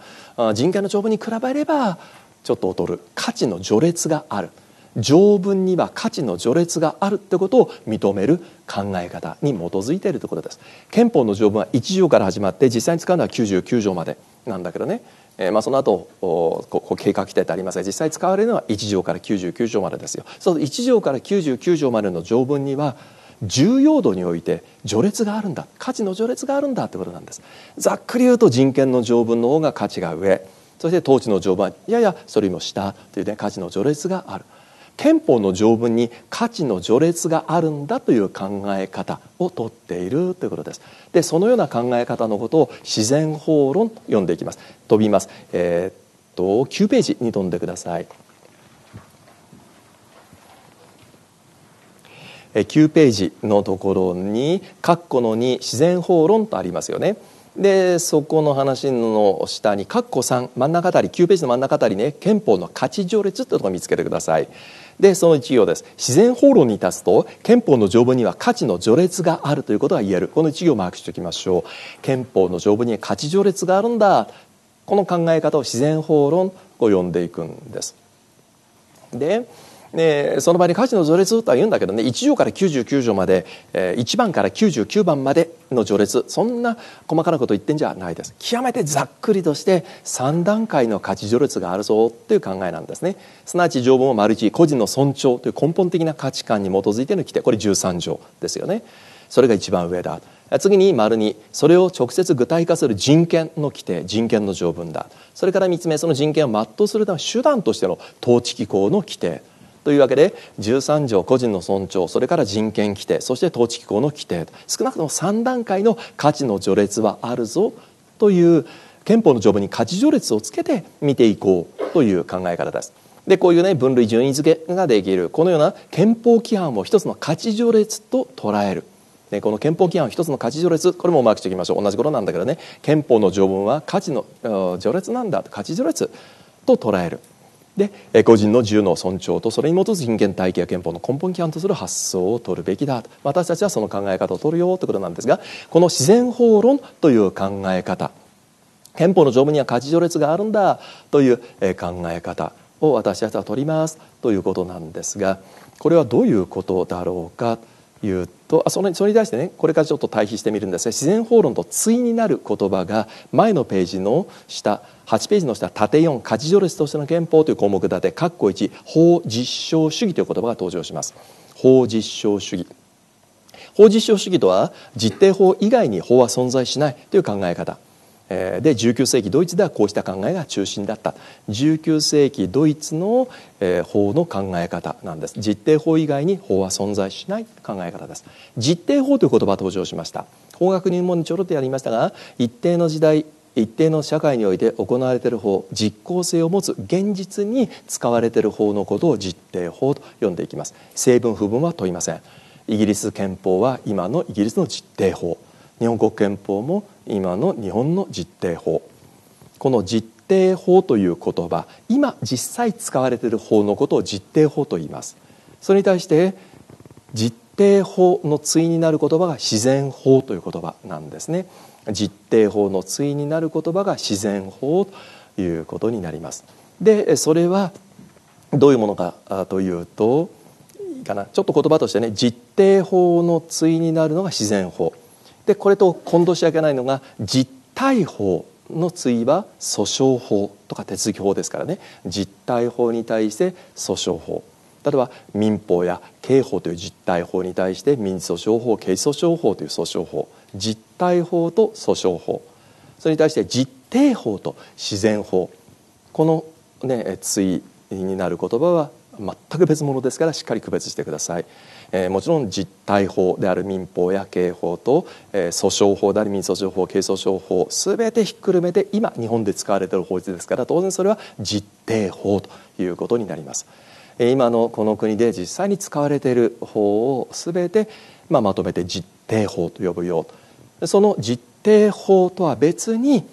A: 人権の条文に比べればちょっと劣る価値の序列がある条文には価値の序列があるってことを認める考え方に基づいているということです憲法の条文は1条から始まって実際に使うのは99条までなんだけどね、えー、まあその後ここ計画規定ってありますが実際使われるのは1条から99条までですよその1条から99条までの条文には重要度において序列があるんだ価値の序列があるんだってことなんですざっくり言うと人権の条文の方が価値が上そして統治の条文はややそれよりも下というね価値の序列がある憲法の条文に価値の序列があるんだという考え方をとっているということですでそのような考え方のことを自然法論と呼んでいきます飛びますえー、っと9ページに飛んでください9ページのところに括弧の2自然法論とありますよねでそこの話の下に括弧3真ん中あたり9ページの真ん中あたりね憲法の価値序列ってとこを見つけてください。でその1行です自然法論に立つと憲法の条文には価値の序列があるということが言えるこの1行をマークしておきましょう憲法の条文に価値序列があるんだこの考え方を自然法論と呼んでいくんですでその場合に価事の序列とは言うんだけどね1条から99条まで1番から99番までの序列そんな細かなこと言ってんじゃないです極めてざっくりとして3段階の価値序列があるぞという考えなんですねすなわち条文を丸1個人の尊重という根本的な価値観に基づいての規定これ13条ですよねそれが一番上だ次に丸2それを直接具体化する人権の規定人権の条文だそれから3つ目その人権を全うするための手段としての統治機構の規定というわけで13条個人の尊重それから人権規定そして統治機構の規定少なくとも3段階の価値の序列はあるぞという憲法の条文に価値序列をつけて見ていこうという考え方です。でこういうね分類順位付けができるこのような憲法規範を一つの価値序列と捉える。ね、この憲法規範を一つの価値序列これもマークしておきましょう同じことなんだけどね憲法の条文は価値の序列なんだ価値序列と捉えるで個人の自由の尊重とそれに基づく人権体系や憲法の根本規範とする発想を取るべきだと私たちはその考え方を取るよということなんですがこの自然法論という考え方憲法の条文には価値序列があるんだという考え方を私たちは取りますということなんですがこれはどういうことだろうか。いうとあそれそれに対してねこれからちょっと対比してみるんですが自然法論と対になる言葉が前のページの下8ページの下縦4カジジョスとしての憲法という項目立て括弧1法実証主義という言葉が登場します。法実証主義法実証主義とは実定法以外に法は存在しないという考え方で19世紀ドイツではこうした考えが中心だった19世紀ドイツの法の考え方なんです実定法以外に法は存在しない考え方です実定法という言葉登場しました法学入門にちょろっとやりましたが一定の時代一定の社会において行われている法実効性を持つ現実に使われている法のことを実定法と呼んでいきます成分不分は問いませんイギリス憲法は今のイギリスの実定法日本国憲法も今の日本の実定法この実定法という言葉今実際使われている法のことを実定法と言いますそれに対して実定法の対になる言葉が自然法という言葉なんですね実定法の対になる言葉が自然法ということになりますでそれはどういうものかというといいかなちょっと言葉としてね実定法の対になるのが自然法でこれと混同しちゃいけないのが実態法の次は訴訟法とか手続き法ですからね実態法に対して訴訟法例えば民法や刑法という実態法に対して民事訴訟法刑事訴訟法という訴訟法実態法と訴訟法それに対して実定法と自然法このね対になる言葉は全く別物ですからしっかり区別してください。えもちろん実態法である民法や刑法と、え訴訟法である民訴訟法刑訴訟法全てひっくるめて今日本で使われている法律ですから当然それは実定法ということになります。え今のこの国で実際に使われている法を全て、ままとめて実定法と呼ぶようその実定法とは別に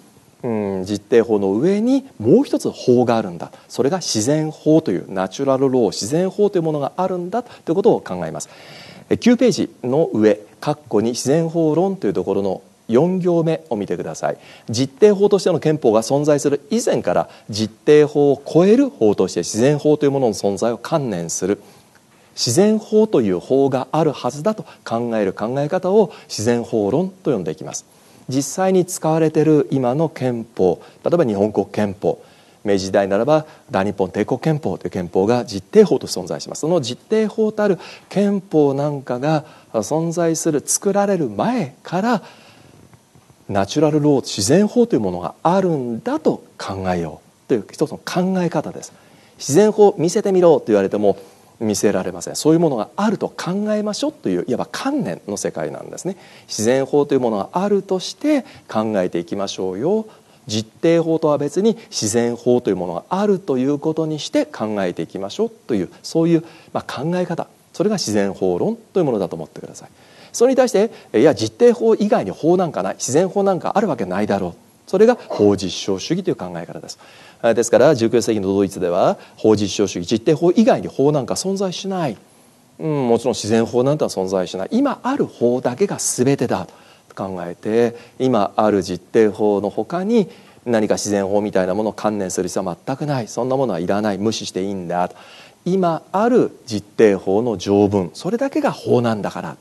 A: うん実定法の上にもう一つ法があるんだそれが自然法というナチュラルロー自然法というものがあるんだということを考えます9ページの上括弧に自然法論というところの4行目を見てください実定法としての憲法が存在する以前から実定法を超える法として自然法というものの存在を観念する自然法という法があるはずだと考える考え方を自然法論と呼んでいきます実際に使われている今の憲法例えば日本国憲法明治時代ならば大日本帝国憲法という憲法が実定法と存在しますその実定法たる憲法なんかが存在する作られる前からナチュラルロー自然法というものがあるんだと考えようという一つの考え方です自然法見せてみろと言われても見せられませんそういうものがあると考えましょうといういわば観念の世界なんですね自然法というものがあるとして考えていきましょうよ実定法とは別に自然法というものがあるということにして考えていきましょうというそういう、ま考え方それが自然法論というものだと思ってくださいそれに対していや実定法以外に法なんかない自然法なんかあるわけないだろうそれが法実証主義という考え方ですですから19世紀のドイツでは法実証主義実定法以外に法なんか存在しない、うん、もちろん自然法なんては存在しない今ある法だけが全てだと考えて今ある実定法のほかに何か自然法みたいなものを観念する必要は全くないそんなものはいらない無視していいんだ今ある実定法の条文それだけが法なんだから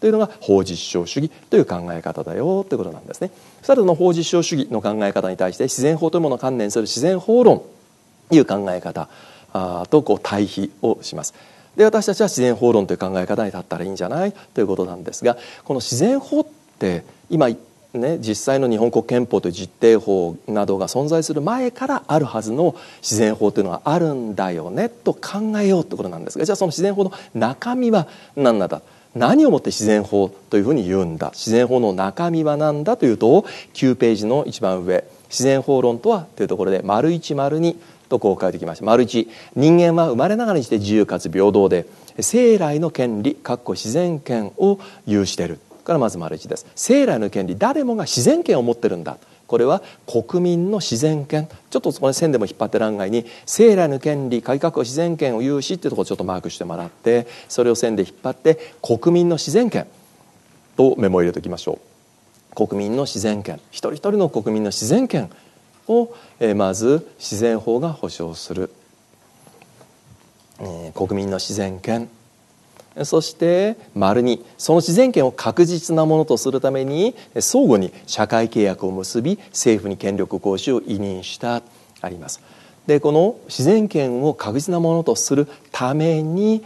A: というのが法実証主義という考え方だよということなんですね。さつの法実証主義の考え方に対して自然法というものを関連する自然法論という考え方とこう対比をします。で私たちは自然法論という考え方に立ったらいいんじゃないということなんですがこの自然法って今ね、実際の日本国憲法という実定法などが存在する前からあるはずの自然法というのがあるんだよねと考えようってことなんですがじゃあその自然法の中身は何なんだ何をもって自然法というふうに言うんだ自然法の中身は何だというと9ページの一番上「自然法論とは」というところで「丸一丸二とこう書いてきました丸一人間は生まれながらにして自由かつ平等で生来の権利かっこ自然権を有しているからまず丸一です生来の権利誰もが自然権を持ってるんだこれは国民の自然権ちょっとそこの線でも引っ張ってらんがいに生来の権利改革自然権を有しっていうところをちょっとマークしてもらってそれを線で引っ張って国民の自然権とメモを入れておきましょう国民の自然権一人一人の国民の自然権を、えまず自然法が保障する、えー、国民の自然権そして丸にその自然権を確実なものとするために相互に社会契約を結び政府に権力行使を委任したあります。でこの自然権を確実なものとするために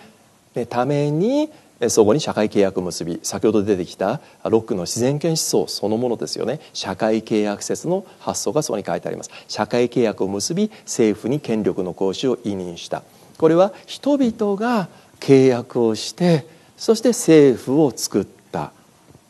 A: ために相互に社会契約を結び先ほど出てきたロックの自然権思想そのものですよね社会契約説の発想がそこに書いてあります社会契約を結び政府に権力の行使を委任したこれは人々が契約をしてそして政府を作った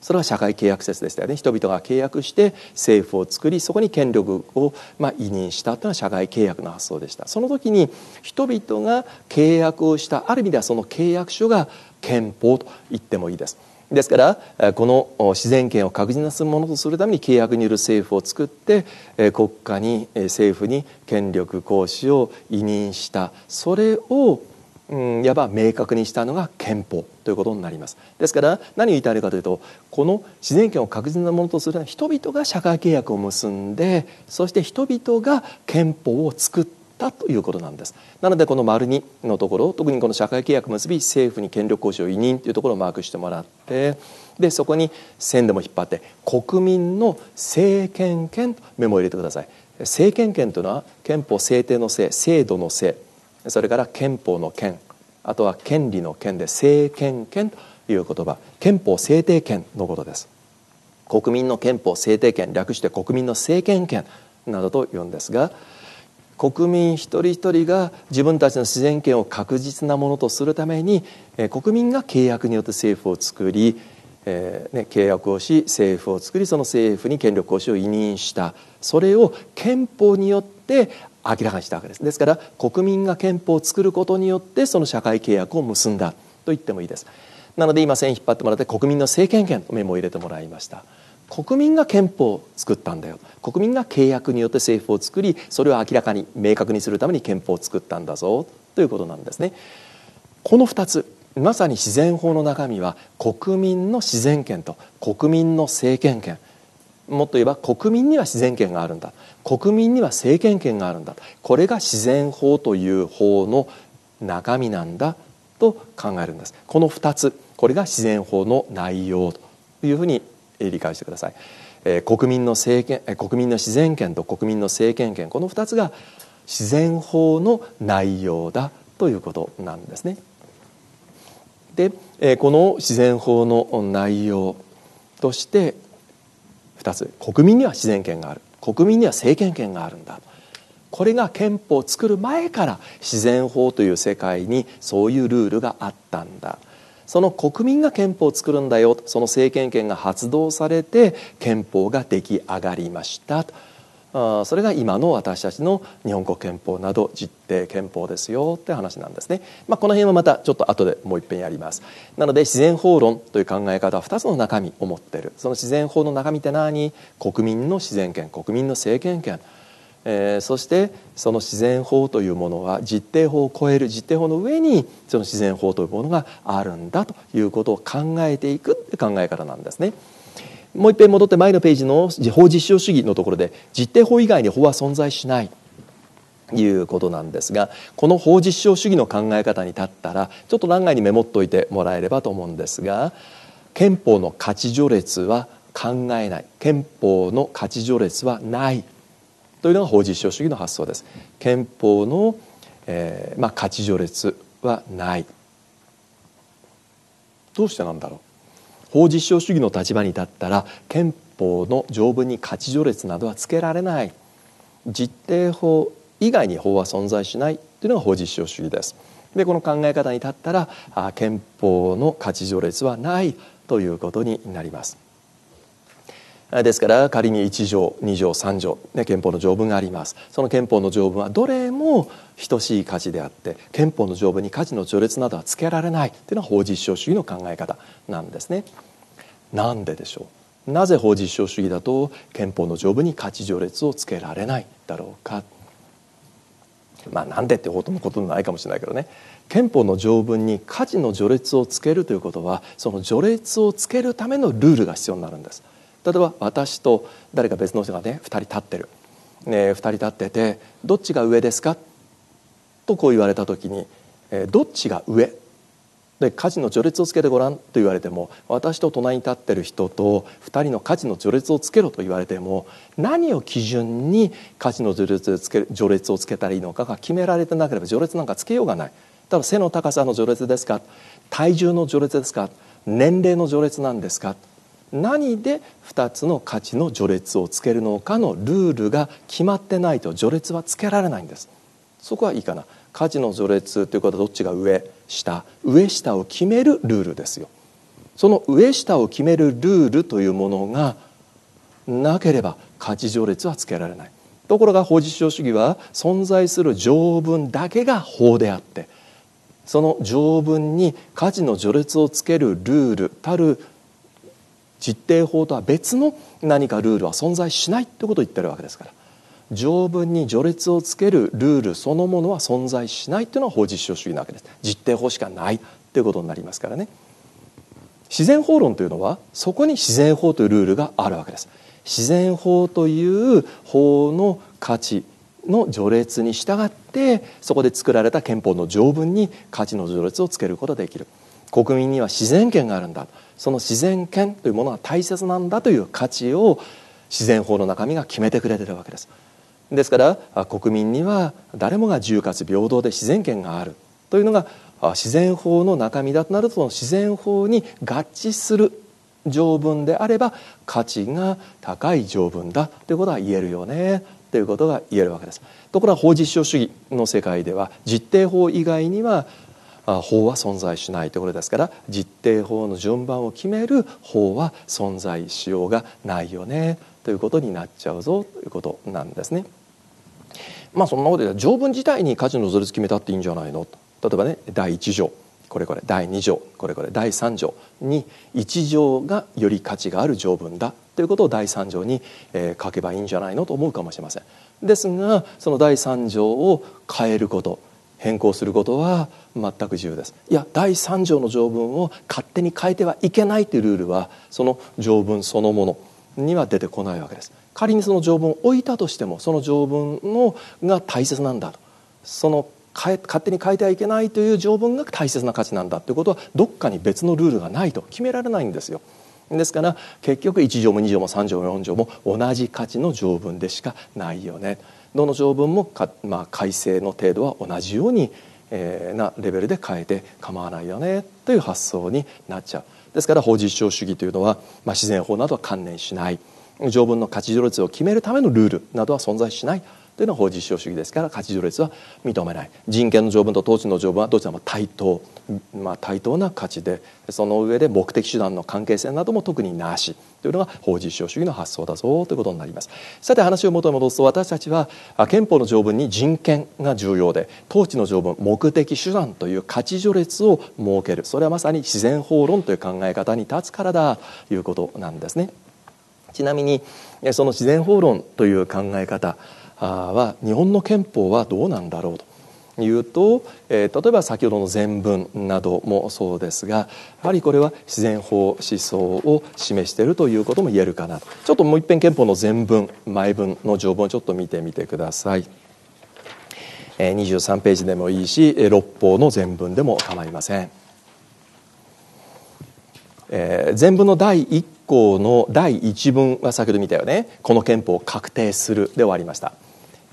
A: それは社会契約説でしたよね人々が契約して政府を作りそこに権力をまあ委任したというのは社会契約の発想でしたその時に人々が契約をしたある意味ではその契約書が憲法と言ってもいいですですからこの自然権を確実なするものとするために契約による政府を作って国家に政府に権力行使を委任したそれをうん、いわば明確にしたのが憲法ということになりますですから何を言いたいかというとこの自然権を確実なものとするのは人々が社会契約を結んでそして人々が憲法を作ったということなんですなのでこの丸2のところ特にこの社会契約結び政府に権力行使を委任というところをマークしてもらってでそこに線でも引っ張って国民の政権権とメモを入れてください政権権というのは憲法制定の制制度の制それから憲法の権あとは権利の権で政権権という言葉憲法制定権のことです国民の憲法制定権略して国民の政権権などと言うんですが国民一人一人が自分たちの自然権を確実なものとするために国民が契約によって政府を作り、えー、ね、契約をし政府を作りその政府に権力行使を委任したそれを憲法によって明らかにしたわけですですから国民が憲法を作ることによってその社会契約を結んだと言ってもいいですなので今線引っ張ってもらって国民の政権権とメモを入れてもらいました国民が憲法を作ったんだよ国民が契約によって政府を作りそれを明らかに明確にするために憲法を作ったんだぞということなんですねこの2つまさに自然法の中身は国民の自然権と国民の政権権もっと言えば国民には自然権があるんだ国民には政権権があるんだこれが自然法という法の中身なんだと考えるんですこの2つこれが自然法の内容というふうに理解してください、えー、国民の政権国民の自然権と国民の政権権この2つが自然法の内容だということなんですねで、えー、この自然法の内容として2つ国民には自然権がある国民には政権権があるんだこれが憲法を作る前から自然法という世界にそういうルールがあったんだその国民が憲法を作るんだよその政権権が発動されて憲法が出来上がりましたとあそれが今の私たちの日本国憲法など実定憲法ですよって話なんですね、まあ、この辺はまたちょっと後でもう一遍やりますなので自然法論という考え方は2つの中身を持ってるその自然法の中身って何国民の自然権国民の政権権えー、そしてその自然法というものは実定法を超える実定法の上にその自然法というものがあるんだということを考えていくって考え方なんですね。もう一遍戻って前のページの法実証主義のところで実定法以外に法は存在しないいうことなんですがこの法実証主義の考え方に立ったらちょっと欄外にメモっといてもらえればと思うんですが憲法の価値序列は考えない憲法の価値序列はないというのが法実証主義の発想です憲法の、えーまあ、価値序列はないどうしてなんだろう法実証主義の立場に立ったら憲法の条文に価値序列などはつけられない実定法以外に法は存在しないというのが法実証主義です。でこの考え方に立ったら憲法の価値序列はないということになります。ですから仮に1条2条3条、ね、憲法の条文がありますその憲法の条文はどれも等しい価値であって憲法の条文に価値の序列などはつけられないというのは法実証主義の考え方なんですね。なんででしょうなぜ法実証主義だと憲法の条文に価値序列をつけられないだろうかまあなんでってほとんどことないかもしれないけどね憲法の条文に価値の序列をつけるということはその序列をつけるためのルールが必要になるんです。例えば私と誰か別の人がね2人立ってる、ね、2人立ってて「どっちが上ですか?」とこう言われた時に「えー、どっちが上?」で家事の序列をつけてごらんと言われても私と隣に立ってる人と2人の家事の序列をつけろと言われても何を基準に家事の序列をつけ序列をつけたらいいのかが決められてなければ序列なんかつけようがないただ背の高さの序列ですか体重の序列ですか年齢の序列なんですか何で2つの価値の序列をつけるのかのルールが決まってないと序列はつけられないんですそこはいいかな価値の序列ということはどっちが上下上下を決めるルールですよその上下を決めるルールというものがなければ価値序列はつけられないところが法実証主義は存在する条文だけが法であってその条文に価値の序列をつけるルールたる実定法とは別の何かルールは存在しないってことを言ってるわけですから条文に序列をつけるルールそのものは存在しないというのは法実証主義なわけです実定法しかないということになりますからね自然法論というのはそこに自然法というルールがあるわけです自然法という法の価値の序列に従ってそこで作られた憲法の条文に価値の序列をつけることができる国民には自然権があるんだその自然権というものは大切なんだという価値を自然法の中身が決めてくれてるわけです。ですから国民には誰もが自由かつ平等で自然権があるというのが自然法の中身だとなるとその自然法に合致する条文であれば価値が高い条文だということは言えるよねということが言えるわけです。ところが法実証主義の世界では実定法以外には法は存在しないところですから実定法の順番を決める法は存在しようがないよねということになっちゃうぞということなんですね。まあそんなことで条文自体に価値の序列決めたっていいんじゃないの例えばね第1条これこれ第2条これこれ第3条に1条がより価値がある条文だということを第3条に、えー、書けばいいんじゃないのと思うかもしれません。ですがその第3条を変えること変更することは全く自由ですいや第3条の条文を勝手に変えてはいけないというルールはその条文そのものには出てこないわけです仮にその条文を置いたとしてもその条文のが大切なんだとその変え勝手に変えてはいけないという条文が大切な価値なんだということはどっかに別のルールがないと決められないんですよ。ですから結局1条も2条も3条も4条も同じ価値の条文でしかないよね。どの条文もか、まあ、改正の程度は同じように、えー、なレベルで変えて構わないよねという発想になっちゃうですから法事証主義というのは、まあ、自然法などは関連しない条文の価値序列を決めるためのルールなどは存在しないというのは法実証主義ですから価値序列は認めない人権の条文と統治の条文はどちらも対等、まあ、対等な価値でその上で目的手段の関係性なども特になしというのが法実証主義の発想だぞということになりますさて話を元に戻すと私たちは憲法の条文に人権が重要で統治の条文目的手段という価値序列を設けるそれはまさに自然法論という考え方に立つからだということなんですねちなみにその自然法論という考え方は日本の憲法はどうなんだろうと。いうと、え例えば先ほどの全文などもそうですがやはりこれは自然法思想を示しているということも言えるかなとちょっともう一遍憲法の全文前文の条文をちょっと見てみてください。えー、23ページでもいいし六法の全文でも構いません。えー、全文の第一項の第一文は先ほど見たよねこの憲法を確定するで終わりました。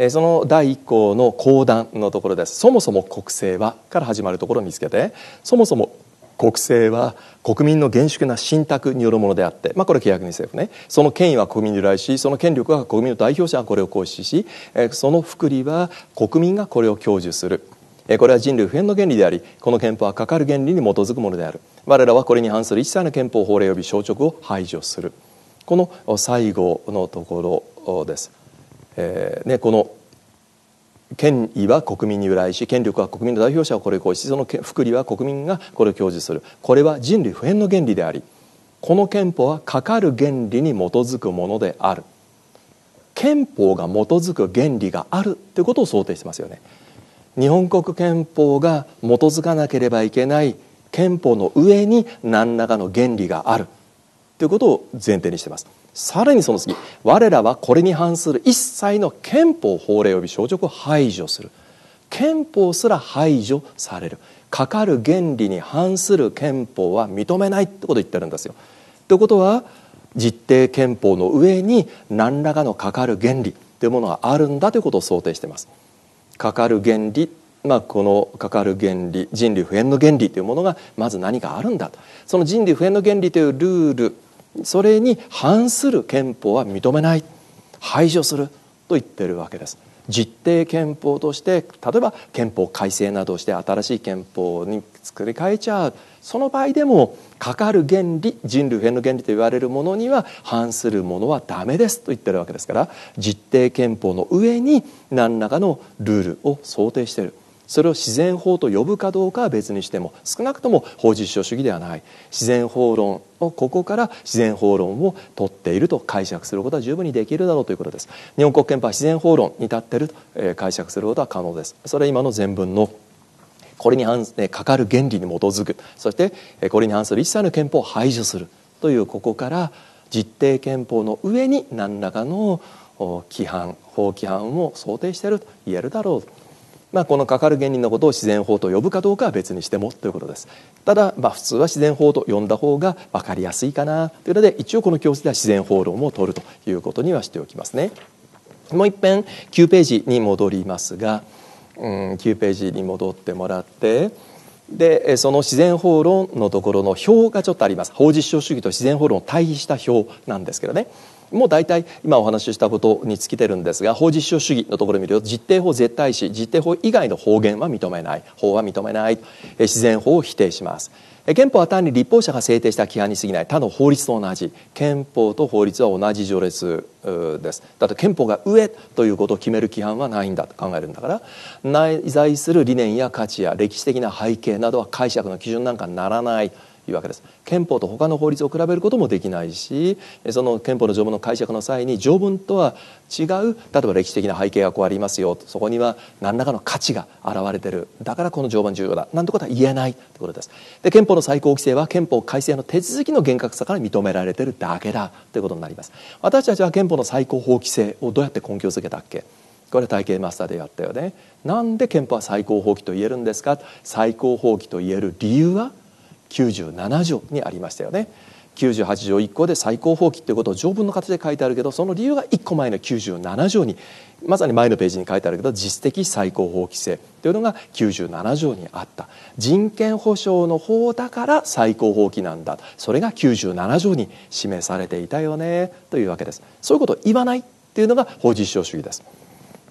A: その第1項の講談のところです「そもそも国政は」から始まるところを見つけてそもそも国政は国民の厳粛な信託によるものであって、まあ、これ契約に政府ねその権威は国民に由来しその権力は国民の代表者がこれを行使しその福利は国民がこれを享受するこれは人類普遍の原理でありこの憲法はかかる原理に基づくものである我らはこれに反する一切の憲法法令及び省直を排除するこの最後のところです。えーね、この権威は国民に由来し権力は国民の代表者はこれを行使その福利は国民がこれを享受するこれは人類普遍の原理でありこの憲法はかかる原理に基づくものである憲法が基づく原理があるということを想定してますよね日本国憲法が基づかなければいけない憲法の上に何らかの原理があるということを前提にしてますさらにその次我らはこれに反する一切の憲法法令及び省則を排除する憲法すら排除されるかかる原理に反する憲法は認めないってことを言ってるんですよ。ってことは実定憲法の上に何らかのかかる原理というものがあるんだということを想定しています。かかる原理まあ、このかかる原理人類普遍の原理というものがまず何かあるんだとその人類普遍の原理というルールそれに反する憲法は認めない排除すると言ってるわけです実定憲法として例えば憲法改正などをして新しい憲法に作り変えちゃうその場合でもかかる原理人類編の原理と言われるものには反するものはダメですと言ってるわけですから実定憲法の上に何らかのルールを想定しているそれを自然法と呼ぶかどうかは別にしても少なくとも法実証主義ではない自然法論をここから自然法論を取っていると解釈することは十分にできるだろうということです日本国憲法は自然法論に立っていると、えー、解釈することは可能ですそれは今の全文のこれに反かかる原理に基づくそしてこれに反する一切の憲法を排除するというここから実定憲法の上に何らかの規範法規範を想定していると言えるだろうとまあ、このかかる原理のことを自然法と呼ぶかどうかは別にしてもということですただ、まあ、普通は自然法と呼んだ方が分かりやすいかなというので一応この教室では自然法論を取るということにはしておきますねもう一遍9ページに戻りますがうん9ページに戻ってもらってでその自然法論のところの表がちょっとあります法実証主義と自然法論を対比した表なんですけどねもう大体今お話ししたことに尽きてるんですが法実証主義のところを見ると実定法絶対し実定法以外の方言は認めない法は認めない自然法を否定します憲法は単に立法者が制定した規範に過ぎない他の法律と同じ憲法と法律は同じ序列ですだって憲法が上ということを決める規範はないんだと考えるんだから内在する理念や価値や歴史的な背景などは解釈の基準なんかにならないいうわけです憲法と他の法律を比べることもできないしその憲法の条文の解釈の際に条文とは違う例えば歴史的な背景がこうありますよそこには何らかの価値が現れているだからこの条文重要だなんてことは言えないということですで憲法の最高規制は憲法改正の手続きの厳格さから認められてるだけだということになります私たちは憲法の最高法規制をどうやって根拠づけたっけこれ体系マスターでやったよねなんで憲法は最高法規と言えるんですか最高法規と言える理由は97条にありましたよね98条1項で最高法規ということを条文の形で書いてあるけどその理由が1個前の97条にまさに前のページに書いてあるけど実質的最高法規制というのが97条にあった人権保障の法だから最高法規なんだそれが97条に示されていたよねというわけですそういうことを言わないっていうのが法実証主義です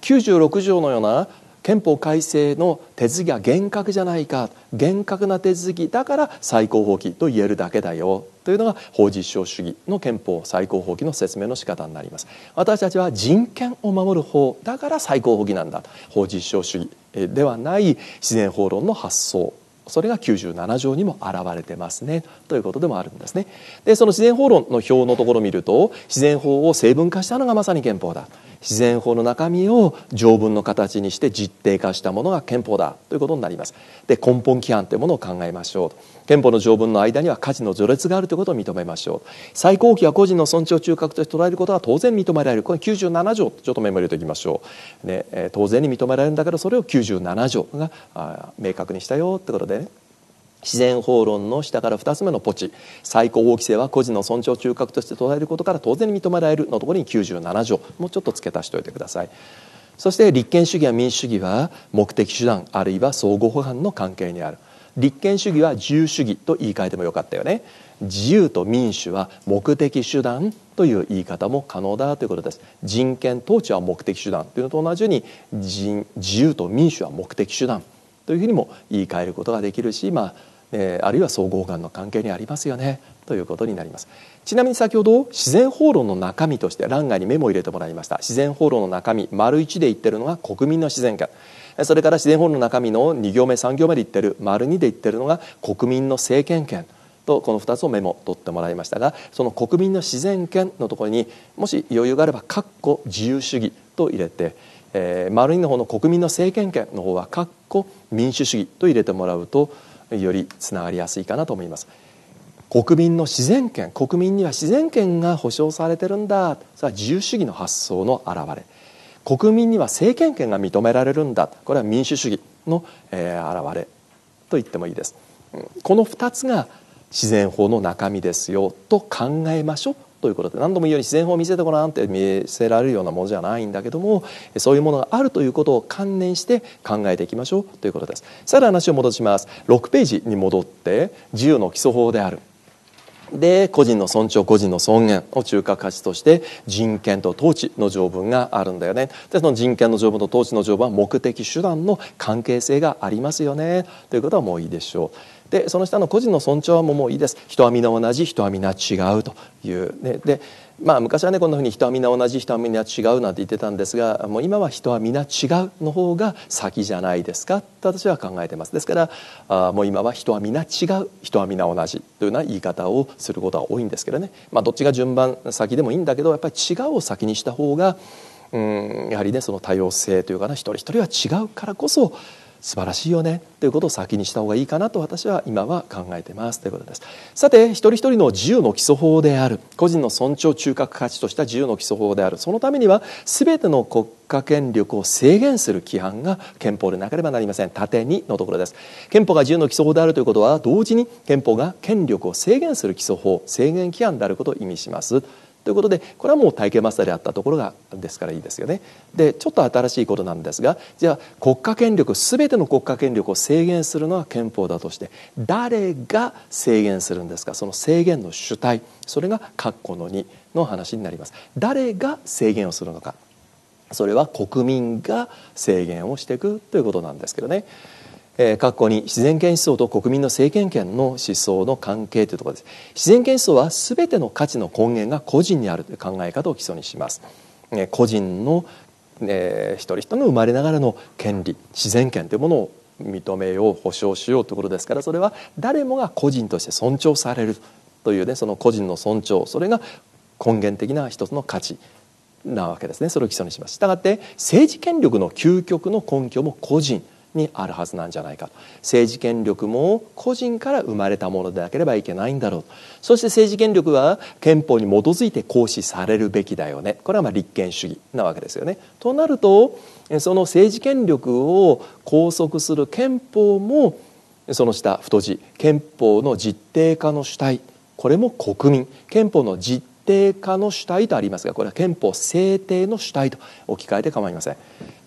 A: 96条のような憲法改正の手続きは厳格じゃないか厳格な手続きだから最高法規と言えるだけだよというのが法実証主義の憲法最高法規の説明の仕方になります私たちは人権を守る法だから最高法規なんだ法実証主義ではない自然法論の発想それが九十七条にも表れてますねということでもあるんですねでその自然法論の表のところを見ると自然法を成分化したのがまさに憲法だ自然法の中身を条文の形にして実定化したものが憲法だということになりますで根本規範というものを考えましょう憲法の条文の間には価値の序列があるということを認めましょう最高期は個人の尊重中核として捉えることは当然認められるこれ97条ちょっとメモ入れておきましょう、ね、当然に認められるんだけどそれを97条が明確にしたよってことでね自然法論の下から2つ目のポチ最高法規制は個人の尊重中核として捉えることから当然認められるのところに97条もうちょっと付け足しておいてくださいそして立憲主義や民主主義は目的手段あるいは相互補完の関係にある立憲主義は自由主義と言い換えてもよかったよね自由と民主は目的手段という言い方も可能だということです人権統治は目的手段というのと同じように自由と民主は目的手段というふうにも言い換えることができるしまあえー、あるいは総合がんの関係にありますよねということになりますちなみに先ほど自然放浪の中身として欄外にメモを入れてもらいました自然放浪の中身丸1で言ってるのが国民の自然権それから自然放浪の中身の2行目3行目で言ってる丸2で言ってるのが国民の政権権とこの2つをメモ取ってもらいましたがその国民の自然権のところにもし余裕があれば「かっこ自由主義」と入れて、えー、丸2の方の国民の政権権の方は「かっこ民主主義」と入れてもらうとよりつながりやすいかなと思います。国民の自然権国民には自然権が保障されてるんだそれは自由主義の発想の表れ国民には政権権が認められるんだこれは民主主義の、えー、表れと言ってもいいです。この2つが自然法の中身ですよと考えましょうということで何度も言うように自然法を見せてごらんって見せられるようなものじゃないんだけどもそういうものがあるということを関連して考えていきましょうということですさらに話を戻します6ページに戻って自由の基礎法であるで個人の尊重個人の尊厳を中核価値として人権と統治の条文があるんだよねでその人権の条文と統治の条文は目的手段の関係性がありますよねということはもういいでしょうでその下の個人の尊重ももういいです人は皆同じ人は皆違うという、ね、でまあ昔はねこんなふうに人は皆同じ人は皆違うなんて言ってたんですがもう今は人は皆違うの方が先じゃないですかと私は考えてますですからあもう今は人は皆違う人は皆同じというような言い方をすることは多いんですけどね、まあ、どっちが順番先でもいいんだけどやっぱり違うを先にした方がうんやはりねその多様性というかな一人一人は違うからこそ素晴らしいよねということを先にした方がいいかなと私は今は考えてますということですさて一人一人の自由の基礎法である個人の尊重中核価値とした自由の基礎法であるそのためには全ての国家権力を制限する規範が憲法でなければなりません縦にのところです憲法が自由の基礎法であるということは同時に憲法が権力を制限する基礎法制限規範であることを意味しますということでこれはもう体験マスターであったところがですからいいですよね。でちょっと新しいことなんですがじゃあ国家権力全ての国家権力を制限するのは憲法だとして誰が制限するんですかその制限の主体それが括弧の2の話になります。誰が制限をするのかそれは国民が制限をしていくということなんですけどね。えー、括弧に自然権思想と国民の政権権の思想の関係というところです自然権思想は全ての価値の根源が個人にあるという考え方を基礎にします、えー、個人の、えー、一人一人の生まれながらの権利自然権というものを認めよう保障しようということですからそれは誰もが個人として尊重されるというねその個人の尊重それが根源的な一つの価値なわけですねそれを基礎にしますしたがって政治権力の究極の根拠も個人にあるはずなんじゃないか政治権力も個人から生まれたものでなければいけないんだろうそして政治権力は憲法に基づいて行使されるべきだよねこれはま立憲主義なわけですよね。となるとその政治権力を拘束する憲法もその下太字憲法の実定化の主体これも国民憲法の実定化の主体とありますがこれは憲法制定の主体と置き換えて構いません。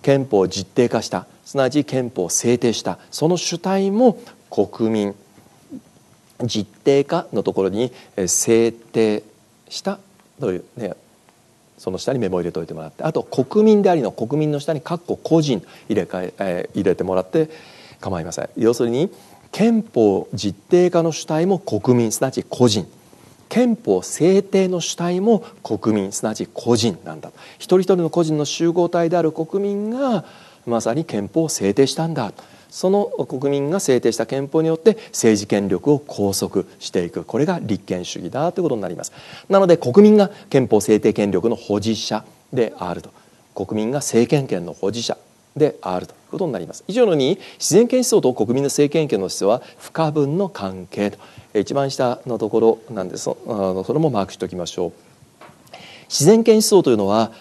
A: 憲法実定化したすなわち憲法を制定したその主体も国民実定化のところに制定したという、ね、その下にメモを入れておいてもらってあと国民でありの国民の下に括弧個人入れ替え入れてもらって構いません要するに憲法実定化の主体も国民すなわち個人憲法制定の主体も国民すなわち個人なんだ一人一人の個人の集合体である国民がまさに憲法を制定したんだその国民が制定した憲法によって政治権力を拘束していくこれが立憲主義だということになりますなので国民が憲法制定権力の保持者であると国民が政権権の保持者であるということになります以上のに自然権思想と国民の政権権の思想は不可分の関係と一番下のところなんですそれもマークしておきましょう自然権思想というのは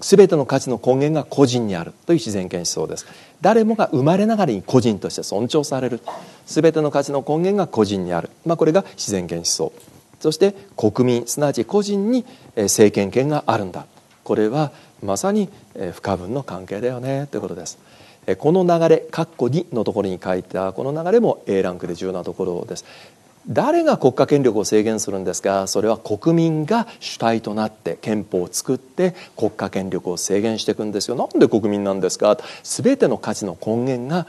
A: 全ての価値の根源が個人にあるという自然現象です誰もが生まれながらに個人として尊重される全ての価値の根源が個人にある、まあ、これが自然現象そして国民すなわち個人に政権権があるんだこれはまさに不可分の関係だよねということですこの流れ「括弧2」のところに書いたこの流れも A ランクで重要なところです誰が国家権力を制限するんですかそれは国民が主体となって憲法を作って国家権力を制限していくんですよなんで国民なんですか全ての価値の根源が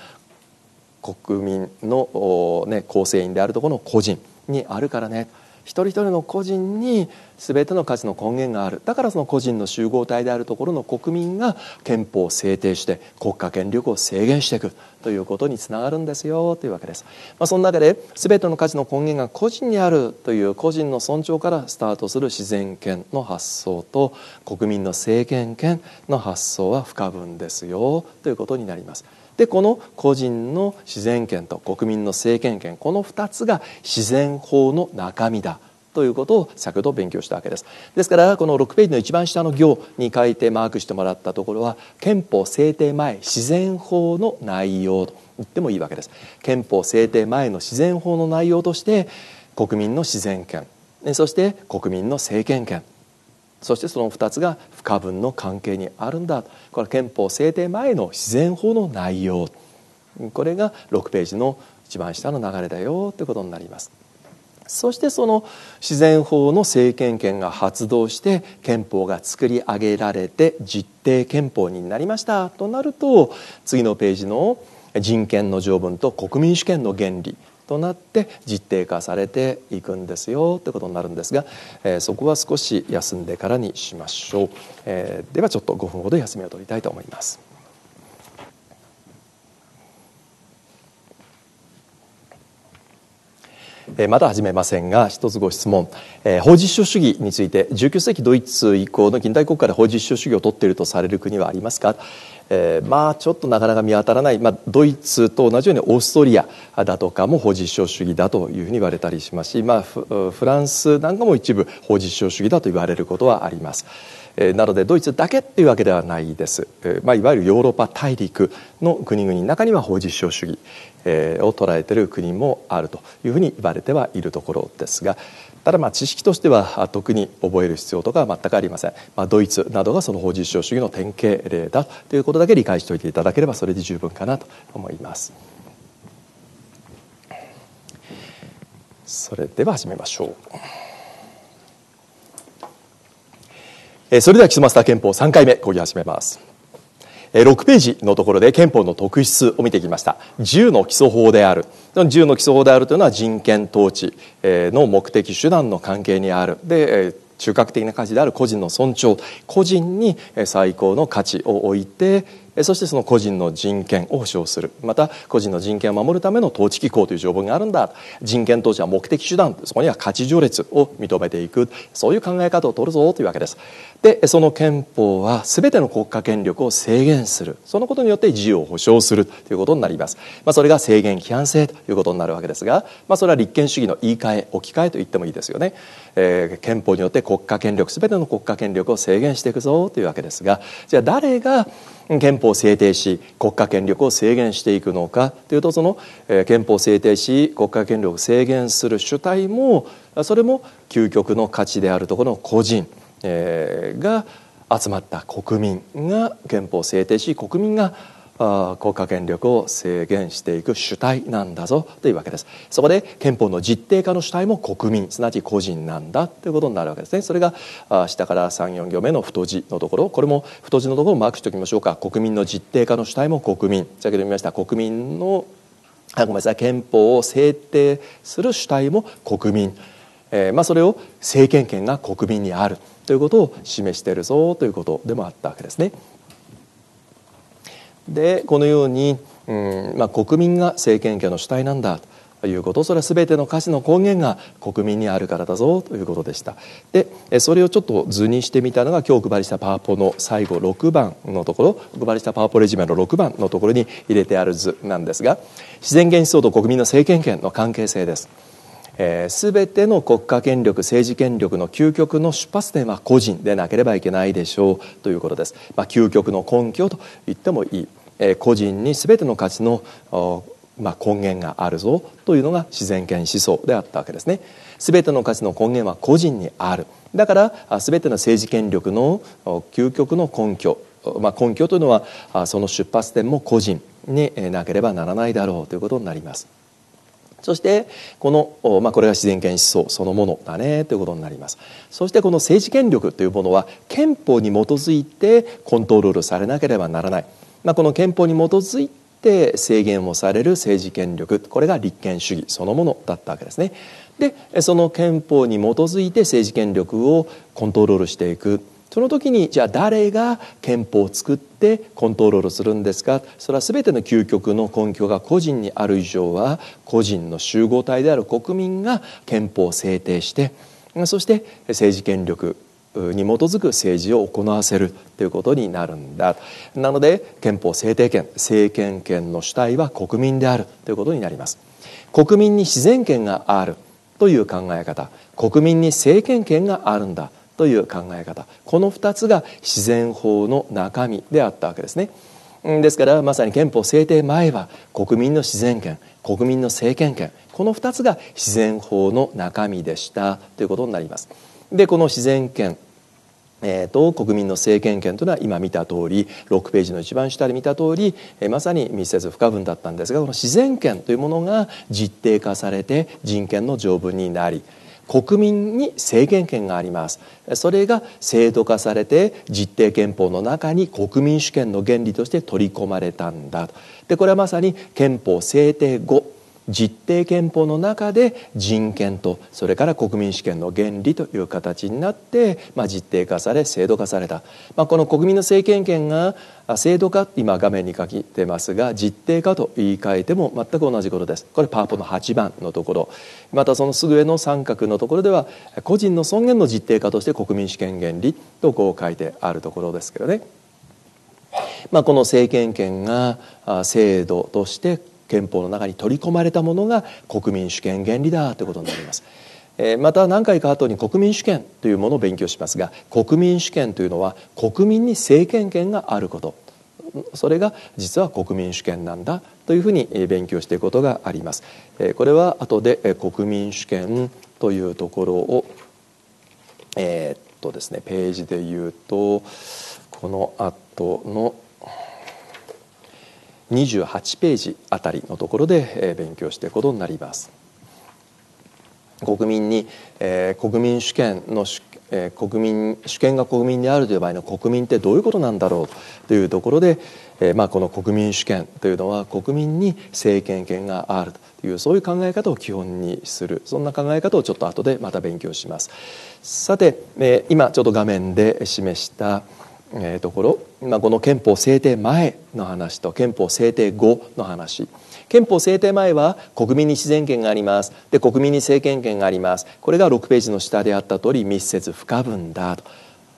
A: 国民の、ね、構成員であるところの個人にあるからね一人一人の個人に全ての価値の根源があるだからその個人の集合体であるところの国民が憲法を制定して国家権力を制限していくということにつながるんですよというわけです、まあ、その中で全ての価値の根源が個人にあるという個人の尊重からスタートする自然権の発想と国民の政権権の発想は不可分ですよということになります。でこの個人の自然権と国民の政権権この2つが自然法の中身だということを先ほど勉強したわけですですからこの6ページの一番下の行に書いてマークしてもらったところは憲法制定前自然法の内容と言ってもいいわけです憲法制定前の自然法の内容として国民の自然権そして国民の政権権そしてその2つが不可分の関係にあるんだこれは憲法制定前の自然法の内容これが6ページの一番下の流れだよということになります。そしてその自然法の政権権が発動して憲法が作り上げられて実定憲法になりましたとなると次のページの人権の条文と国民主権の原理となって実定化されていくんですよってことになるんですが、えー、そこは少し休んでからにしましょう、えー、ではちょっと5分ほど休みを取りたいと思います。まだ始めませんが一つご質問、えー、法実証主義について19世紀ドイツ以降の近代国家で法実証主義を取っているとされる国はありますか、えー、まあちょっとなかなか見当たらない、まあ、ドイツと同じようにオーストリアだとかも法実証主義だというふうに言われたりしますし、まあ、フランスなんかも一部法実証主義だと言われることはあります。えなのでドイツだけっていうわけではないです、えまあ、いわゆるヨーロッパ大陸の国々の中には法実証主義、えを捉えている国もあるというふうに言われてはいるところですが、ただまあ知識としては特に覚える必要とかは全くありません、まあ、ドイツなどがその法人主張主義の典型例だということだけ理解しておいていただければそれで十分かなと思いますそれでは始めましょうそれでは、キスマスター憲法3回目、講義始めます。6ページのところで憲法の特質を見てきました10の基礎法である10の基礎法であるというのは人権統治の目的手段の関係にあるで中核的な価値である個人の尊重個人に最高の価値を置いてそしてその個人の人権を保障するまた個人の人権を守るための統治機構という条文があるんだ人権統治は目的手段そこには価値序列を認めていくそういう考え方を取るぞというわけですでその憲法は全ての国家権力を制限するそのことによって自由を保障するということになります、まあ、それが制限規範制ということになるわけですが、まあ、それは立憲主義の言い換え置き換えと言ってもいいですよね、えー、憲法によって国家権力全ての国家権力を制限していくぞというわけですがじゃあ誰が憲法を制定し国家権力を制限していくのかというとその憲法を制定し国家権力を制限する主体もそれも究極の価値であるところの個人が集まった国民が憲法を制定し国民が国家権力を制限していく主体なんだぞというわけですそこで憲法の実定化の主体も国民すなわち個人なんだということになるわけですねそれが下から34行目の太字のところこれも太字のところをマークしておきましょうか国民の実定化の主体も国民先ほど見ました国民のあごめんなさい憲法を制定する主体も国民、えー、まあ、それを政権権が国民にあるということを示しているぞということでもあったわけですね。でこのように、うんまあ、国民が政権権の主体なんだということそれは全ての歌詞の根源が国民にあるからだぞということでしたでそれをちょっと図にしてみたのが今日お配りしたパワポの最後6番のところお配りしたパワポレジュメの6番のところに入れてある図なんですが自然現象と国民の政権権の関係性です。えー、全ての国家権力政治権力の究極の出発点は個人でなければいけないでしょうということです、まあ、究極の根拠と言ってもいい個人に全ての価値のまあ、根源があるぞというのが自然権思想であったわけですね。全ての価値の根源は個人にあるだから全ての政治権力の究極の根拠、まあ、根拠というのはその出発点も個人になければならないだろうということになります。そしてこの、まあ、これが自然権思想そのものだねということになりますそしてこの政治権力というものは憲法に基づいてコントロールされなければならないまあ、この憲法に基づいて制限をされる政治権力これが立憲主義そのものだったわけですね。でその憲法に基づいて政治権力をコントロールしていくその時にじゃあ誰が憲法を作ってコントロールするんですかそれは全ての究極の根拠が個人にある以上は個人の集合体である国民が憲法を制定してそして政治権力に基づく政治を行わせるということになるんだなので憲法制定権政権権の主体は国民であるということになります国民に自然権があるという考え方国民に政権権があるんだという考え方この2つが自然法の中身であったわけですねですからまさに憲法制定前は国民の自然権国民の政権権この2つが自然法の中身でしたということになりますでこの自然権えーと、国民の政権権というのは今見た通り6ページの一番下で見た通り、えー、まさに密接不可分だったんですがこの自然権というものが実定化されて人権の条文になり国民に政権権がありますそれが制度化されて実定憲法の中に国民主権の原理として取り込まれたんだでこれはまさに憲法制定後実定憲法の中で人権とそれから国民主権の原理という形になって、まあ、実定化され制度化された、まあ、この国民の政権権が制度化今画面に書いてますが実定化と言い換えても全く同じことですこれパワポの8番のところまたそのすぐ上の三角のところでは個人の尊厳の実定化として国民主権原理とこう書いてあるところですけどね。まあ、この政権権が制度として憲法の中に取り込まれたものが国民主権原理だということになります。また何回か後に国民主権というものを勉強しますが国民主権というのは国民に政権権があることそれが実は国民主権なんだというふうに勉強していくことがあります。これは後で国民主権というところをえー、っとですねページで言うとこの後の「28ページあたりのところで勉強していくことになります。国民に、えー、国民主権の主えー、国民主権が国民であるという場合の国民ってどういうことなんだろうというところで、えーまあ、この国民主権というのは国民に政権権があるというそういう考え方を基本にするそんな考え方をちょっと後でまた勉強します。さて、えー、今ちょっと画面で示したえところ、まあ、この憲法制定前の話と憲法制定後の話憲法制定前は国民に自然権がありますで国民に政権権がありますこれが6ページの下であった通り密接不可分だと。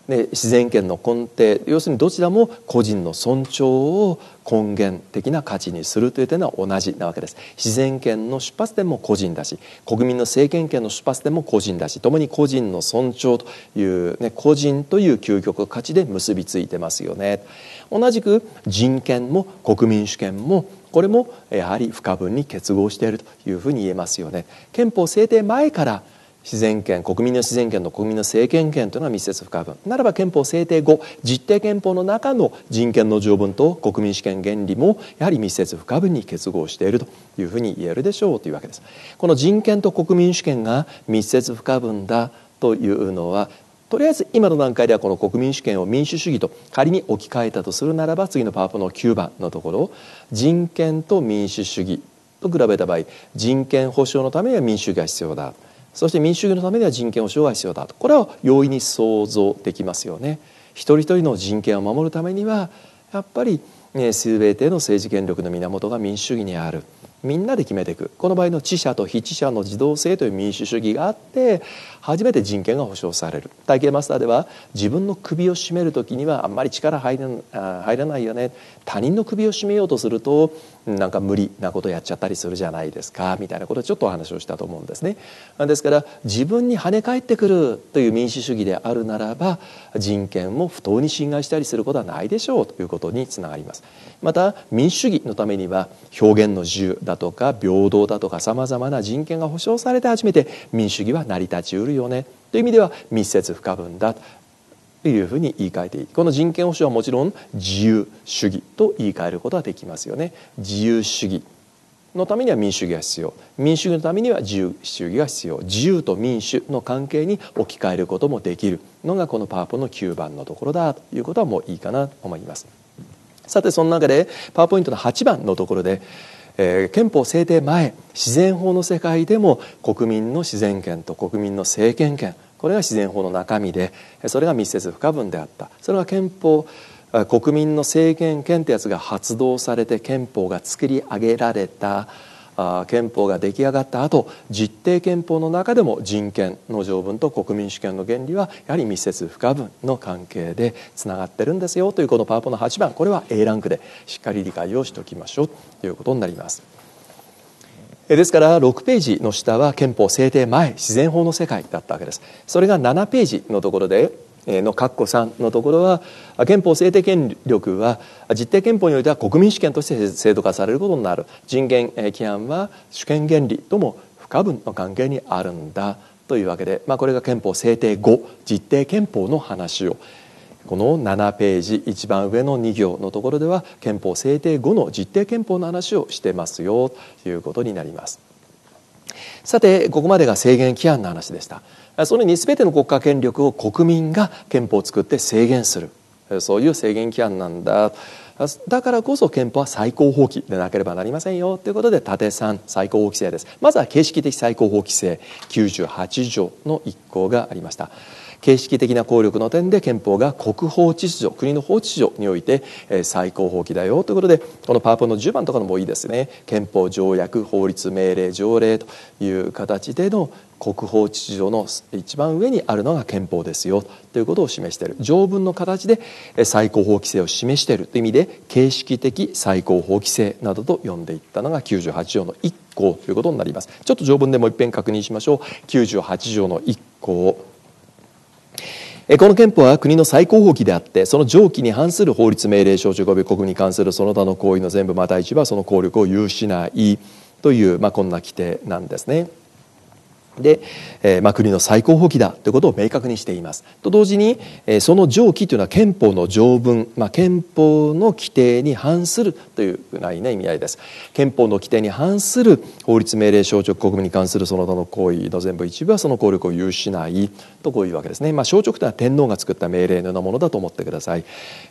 A: ね、自然権の根底要するにどちらも個人の尊重を根源的な価値にするという点は同じなわけです自然権の出発点も個人だし国民の政権権の出発点も個人だし共に個人の尊重という、ね、個人という究極価値で結びついてますよね同じく人権も国民主権もこれもやはり不可分に結合しているというふうに言えますよね憲法制定前から自然権国民の自然権と国民の政権権というのが密接不可分ならば憲法制定後実定憲法の中の人権の条文と国民主権原理もやはり密接不可分に結合しているというふうに言えるでしょうというわけですこの人権と国民主権が密接不可分だというのはとりあえず今の段階ではこの国民主権を民主主義と仮に置き換えたとするならば次のパワポの9番のところ人権と民主主義と比べた場合人権保障のためには民主主義が必要だそして民主主義のためには人権保障が必要だとこれは容易に想像できますよね。一人一人の人権を守るためにはやっぱり、ね、全ての政治権力の源が民主主義にあるみんなで決めていくこの場合の知者と非知者の自動性という民主主義があって初めて人権が保障される体型マスターでは自分の首を絞める時にはあんまり力入ら入らないよね他人の首を絞めようとするとなんか無理なことやっちゃったりするじゃないですかみたいなことをちょっとお話をしたと思うんですねですから自分に跳ね返ってくるという民主主義であるならば人権も不当に侵害したりすることはないでしょうということにつながりますまた民主主義のためには表現の自由だとか平等だとかさまざまな人権が保障されて初めて民主主義は成り立ちうるるよねという意味では密接不可分だというふうに言い換えていいこの人権保障はもちろん自由主義と言い換えることはできますよね自由主義のためには民主主義が必要民主主義のためには自由主義が必要自由と民主の関係に置き換えることもできるのがこのパープの9番のところだということはもういいかなと思いますさてその中でパワーポイントの8番のところでえ憲法制定前自然法の世界でも国民の自然権と国民の政権権これが自然法の中身でそれが密接不可分であったそれが憲法国民の政権権ってやつが発動されて憲法が作り上げられた憲法が出来上がった後実定憲法の中でも人権の条文と国民主権の原理はやはり密接不可分の関係でつながってるんですよというこのパワポの8番これは A ランクでしっかり理解をしておきましょうということになります。ですから6ページの下は憲法制定前自然法の世界だったわけですそれが7ページのところでの括弧3のところは憲法制定権力は実定憲法においては国民主権として制度化されることになる人権規範は主権原理とも不可分の関係にあるんだというわけで、まあ、これが憲法制定後実定憲法の話をこの7ページ一番上の2行のところでは憲法制定後の実定憲法の話をしてますよということになります。さてここまでが制限規範の話でした。そのに全ての国家権力を国民が憲法を作って制限するそういう制限規範なんだだからこそ憲法は最高法規でなければなりませんよということで縦3最高法規制ですまずは形式的最高法規制98条の1項がありました形式的な効力の点で憲法が国法秩序国の法秩序において最高法規だよということでこのパワポの10番とかのもいいですね憲法条約法律命令条例という形での国法秩序の一番上にあるのが憲法ですよということを示している条文の形で最高法規制を示しているという意味で形式的最高法規制などと呼んでいったのが98条の1項ということになりますちょっと条文でもう一遍確認しましょう98条の1項この憲法は国の最高法規であってその上記に反する法律命令小中5国に関するその他の行為の全部また一はその効力を有しないという、まあ、こんな規定なんですね。で、えまあ、国の最高法規だということを明確にしています。と同時に、えその上記というのは憲法の条文、まあ、憲法の規定に反するという内な意味合いです。憲法の規定に反する法律命令省直国民に関するその他の行為の全部一部はその効力を有しないとこういうわけですね。まあ、省直というのは天皇が作った命令のようなものだと思ってください。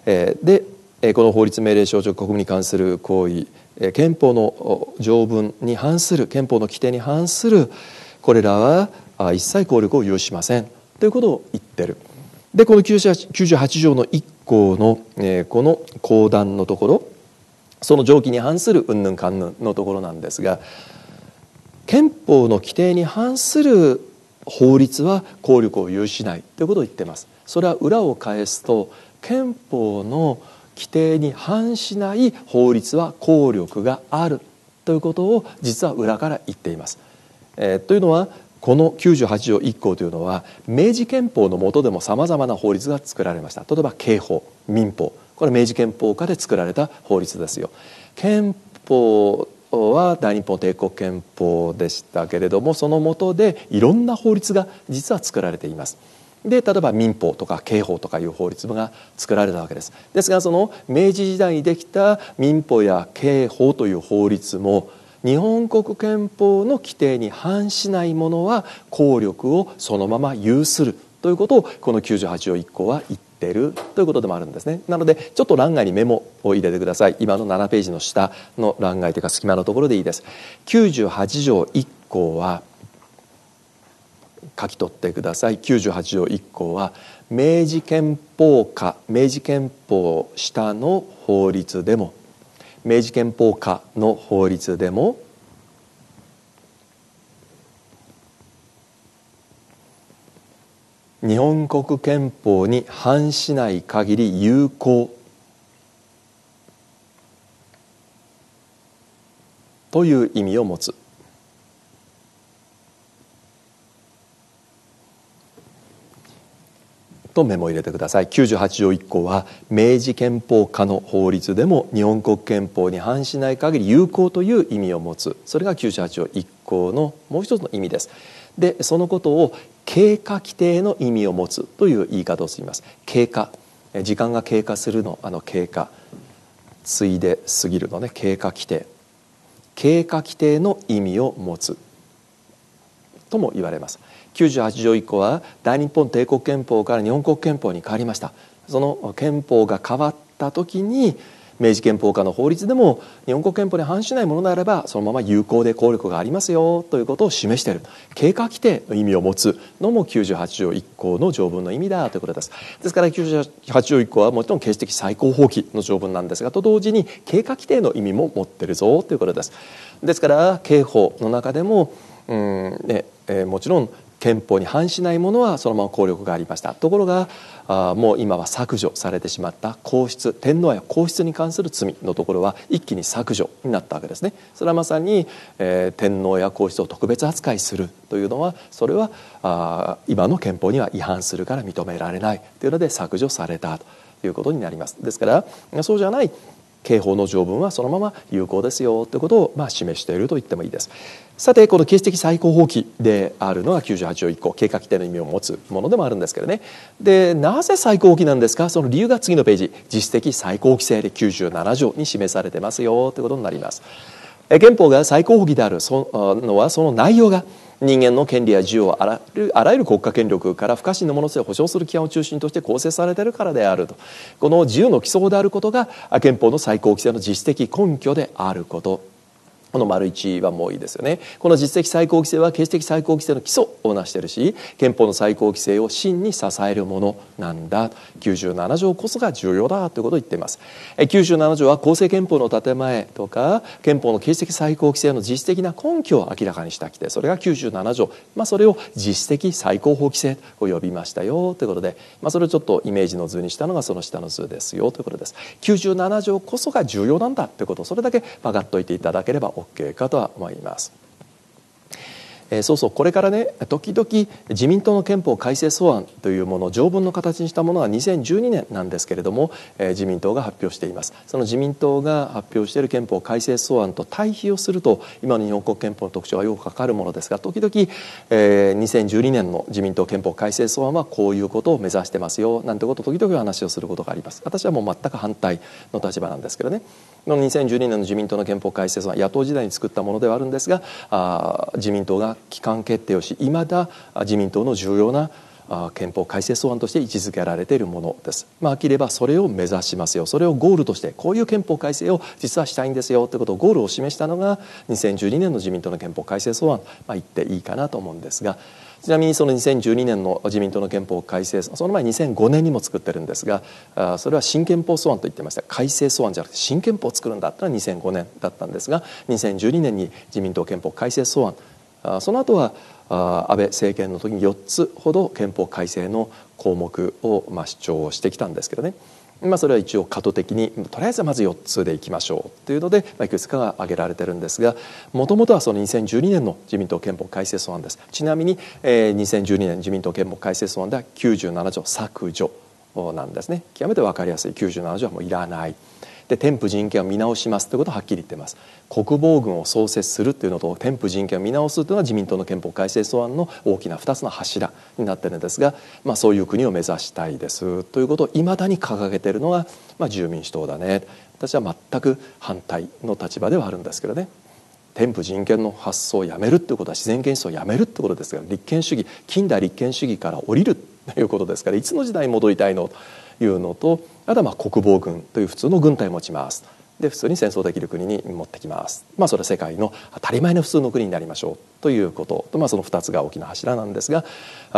A: えで、えこの法律命令省直国民に関する行為、え憲法の条文に反する憲法の規定に反する、これらは一切効力を有しませんということを言ってるでこの98条の1項の、えこの講談のところその上記に反する云々ぬんかんぬんのところなんですが憲法の規定に反する法律は効力を有しないということを言ってますそれは裏を返すと憲法の規定に反しない法律は効力があるということを実は裏から言っていますえー、というのはこの98条1項というのは明治憲法の下でもさまざまな法律が作られました例えば刑法民法これ明治憲法下で作られた法律ですよ憲法は大日本帝国憲法でしたけれどもその下でいろんな法律が実は作られています。で例えば民法とか刑法とかいう法律が作られたわけですですがその明治時代にできた民法や刑法という法律も日本国憲法の規定に反しないものは効力をそのまま有するということをこの98条1項は言ってるということでもあるんですねなのでちょっと欄外にメモを入れてください今の7ページの下の欄外というか隙間のところでいいです98条1項は書き取ってください98条1項は明治憲法下明治憲法下の法律でも明治憲法下の法律でも日本国憲法に反しない限り有効という意味を持つ。とメモ入れてください98条1項は明治憲法下の法律でも日本国憲法に反しない限り有効という意味を持つそれが98条1項のもう一つの意味ですでそのことを経過規定の意味を持つという言い方をしています経過時間が経過するのあの経過ついで過ぎるのね経過規定経過規定の意味を持つとも言われます98条以降は大日本帝国憲法から日本国憲法に変わりましたその憲法が変わった時に明治憲法下の法律でも日本国憲法に反しないものならばそのまま有効で効力がありますよということを示している経過規定の意味を持つのも98条1項の条文の意味だということですですから98条1項はもちろん形式的最高法規の条文なんですがと同時に経過規定の意味も持ってるぞということですですから刑法の中でもうんねえー、もちろん憲法に反しないものはそのまま効力がありましたところがあもう今は削除されてしまった皇室天皇や皇室に関する罪のところは一気に削除になったわけですねそれはまさに、えー、天皇や皇室を特別扱いするというのはそれはあ今の憲法には違反するから認められないというので削除されたということになりますですからそうじゃない刑法の条文はそのまま有効ですよということをまあ示していると言ってもいいです。さてこの形式的最高法規であるのが98条1項経過規定の意味を持つものでもあるんですけどねでなぜ最高法規なんですかその理由が次のページ実質的最高規制で97条に示されてますよということになります。憲法が最高法規であるそのはその内容が人間の権利や自由をあらあらゆる国家権力から不可侵のものとして保障する基盤を中心として構成されているからであるとこの自由の基礎であることが憲法の最高規制の実質的根拠であることこの丸一はもういいですよねこの実績最高規制は形式最高規制の基礎を成しているし憲法の最高規制を真に支えるものなんだ97条こそが重要だということを言っています97条は公正憲法の建前とか憲法の形式最高規制の実質的な根拠を明らかにした規定それが97条、まあ、それを実質的最高法規制と呼びましたよということで、まあ、それをちょっとイメージの図にしたのがその下の図ですよということです十七条こそが重要なんだということそれだけ分かっておいていただければ OK かとは思います。えー、そうそうこれからね時々自民党の憲法改正草案というもの条文の形にしたものは2012年なんですけれども、えー、自民党が発表していますその自民党が発表している憲法改正草案と対比をすると今の日本国憲法の特徴がよくかかるものですが時々、えー、2012年の自民党憲法改正草案はこういうことを目指してますよなんてことを時々話をすることがあります私はもう全く反対の立場なんですけどね2012年の自民党の憲法改正草案野党時代に作ったものではあるんですがあ自民党が期間決定をしいまだ自民党の重要な憲法改正草案として位置づけられているものです。まあ、飽きればそれを目指しますよそれをゴールとしてこういう憲法改正を実はしたいんですよということをゴールを示したのが2012年の自民党の憲法改正草案、まあ、言っていいかなと思うんですが。ちなみにその2012年の自民党の憲法改正その前2005年にも作ってるんですがそれは新憲法草案と言ってました改正草案じゃなくて新憲法を作るんだったら2005年だったんですが2012年に自民党憲法改正草案その後は安倍政権の時に4つほど憲法改正の項目をまあ主張してきたんですけどね、まあ、それは一応過渡的にとりあえずまず4つでいきましょうというので、まあ、いくつかが挙げられてるんですがもともとはその2012年の自民党憲法改正草案ですちなみに、え2012年自民党憲法改正草案では97条削除なんですね極めて分かりやすい97条はもういらない。で天賦人権を見直しますということをはっきり言ってます国防軍を創設するというのと天賦人権を見直すというのは自民党の憲法改正草案の大きな2つの柱になってるんですが、まあ、そういう国を目指したいですということをいまだに掲げてるのが、まあ、住民主党だね私は全く反対の立場ではあるんですけどね。天賦人権の発想をやめるということは自然現象をやめるということですから立憲主義近代立憲主義から降りるということですからいつの時代に戻りたいのいうのとあとは国防軍という普通の軍隊を持ちますで普通に戦争できる国に持ってきます、まあ、それは世界の当たり前の普通の国になりましょうということと、まあ、その二つが大きな柱なんですが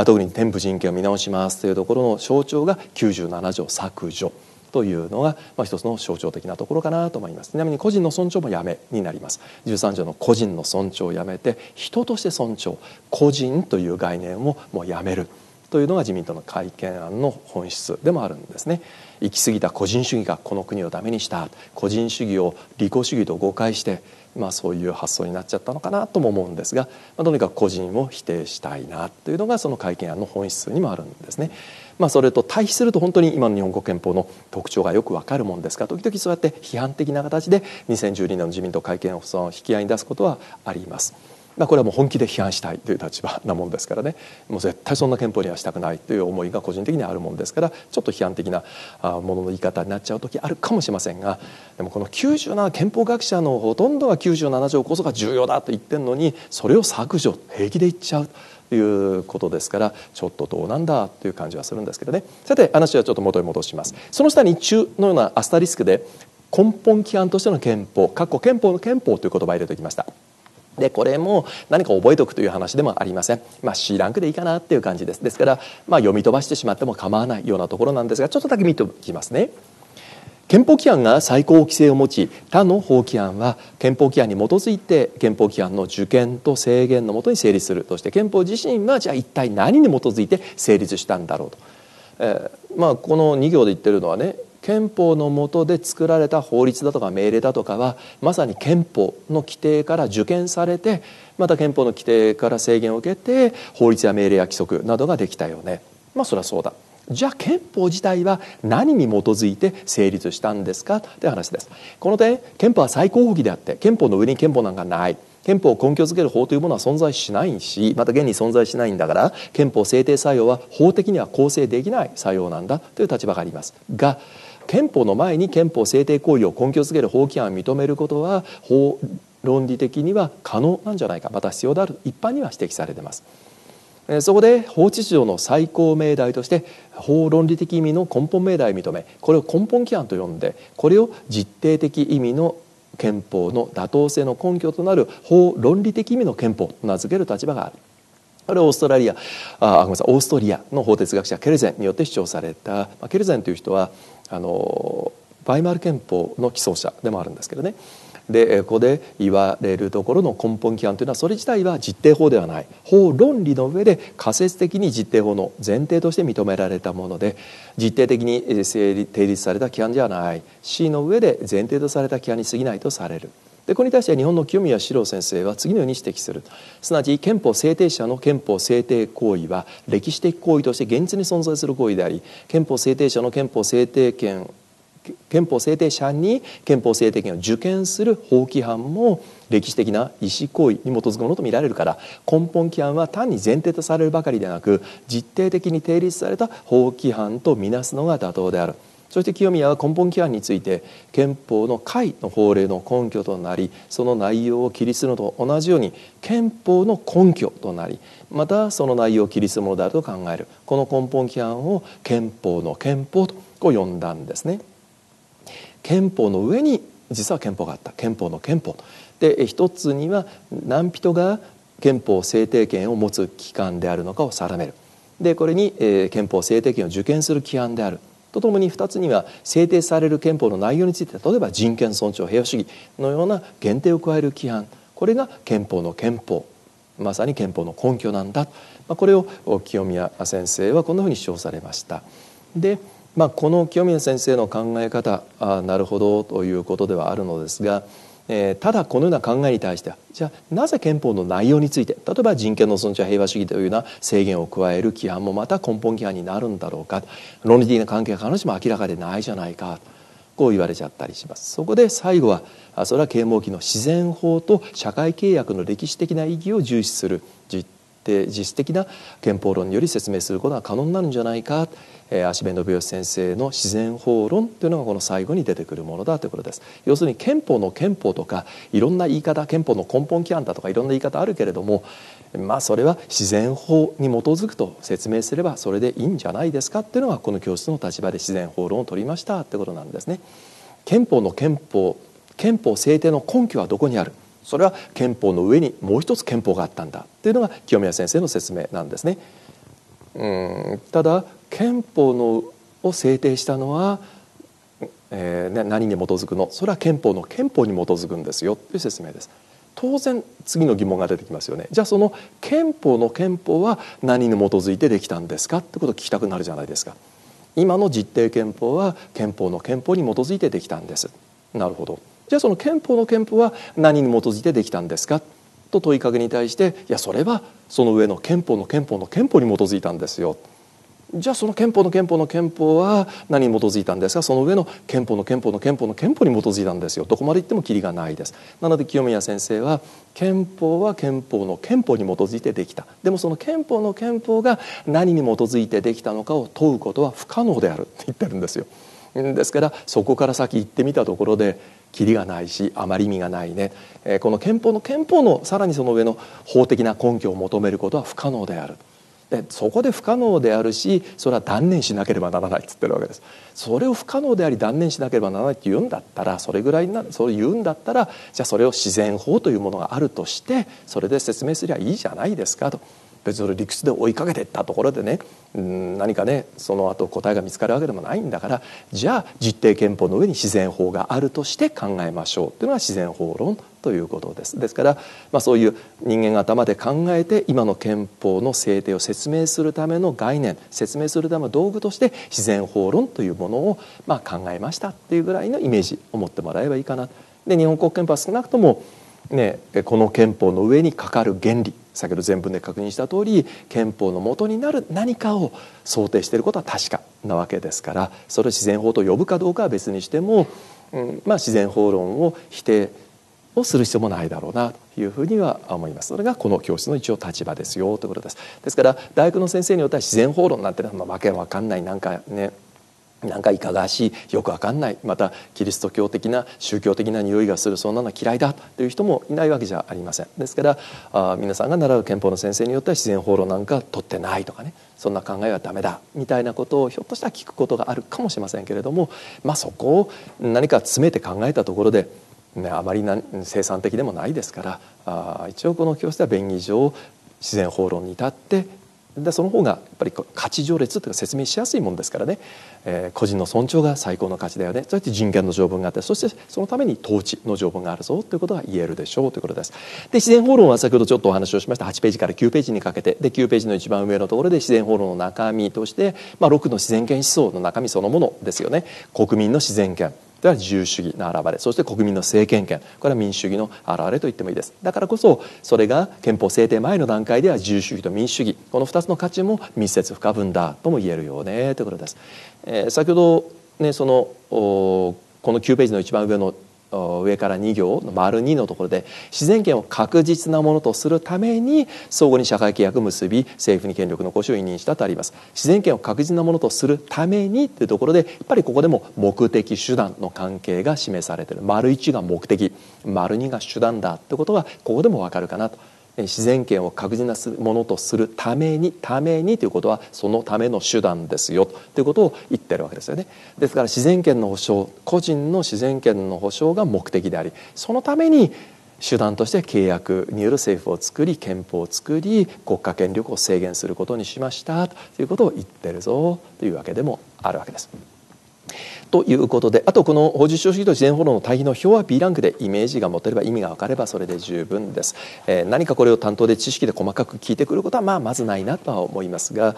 A: 特に天付人権を見直しますというところの象徴が九十七条削除。というのが、まあ、一つの象徴的なところかなと思いますちなみに個人の尊重もやめになります十三条の個人の尊重をやめて人として尊重個人という概念をもうやめるというのが自民党の改憲案の本質でもあるんですね行き過ぎた個人主義がこの国をダメにした個人主義を利己主義と誤解してまあ、そういう発想になっちゃったのかなとも思うんですが、まあ、とにかく個人を否定したいなというのがその改憲案の本質にもあるんですね。まあ、それと対比すると本当に今の日本国憲法の特徴がよくわかるもんですが時々そうやって批判的な形で2012年の自民党改憲法を引き合いに出すことはあります。まあ、これはもう本気で批判したいという立場なもんですからねもう絶対そんな憲法にはしたくないという思いが個人的にはあるもんですからちょっと批判的なものの言い方になっちゃう時あるかもしれませんがでもこの97憲法学者のほとんどが97条こそが重要だと言ってるのにそれを削除平気で言っちゃう。ということですからちょっとどうなんだという感じはするんですけどねさて話はちょっと元に戻しますその下に中のようなアスタリスクで根本規範としての憲法憲法の憲法という言葉を入れておきましたでこれも何か覚えておくという話でもありません、まあ、C ランクでいいかなっていう感じですですから、まあ、読み飛ばしてしまっても構わないようなところなんですがちょっとだけ見ておきますね。憲法規範が最高規制を持ち他の法規案は憲法規範に基づいて憲法規範の受験と制限のもとに成立するとして憲法自身はじゃあ一体何に基づいて成立したんだろうと。えーまあ、この2行で言ってるのはね憲法の下で作られた法律だとか命令だとかはまさに憲法の規定から受験されてまた憲法の規定から制限を受けて法律や命令や規則などができたよね。まあ、そりゃそうだじゃあ憲法自体は何に基づいて成立したんですかという話ですこの点憲法は最高峰であって憲法の上に憲法なんかない憲法を根拠づける法というものは存在しないしまた現に存在しないんだから憲法制定作用は法的には構成できない作用なんだという立場がありますが憲法の前に憲法制定行為を根拠づける法規案を認めることは法論理的には可能なんじゃないかまた必要である一般には指摘されています。そこで法秩序の最高命題として法論理的意味の根本命題を認めこれを根本規範と呼んでこれを実定的意味の憲法の妥当性の根拠となる法論理的意味の憲法と名付ける立場がある。これはオーストラリアあごめんなさいオーストリアの法哲学者ケルゼンによって主張された、まあ、ケルゼンという人はあのバイマル憲法の起草者でもあるんですけどねでここで言われるところの根本規範というのはそれ自体は実定法ではない法論理の上で仮説的に実定法の前提として認められたもので実定的に成立された規範ではない C の上で前提とされた規範に過ぎないとされる。でこれに対して日本の清宮史郎先生は次のように指摘するすなわち憲法制定者の憲法制定行為は歴史的行為として現実に存在する行為であり憲法制定者の憲法制定権憲法制定者に憲法制定権を受験する法規範も歴史的な意思行為に基づくものとみられるから根本規範は単に前提とされるばかりでなく実定的に定立された法規範とみなすのが妥当である。そして清宮は根本規範について憲法の解の法令の根拠となりその内容を規律するのと同じように憲法の根拠となりまたその内容を規律するものであると考えるこの根本規範を憲法の憲法とこう呼んだんですね。憲法の上に実は憲法があった憲法の憲法で一つには何人が憲法制定権を持つ機関であるのかを定めるでこれに、憲法制定権を受験する規範であるとともに二つには制定される憲法の内容について例えば人権尊重平和主義のような限定を加える規範これが憲法の憲法まさに憲法の根拠なんだ、これを清宮先生はこんなふうに主張されました。でまあ、この清宮先生の考え方あなるほどということではあるのですが、えー、ただこのような考えに対してはじゃあなぜ憲法の内容について例えば人権の尊重や平和主義というような制限を加える規範もまた根本規範になるんだろうか論理的な関係が必ずしも明らかでないじゃないかこう言われちゃったりしますそこで最後はそれは啓蒙期の自然法と社会契約の歴史的な意義を重視する実て実質的な憲法論により説明することが可能になるんじゃないか、え足部信義先生の自然法論というのがこの最後に出てくるものだということです要するに憲法の憲法とかいろんな言い方憲法の根本規範だとかいろんな言い方あるけれどもまあそれは自然法に基づくと説明すればそれでいいんじゃないですかっていうのがこの教室の立場で自然法論を取りましたってことなんですね憲法の憲法憲法制定の根拠はどこにあるそれは憲法の上にもう一つ憲法があったんだというのが清宮先生の説明なんですね。うんただ憲法のを制定したのは、えー、何に基づくのそれは憲法の憲法に基づくんですよという説明です。当然次の疑問が出てきますよねじゃあその憲法の憲法は何に基づいてできたんですかってことを聞きたくなるじゃないですか今の実定憲法は憲法の憲法に基づいてできたんですなるほどじゃあその憲法の憲法は何に基づいてできたんですかと問いかけに対していやそれはその上の憲法の憲法の憲法に基づいたんですよじゃあその憲法の憲法の憲法は何に基づいたんですかその上の憲法の憲法の憲法の憲法に基づいたんですよどこまで言ってもきりがないですなので清宮先生は憲法は憲法の憲法に基づいてできたでもその憲法の憲法が何に基づいてできたのかを問うことは不可能であるって言ってるんですよですからそこから先行ってみたところできりがないしあまり意味がないね、えー、この憲法の憲法のさらにその上の法的な根拠を求めることは不可能である。でそこで不可能であるしそれは断念しなければならないっってるわけですそれを不可能であり断念しなければならないって言うんだったらそれぐらいなそれ言うんだったらじゃあそれを自然法というものがあるとしてそれで説明すりゃいいじゃないですかと別に理屈で追いかけていったところでね、うん、何かねその後答えが見つかるわけでもないんだからじゃあ実定憲法の上に自然法があるとして考えましょうっていうのが自然法論ということですですから、まあ、そういう人間が頭で考えて今の憲法の制定を説明するための概念説明するための道具として自然法論というものを、まあ、考えましたっていうぐらいのイメージを持ってもらえばいいかな。で日本国憲法は少なくともね、この憲法の上にかかる原理先ほど全文で確認した通り憲法のもとになる何かを想定していることは確かなわけですからそれを自然法と呼ぶかどうかは別にしても、うんまあ、自然法論を否定をする必要もないだろうなというふうには思いますそれがこの教室の一応立場ですよということですですから大学の先生によっては自然法論なんてのはわけわかんないなんかねなんかいかがわしいよくわかんないまたキリスト教的な宗教的な匂いがするそんなの嫌いだという人もいないわけじゃありませんですからあ皆さんが習う憲法の先生によっては自然法論なんか取ってないとかねそんな考えはダメだみたいなことをひょっとしたら聞くことがあるかもしれませんけれども、まあ、そこを何か詰めて考えたところで、ね、あまり生産的でもないですからあ一応この教室では便宜上自然法論に至ってでその方がやっぱり価値序列というか説明しやすいものですからね、えー、個人の尊重が最高の価値だよねそして人権の条文があってそしてそのために統治の条文があるぞということが言えるでしょうということです。で自然法論は先ほどちょっとお話をしました8ページから9ページにかけてで9ページの一番上のところで自然法論の中身として、まあ、6の自然権思想の中身そのものですよね国民の自然権では自由主義の表れそして国民の政権権これは民主主義の表れと言ってもいいですだからこそそれが憲法制定前の段階では自由主義と民主主義この2つの価値も密接不可分だとも言えるよねということです。えー、先ほどねそのおこの9ページの一番上の上から2行の丸2のところで自然権を確実なものとするために相互に社会契約を結び政府に権力の行使を委任したとあります自然権を確実なものとするためにというところでやっぱりここでも目的手段の関係が示されている丸1が目的丸2が手段だということがここでもわかるかなと自然権を確実なものとするためにためにということはそのための手段ですよということを言ってるわけですよね。ですから自然権の保障個人の自然権の保障が目的でありそのために手段として契約による政府を作り憲法を作り国家権力を制限することにしましたということを言ってるぞというわけでもあるわけです。ということであとこの法実証主義と自然法道の対比の表は B ランクでイメージが持てれば意味が分かればそれで十分です、えー、何かこれを担当で知識で細かく聞いてくることはまあまずないなとは思いますが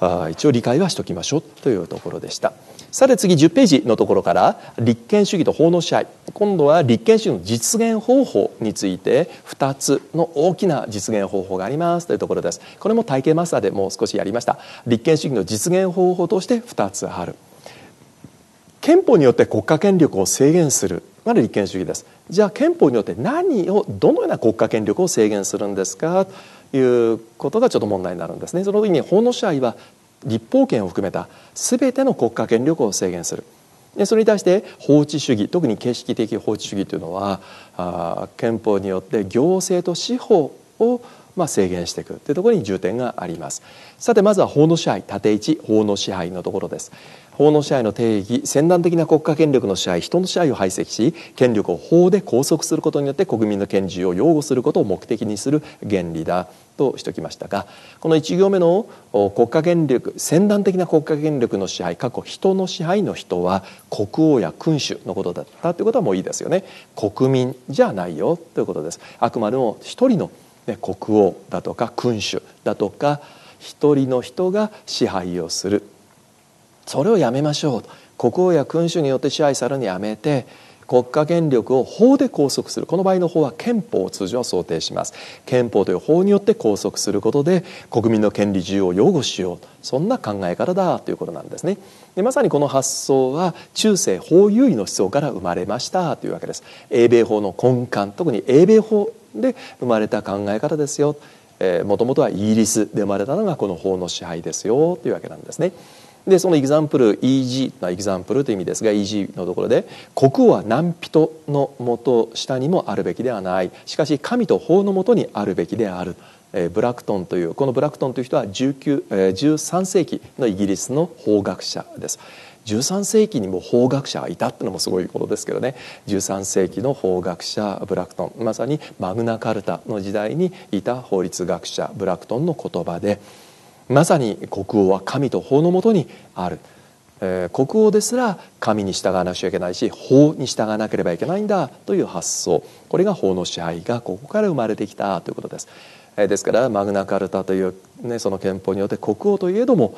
A: あ一応理解はしときましょうというところでしたさて次10ページのところから立憲主義と法の支配今度は立憲主義の実現方法について2つの大きな実現方法がありますというところですこれも体系マスターでもう少しやりました立憲主義の実現方法として2つある憲法によって国家権力を制限するまで立憲主義ですじゃあ憲法によって何をどのような国家権力を制限するんですかということがちょっと問題になるんですねその時に法の支配は立法権を含めた全ての国家権力を制限するでそれに対して法治主義特に形式的法治主義というのはあ憲法によって行政と司法をまあ制限していくというところに重点がありますさてまずは法の支配縦1法の支配のところです法の支配の定義先端的な国家権力の支配人の支配を排斥し権力を法で拘束することによって国民の権利を擁護することを目的にする原理だとしておきましたがこの1行目の国家権力先端的な国家権力の支配過去人の支配の人は国王や君主のことだったということはもういいですよね国民じゃないよということですあくまでも一人の、ね、国王だとか君主だとか一人の人が支配をするそれをやめましょう国王や君主によって支配されるのやめて国家権力を法で拘束するこの場合の法は憲法を通常は想定します憲法という法によって拘束することで国民の権利自由を擁護しようそんな考え方だということなんですねでまさにこの発想は中世法優位の思想から生まれましたというわけです英米法の根幹特に英米法で生まれた考え方ですよもともとはイギリスで生まれたのがこの法の支配ですよというわけなんですね。でそのエグザンプル EG エグザンプルという意味ですが EG のところで国王は何人のもと下にもあるべきではないしかし神と法のもとにあるべきである、えー、ブラクトンというこのブラクトンという人は19、えー、13世紀のイギリスの法学者です。13世紀にも法学者がいたってのもすごいことですけどね13世紀の法学者ブラクトンまさにマグナカルタの時代にいた法律学者ブラクトンの言葉でまさに国王は神と法のもとにある、えー、国王ですら神に従わなくちゃいけないし法に従わなければいけないんだという発想これが法の支配がここから生まれてきたということです、えー、ですからマグナカルタという、ね、その憲法によって国王といえども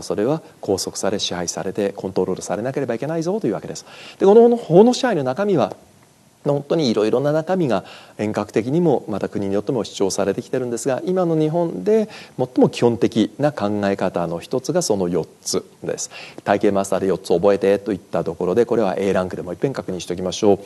A: それは拘束され支配されてコントロールされなければいけないぞというわけですでこの法の支配の中身は本当にいろいろな中身が遠隔的にもまた国によっても主張されてきてるんですが今の日本で最も基本的な考え方の一つがその4つです体系マスターで4つ覚えてといったところでこれは A ランクでもいっぺん確認しておきましょう。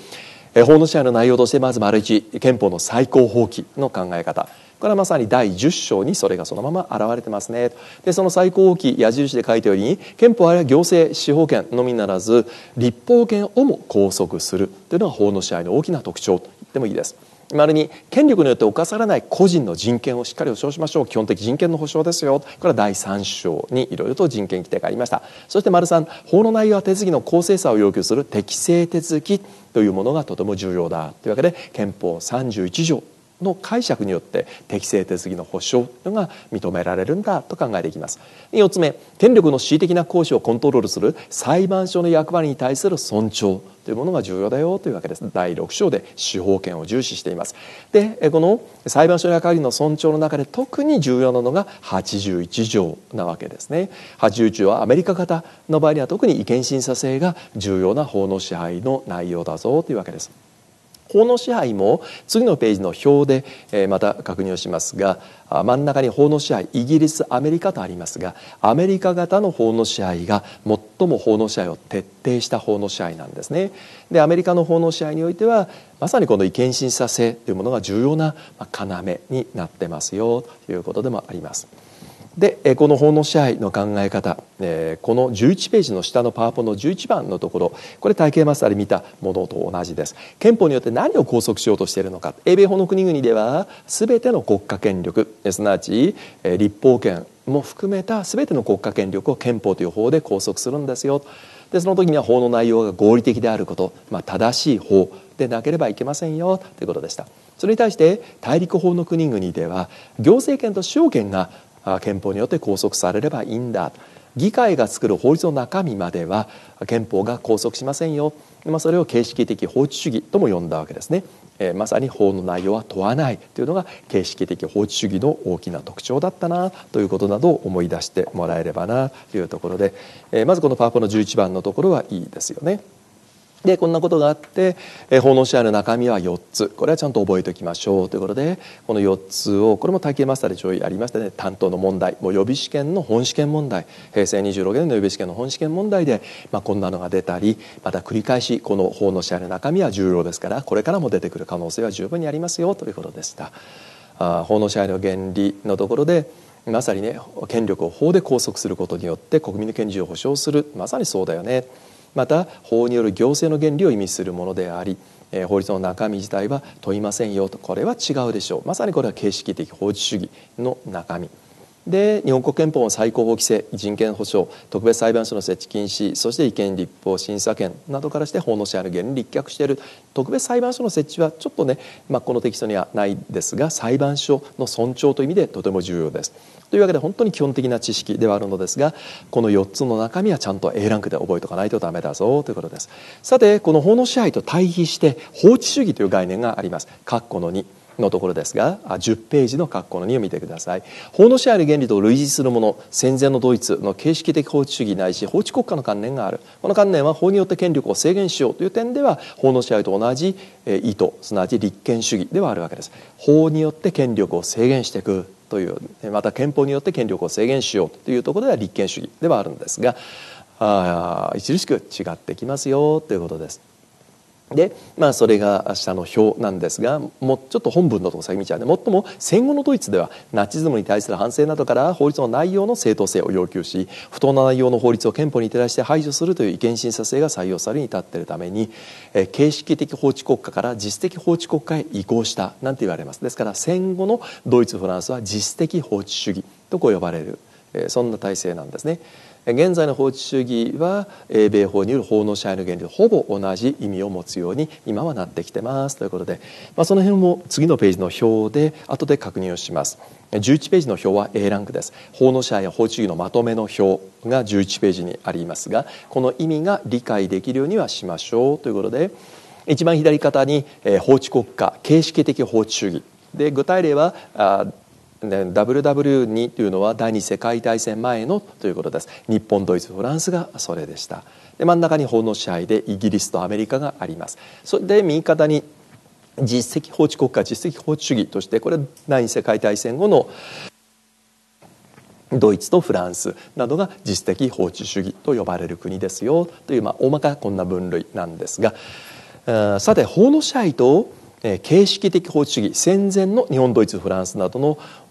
A: 法の支配の内容としてまず丸1憲法の最高法規の考え方これはまさに第10章にそれがそのまま表れてますねでその最高法規矢印で書いておりに憲法あるいは行政司法権のみならず立法権をも拘束するというのが法の支配の大きな特徴と言ってもいいです。まるに権力によって侵されない個人の人権をしっかり保障しましょう基本的人権の保障ですよこれは第3章にいろいろと人権規定がありましたそして丸三法の内容や手続きの公正さを要求する適正手続きというものがとても重要だというわけで憲法31条の解釈によって適正手続きの保障が認められるんだと考えていきます4つ目権力の恣意的な行使をコントロールする裁判所の役割に対する尊重というものが重要だよというわけです第6章で司法権を重視していますでこの裁判所の役割の尊重の中で特に重要なのが81条なわけですね81条はアメリカ型の場合には特に意見審査制が重要な法の支配の内容だぞというわけです法の支配も次のページの表でまた確認をしますが真ん中に法の支配イギリスアメリカとありますがアメリカ型の法の支配が最も法の支配を徹底した法の支配なんですね。でアメリカの法の支配においてはまさにこの意見審査制というものが重要な要になってますよということでもあります。でこの法の支配の考え方、この11ページの下のパワポの11番のところこれ体系マスターで見たものと同じです憲法によって何を拘束しようとしているのか英米法の国々では全ての国家権力すなわち立法権も含めた全ての国家権力を憲法という法で拘束するんですよでその時には法の内容が合理的であること、まあ、正しい法でなければいけませんよということでした。それに対して大陸法の国々では行政権と司法権が憲法によって拘束されればいいんだ議会が作る法律の中身までは憲法が拘束しませんよ、まあ、それを形式的法治主義とも呼んだわけですね、えー、まさに法の内容は問わないというのが形式的法治主義の大きな特徴だったなということなどを思い出してもらえればなというところで、えー、まずこのパワポの11番のところはいいですよね。でこんなことがあって奉納試合の中身は4つこれはちゃんと覚えておきましょうということでこの4つをこれも体験マスターで上位ありましたね担当の問題もう予備試験の本試験問題平成26年の予備試験の本試験問題で、まあ、こんなのが出たりまた繰り返しこの奉納試合の中身は重要ですからこれからも出てくる可能性は十分にありますよということでした。あ奉納支配の原理のところでまさにね権力を法で拘束することによって国民の権利を保障するまさにそうだよね。また法による行政の原理を意味するものであり法律の中身自体は問いませんよとこれは違うでしょうまさにこれは形式的法治主義の中身で日本国憲法の最高法規制人権保障特別裁判所の設置禁止そして違憲立法審査権などからして法の支配の原理に立脚している特別裁判所の設置はちょっとね、まあ、このテキストにはないですが裁判所の尊重という意味でとても重要です。というわけで本当に基本的な知識ではあるのですがこの4つの中身はちゃんと A ランクで覚えとかないとダメだぞということです。さてこの法の支配と対比して法治主義という概念があります。括弧の2のところですが10ページの括弧の2を見てください法の支配の原理と類似するもの戦前のドイツの形式的法治主義ないし法治国家の観念があるこの観念は法によって権力を制限しようという点では法の支配と同じ意図すなわち立憲主義ではあるわけです法によって権力を制限していくというまた憲法によって権力を制限しようというところでは立憲主義ではあるんですがあ著しく違ってきますよということです。で、まあ、それが下の表なんですがもうちょっと本文のとこ先見ちゃうねもっとも戦後のドイツではナチズムに対する反省などから法律の内容の正当性を要求し不当な内容の法律を憲法に照らして排除するという意見審査制が採用されに至っているために、え形式的法治国家から実質的法治国家へ移行したなんて言われますですから戦後のドイツフランスは実質的法治主義とこう呼ばれる、えそんな体制なんですね。現在の法治主義は米法による法の支配の原理とほぼ同じ意味を持つように今はなってきてますということで、まあ、その辺も次のページの表で後で確認をします。11ページの表は A ランクです法の支配や法治主義のまとめの表が11ページにありますがこの意味が理解できるようにはしましょうということで一番左肩に、法治国家形式的法治主義で具体例は WW2 というのは第二次世界大戦前のということです日本ドイツフランスがそれでしたで真ん中に法の支配でイギリスとアメリカがありますそれで右肩に実績法治国家実績法治主義としてこれ第二次世界大戦後のドイツとフランスなどが実績法治主義と呼ばれる国ですよという、まあ、大まかこんな分類なんですがさて法の支配と形式的法治主義戦前の日本ドイツフランスなど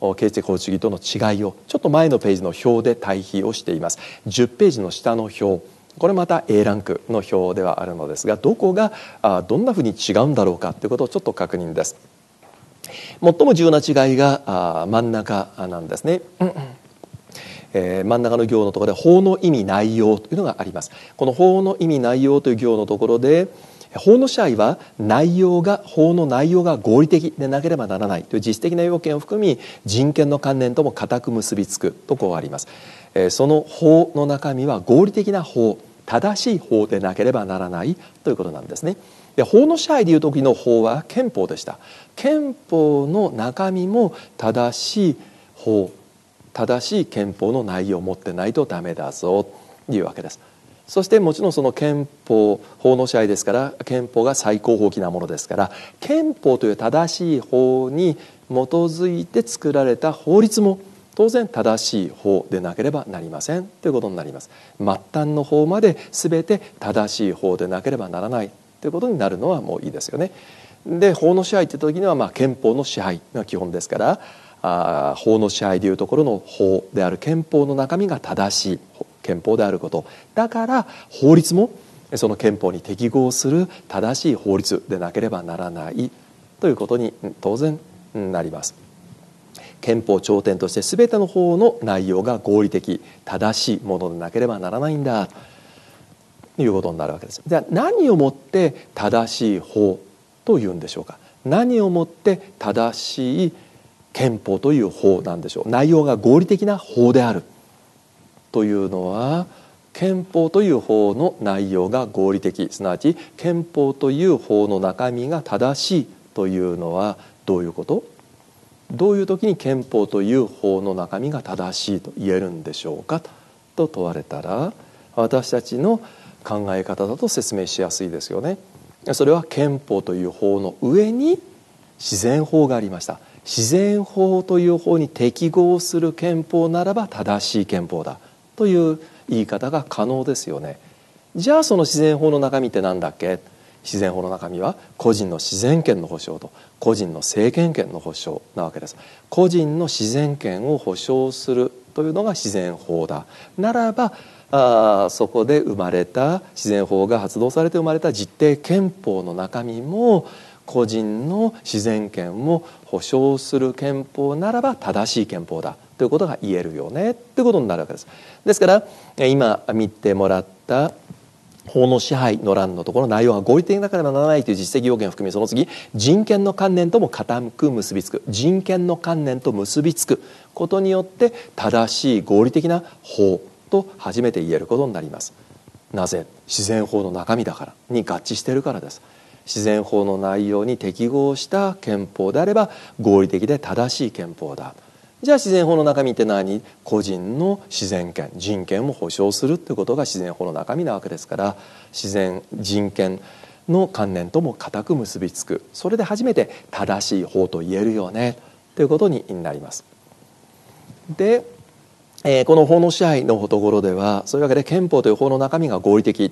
A: の形式的法治主義との違いをちょっと前のページの表で対比をしています10ページの下の表これまた A ランクの表ではあるのですがどこがどんなふうに違うんだろうかということをちょっと確認です最も重要な違いが真ん中なんですね、うんえ真ん中の行のところで法の意味内容というのがありますこの法の意味内容という行のところで、法の支配は内容が法の内容が合理的でなければならないという実質的な要件を含み人権の観念とも固く結びつくとこうあります。その法の中身は合理的な法正しい法でなければならないということなんですね。で法の支配でいう時の法は憲法でした憲法の中身も正しい法正しい憲法の内容を持ってないとダメだぞというわけですそしてもちろんその憲法法の支配ですから憲法が最高法規なものですから憲法という正しい法に基づいて作られた法律も当然正しい法でなければなりませんということになります末端の法まで全て正しい法でなければならないということになるのはもういいですよねで法の支配っていった時にはまあ憲法の支配が基本ですからあ法の支配でいうところの法である憲法の中身が正しい憲法であることだから法律もその憲法に適合する正しい法律でなければならないということに当然なります。憲法頂点として全ての法の内容が合理的正しいものでなければならないんだということになるわけです。じゃあ何をもって正しい法というんでしょうか何をもって正しい憲法という法なんでしょう内容が合理的な法であるというのは憲法という法の内容が合理的すなわち憲法という法の中身が正しいというのはどういうことどういう時に憲法という法の中身が正しいと言えるんでしょうかと問われたら私たちの考え方だと説明しやすいですよね。それは憲法という法の上に自然法がありました自然法という法に適合する憲法ならば正しい憲法だという言い方が可能ですよね。じゃあその自然法の中身って何だっけ自然法の中身は個人の自然権の保障と個人の政権権の保障なわけです個人の自然権を保障するというのが自然法だならばあそこで生まれた自然法が発動されて生まれた実定憲法の中身も個人の自然権を保障する憲法ならば正しい憲法だということが言えるよねということになるわけです。ですから今見てもらった法の支配の欄のところ内容は合理的なければならないという実績要件を含みその次人権の観念とも傾く結びつく人権の観念と結びつくことによって正しい合理的な法と初めて言えることになります。なぜ自然法の中身だからに合致しているからです。自然法の内容に適合した憲法であれば合理的で正しい憲法だ。じゃあ自然法の中身って何個人の自然権人権を保障するってことが自然法の中身なわけですから自然人権の観念とも固く結びつくそれで初めて正しい法と言えるよねということになります。で、えー、この法の支配のところではそういうわけで憲法という法の中身が合理的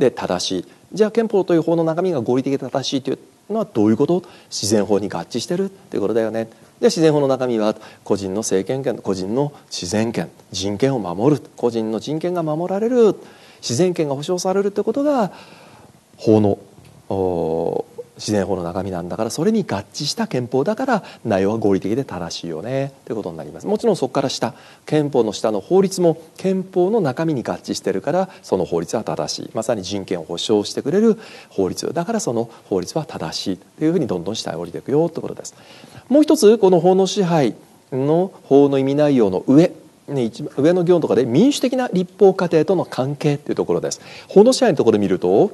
A: で正しいじゃあ憲法という法の中身が合理的で正しいというのはどういうこと自然法に合致してるっていうことだよねで自然法の中身は個人の政権権個人の自然権人権を守る個人の人権が守られる自然権が保障されるってことが法の自然法の中身なんだからそれに合致した憲法だから内容は合理的で正しいよねということになりますもちろんそこから下憲法の下の法律も憲法の中身に合致してるからその法律は正しいまさに人権を保障してくれる法律だからその法律は正しいというふうにどんどん下へ降りていくよということですもう一つこの法の支配の法の意味内容の上ね、一上の行とかで民主的な立法過程との関係っていうところです。法の支配のところ見ると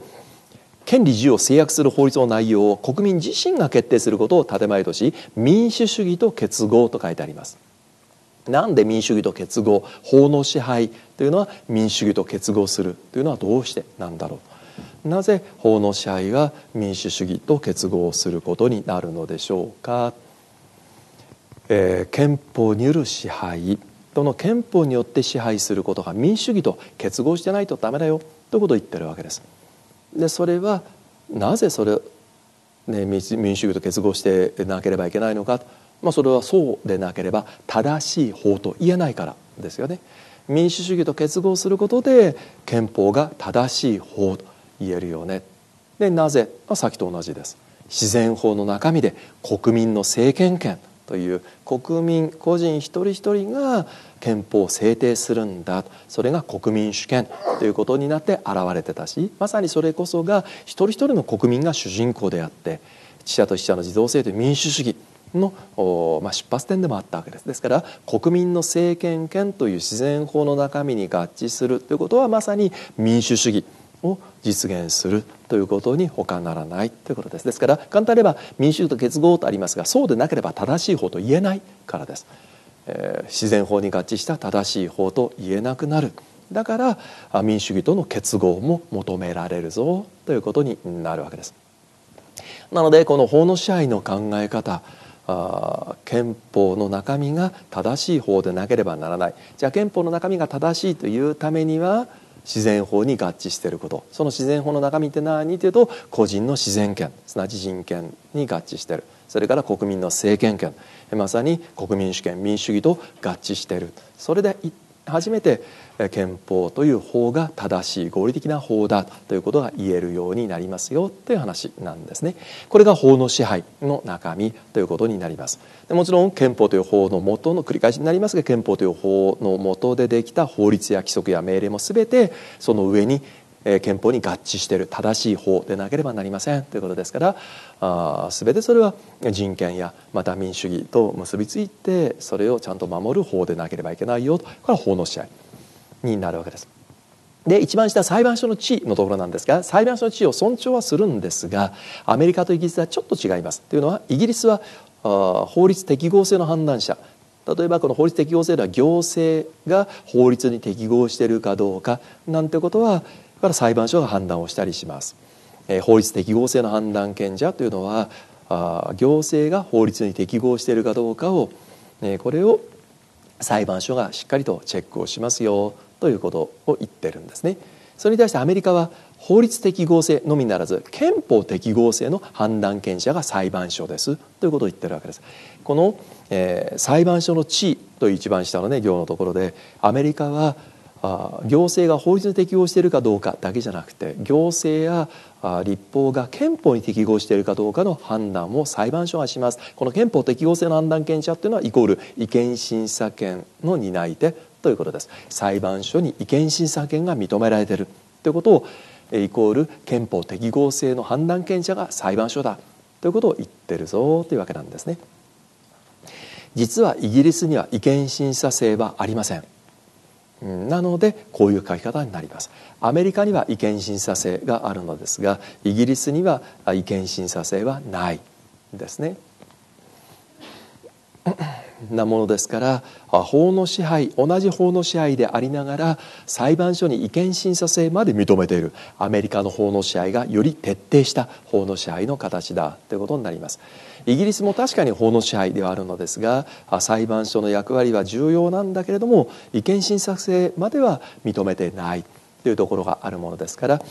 A: 権利自由を制約する法律の内容を国民自身が決定することを建前とし民主主義と結合と書いてあります。なんで民主主義と結合法の支配というのは民主主義と結合するというのはどうしてなんだろうなぜ法の支配が民主主義と結合することになるのでしょうか、えー、憲法による支配との憲法によって支配することが民主主義と結合してないとダメだよということを言ってるわけです。でそれはなぜそれ、ね、民主主義と結合してなければいけないのか、まあ、それはそうでなければ正しい法と言えないからですよね。民主主義と結合することで憲法が正しい法と言えるよね。でなぜ、まあ、さっきと同じです。自然法の中身で国民の政権権という国民個人一人一人が憲法を制定するんだそれが国民主権ということになって現れてたしまさにそれこそが一人一人の国民が主人公であって死者と死者の自動制という民主主義の、まあ、出発点でもあったわけですですから国民の政権権という自然法の中身に合致するということはまさに民主主義を実現するということに他ならないということですですから簡単に言えば民主主義と結合とありますがそうでなければ正しい方と言えないからです。えー、自然法に合致した正しい法と言えなくなるだから民主主義との結合も求められるぞということになるわけです。なのでこの法の支配の考え方憲法の中身が正しい法でなければならないじゃあ憲法の中身が正しいというためには自然法に合致していることその自然法の中身って何というと個人の自然権すなわち人権に合致しているそれから国民の政権権まさに国民主権民主主義と合致しているそれで初めて憲法という法が正しい合理的な法だということが言えるようになりますよという話なんですね。これが法の支配の中身ということになります。もちろん憲法という法のもの繰り返しになりますが憲法という法のもでできた法律や規則や命令もすべてその上にえ憲法に合致している正しい法でなければなりませんということですからあ全てそれは人権やまた民主主義と結びついてそれをちゃんと守る法でなければいけないよとこれは法の試合になるわけです。で一番下裁判所の地位のところなんですが裁判所の地位を尊重はするんですがアメリカとイギリスはちょっと違いますというのはイギリスはあ法律適合性の判断者例えばこの法律適合性では行政が法律に適合しているかどうかなんてことはから裁判所が判断をしたりします。え法律適合性の判断権者というのはあ行政が法律に適合しているかどうかを、えこれを裁判所がしっかりとチェックをしますよということを言ってるんですね。それに対してアメリカは法律適合性のみならず憲法適合性の判断権者が裁判所ですということを言ってるわけです。この、え裁判所の地位という一番下のね行のところでアメリカはあ行政が法律に適合しているかどうかだけじゃなくて行政やあ立法が憲法に適合しているかどうかの判断を裁判所がしますこの憲法適合性の判断権者っていうのはイコール違憲審査権の担い手ということです裁判所に違憲審査権が認められているということをイコール憲法適合性の判断権者が裁判所だということを言ってるぞというわけなんですね実はイギリスには違憲審査制はありませんなのでこういう書き方になりますアメリカには違憲審査制があるのですがイギリスには違憲審査制はないですね。なものですから法の支配同じ法の支配でありながら裁判所に違憲審査制まで認めているアメリカの法の支配がより徹底した法の支配の形だということになります。イギリスも確かに法の支配ではあるのですが裁判所の役割は重要なんだけれども違憲審査制までは認めてないというところがあるものですから。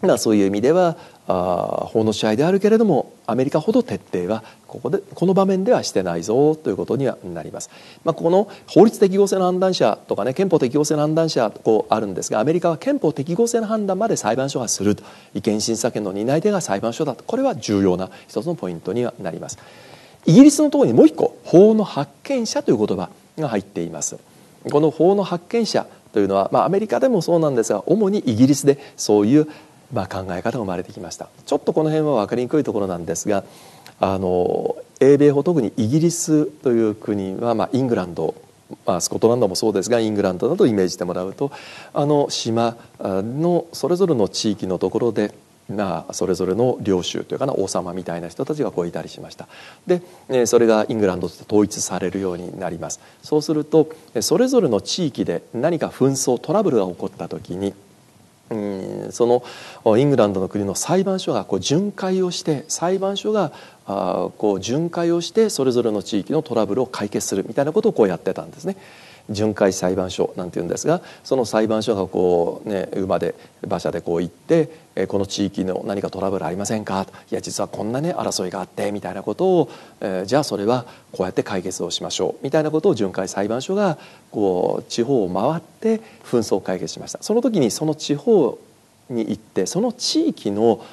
A: まあ、そういう意味では法の支配であるけれどもアメリカほど徹底はここでこの場面ではしてないぞということにはなります。まあ、この法律適合性の判断者とかね憲法適合性の判断者こうあるんですがアメリカは憲法適合性の判断まで裁判所がすると意見審査権の担い手が裁判所だとこれは重要な一つのポイントにはなります。イギリスのところにもう一個法の発見者という言葉が入っています。この法の発見者というのは、まあ、アメリカでもそうなんですが主にイギリスでそういうまあ考え方が生まれてきましたちょっとこの辺は分かりにくいところなんですがあの英米法特にイギリスという国は、まあ、イングランドまあ、スコットランドもそうですがイングランドなどイメージしてもらうとあの島のそれぞれの地域のところで、まあ、それぞれの領主というかな王様みたいな人たちがこういたりしましたでそれがイングランドと統一されるようになりますそうするとそれぞれの地域で何か紛争トラブルが起こった時にそのイングランドの国の裁判所がこう巡回をして裁判所がこう巡回をしてそれぞれの地域のトラブルを解決するみたいなことをこうやってたんですね。巡回裁判所なんていうんですがその裁判所がこうね馬で馬車でこう行ってえこの地域の何かトラブルありませんかいや実はこんなね争いがあってみたいなことを、えー、じゃあそれはこうやって解決をしましょうみたいなことを巡回裁判所がこう地方を回って紛争を解決しましたその時にその地方に行ってその地域の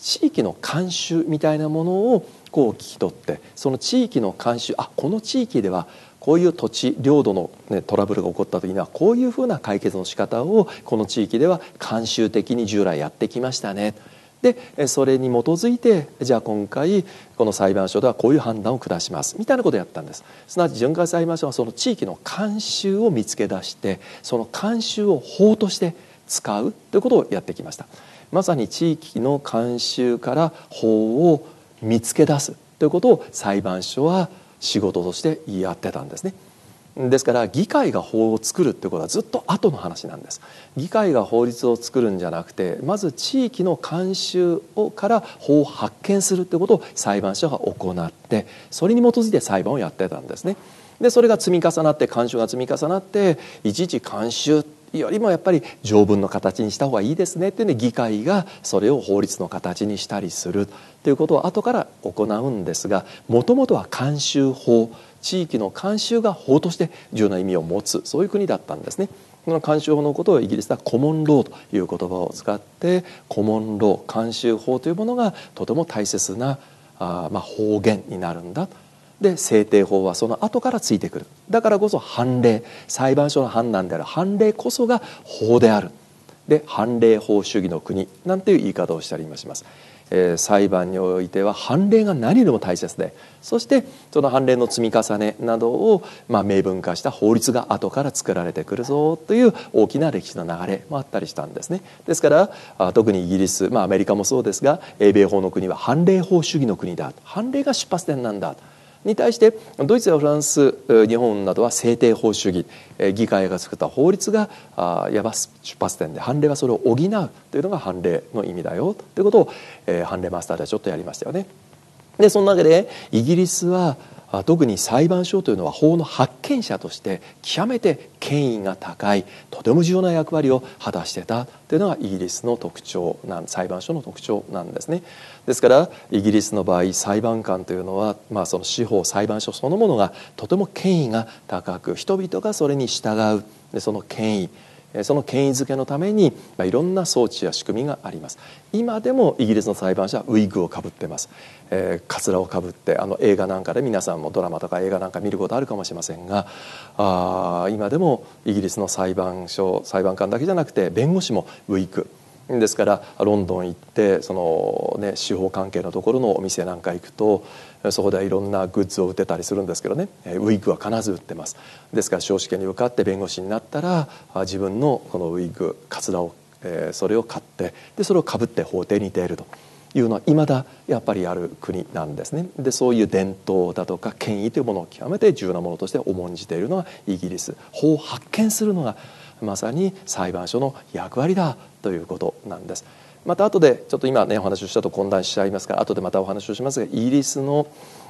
A: 地域の慣習みたいなものをこう聞き取ってその地域の慣習あこの地域ではこういう土地領土の、ね、トラブルが起こった時にはこういうふうな解決の仕方をこの地域では慣習的に従来やってきましたね。でそれに基づいてじゃあ今回この裁判所ではこういう判断を下しますみたいなことをやったんですすなわち巡回裁判所はその地域の慣習を見つけ出してその慣習を法として使うということをやってきましたまさに地域の慣習から法を見つけ出すということを裁判所は仕事としてやってたんですね。ですから議会が法を作るってことはずっと後の話なんです議会が法律を作るんじゃなくてまず地域の慣習をから法を発見するってことを裁判所が行ってそれに基づいて裁判をやってたんですねでそれが積み重なって慣習が積み重なっていちいち慣習っよりもやっぱり条文の形にした方がいいですねってね議会がそれを法律の形にしたりするということを後から行うんですがもともとは慣習法地域の慣習が法として重要な意味を持つそういう国だったんですね。この慣習法のことをイギリスではコモンローという言葉を使ってコモンロー慣習法というものがとても大切なあまあ、方言になるんだで制定法はその後からついてくるだからこそ判例裁判所の判断である判例こそが法であるで判例法主義の国なんていう言い方をしたりもします。えー、裁判においては判例が何よりも大切でそしてその判例の積み重ねなどを、まあ、明文化した法律が後から作られてくるぞという大きな歴史の流れもあったりしたんですねですから特にイギリス、まあ、アメリカもそうですが英米法の国は判例法主義の国だ判例が出発点なんだと。に対してドイツやフランス日本などは制定法主義議会が作った法律がいわば出発点で判例はそれを補うというのが判例の意味だよということを判例マスターではちょっとやりましたよね。でその中でイギリスは特に裁判所というのは法の発見者として極めて権威が高いとても重要な役割を果たしてたというのがイギリスの特徴なん裁判所の特徴なんですね。ですからイギリスの場合裁判官というのは、まあ、その司法裁判所そのものがとても権威が高く人々がそれに従うでその権威その権威づけのために、まいろんな装置や仕組みがあります今でもイギリスの裁判所はウイッグをかぶってます、えつらをかぶってあの映画なんかで皆さんもドラマとか映画なんか見ることあるかもしれませんがあ今でもイギリスの裁判所裁判官だけじゃなくて弁護士もウイッグですからロンドン行ってその、ね、司法関係のところのお店なんか行くとそこではいろんなグッズを売ってたりするんですけどねウィッグは必ず売ってますですから司法試験に受かって弁護士になったら自分のこのウィッグカツラをそれを買ってでそれをかぶって法廷に出るというのはいまだやっぱりある国なんですねでそういう伝統だとか権威というものを極めて重要なものとして重んじているのがイギリス法を発見するのがまさに裁判所の役割だということなんです。また後でちょっと今ねお話をしたと混乱しちゃいますから後でまたお話をしますがイギリスの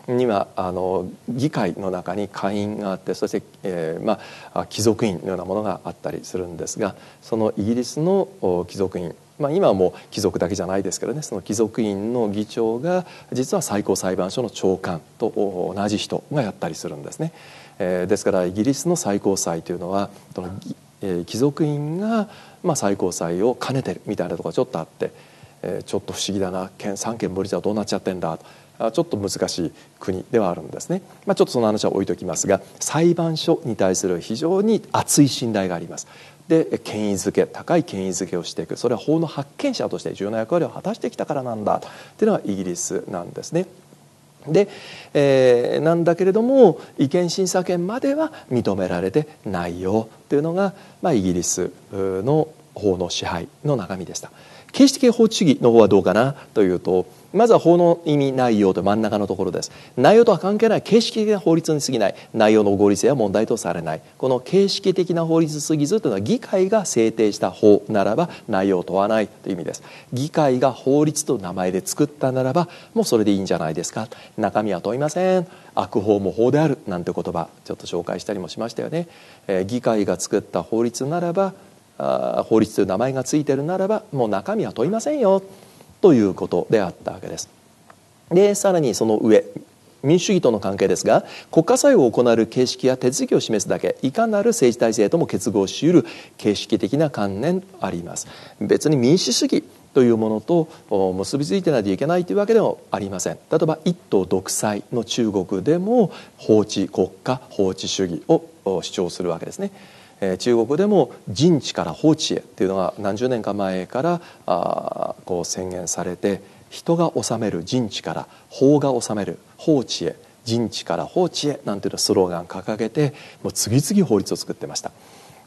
A: にはあの議会の中に会員があってそして、えー、まあ、貴族院のようなものがあったりするんですがそのイギリスの貴族院まあ、今はもう貴族だけじゃないですけどねその貴族院の議長が実は最高裁判所の長官と同じ人がやったりするんですね。えー、ですからイギリスの最高裁というのはその、えー、貴族院がまあ、最高裁を兼ねてるみたいなとこがちょっとあって、えー、ちょっと不思議だな県3県分離じゃどうなっちゃってんだと。ちょっと難しい国ではあるんですね、まあ、ちょっとその話は置いときますが裁判所に対する非常に厚い信頼がありますで権威付け高い権威付けをしていくそれは法の発見者として重要な役割を果たしてきたからなんだというのはイギリスなんですね。で、えー、なんだけれども違憲審査権までは認められてないよというのが、まあ、イギリスの法の支配の中身でした。形式的法主義の方はどうかなというとまずは法の意味内容と真ん中のところです内容とは関係ない形式的な法律に過ぎない内容の合理性は問題とされないこの形式的な法律すぎずというのは議会が制定した法ならば内容を問わないという意味です議会が法律と名前で作ったならばもうそれでいいんじゃないですか中身は問いません悪法も法であるなんて言葉ちょっと紹介したりもしましたよね、えー、議会が作った法律ならばあ法律という名前がついてるならばもう中身は問いませんよということであったわけです。でさらにその上民主主義との関係ですが国家用を行う形式や手続きを示すだけいかなる政治体制とも結合しうる形式的な観念あります別に民主主義というものと結びついてないといけないというわけでもありません例えば一党独裁の中国でも法治国家法治主義を主張するわけですね中国でも人知から法治へというのが何十年か前からあこう宣言されて人が治める人知から法が治める法治へ人知から法治へなんていうスローガン掲げてもう次々法律を作ってました。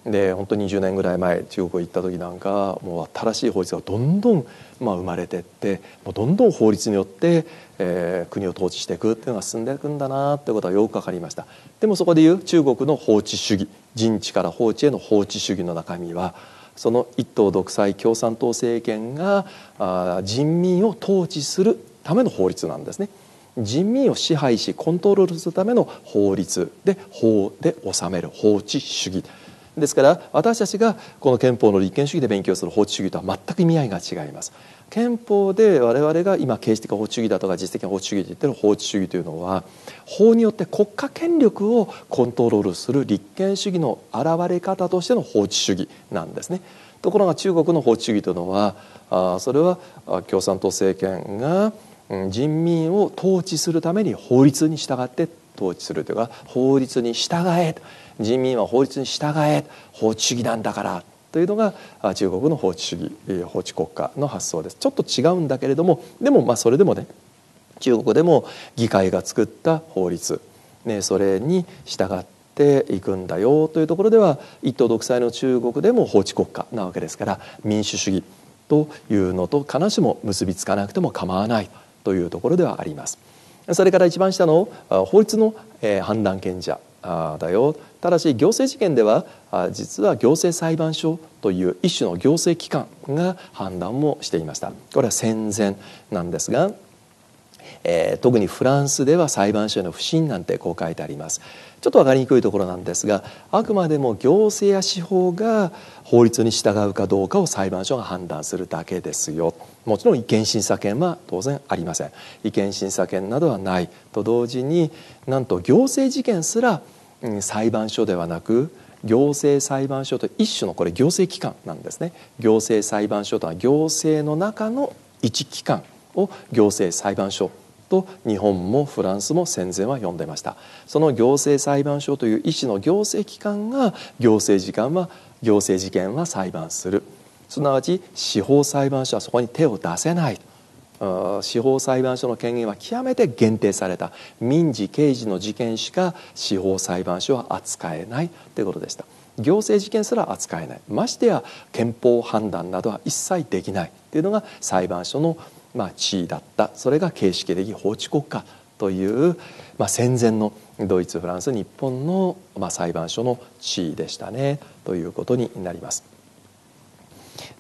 A: で本当に20年ぐらい前中国行った時なんかもう新しい法律がどんどんまあ生まれてってもうどんどん法律によって、えー、国を統治していくっていうのが進んでいくんだなってことはよく分かりましたでもそこでいう中国の法治主義陣地から放置への法治主義の中身はその一党独裁共産党政権が人民を統治するための法律なんですね。人民を支配しコントロールするための法律で法で治める法治主義ですから私たちがこの憲法の立憲主義で勉強する法治主義とは全く意味合いが違います。憲法で我々が今形式的法治主義だとか実績的法治主義と言ってる法治主義というのは法によって国家権力をコントロールする立憲主義の現れ方としての法治主義なんですね。ところが中国の法治主義というのはあそれは共産党政権が人民を統治するために法律に従って統治するというか法律に従えと。人民は法律に従え法治主義なんだからというのが中国の法治主義法治国家の発想ですちょっと違うんだけれどもでもまあそれでもね中国でも議会が作った法律、ね、それに従っていくんだよというところでは一党独裁の中国でも法治国家なわけですから民主主義というのと必ずしも結びつかなくても構わないというところではあります。それから一番下の法律の判断権者だよただし行政事件では実は行政裁判所という一種の行政機関が判断もしていましたこれは戦前なんですが、えー、特にフランスでは裁判所への不信なんてこう書いてありますちょっと分かりにくいところなんですがあくまでも行政や司法が法律に従うかどうかを裁判所が判断するだけですよもちろん意見審査権は当然ありません意見審査権などはないと同時になんと行政事件すら裁判所ではなく行政裁判所と一種のこれ行政機関なんですね行政裁判所とは行政の中の一機関を行政裁判所と日本もフランスも戦前は呼んでましたその行政裁判所という一種の行政機関が行政時間は行政事件は裁判するすなわち司法裁判所はそこに手を出せない司法裁判所の権限は極めて限定された民事刑事の事件しか司法裁判所は扱えないということでした行政事件すら扱えないましてや憲法判断などは一切できないというのが裁判所のま地位だったそれが形式的法治国家という、まあ、戦前のドイツフランス日本の、ま裁判所の地位でしたねということになります。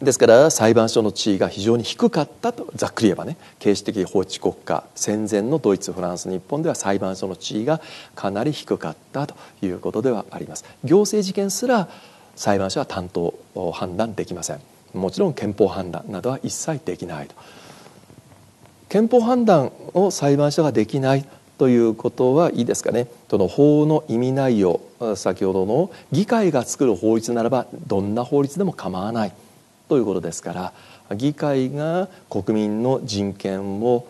A: ですから裁判所の地位が非常に低かったとざっくり言えばね形式的法治国家戦前のドイツフランス日本では裁判所の地位がかなり低かったということではあります行政事件すら裁判所は担当判断できませんもちろん憲法判断などは一切できないと憲法判断を裁判所ができないということはいいですかねその法の意味内容先ほどの議会が作る法律ならばどんな法律でも構わないということですから議会が国民の人権を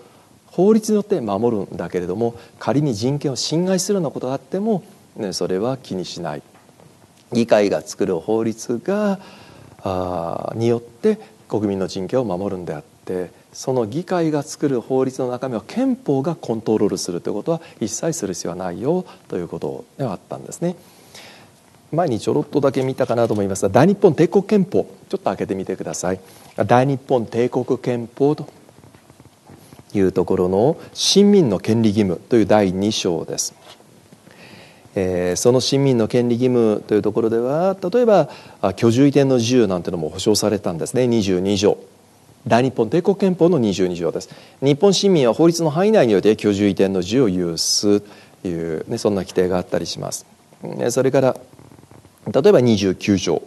A: 法律によって守るんだけれども仮に人権を侵害するようなことがあっても、ね、それは気にしない議会が作る法律があによって国民の人権を守るんであってその議会が作る法律の中身を憲法がコントロールするということは一切する必要はないよということではあったんですね。前にちょろっとだけ見たかなと思いますが大日本帝国憲法ちょっと開けてみてください大日本帝国憲法というところの「市民の権利義務」という第2章です、えその市民の権利義務というところでは例えば居住移転の自由なんてのも保障されたんですね22条大日本帝国憲法の22条です日本市民は法律の範囲内において居住移転の自由を有すという、ね、そんな規定があったりします、それから例えば29条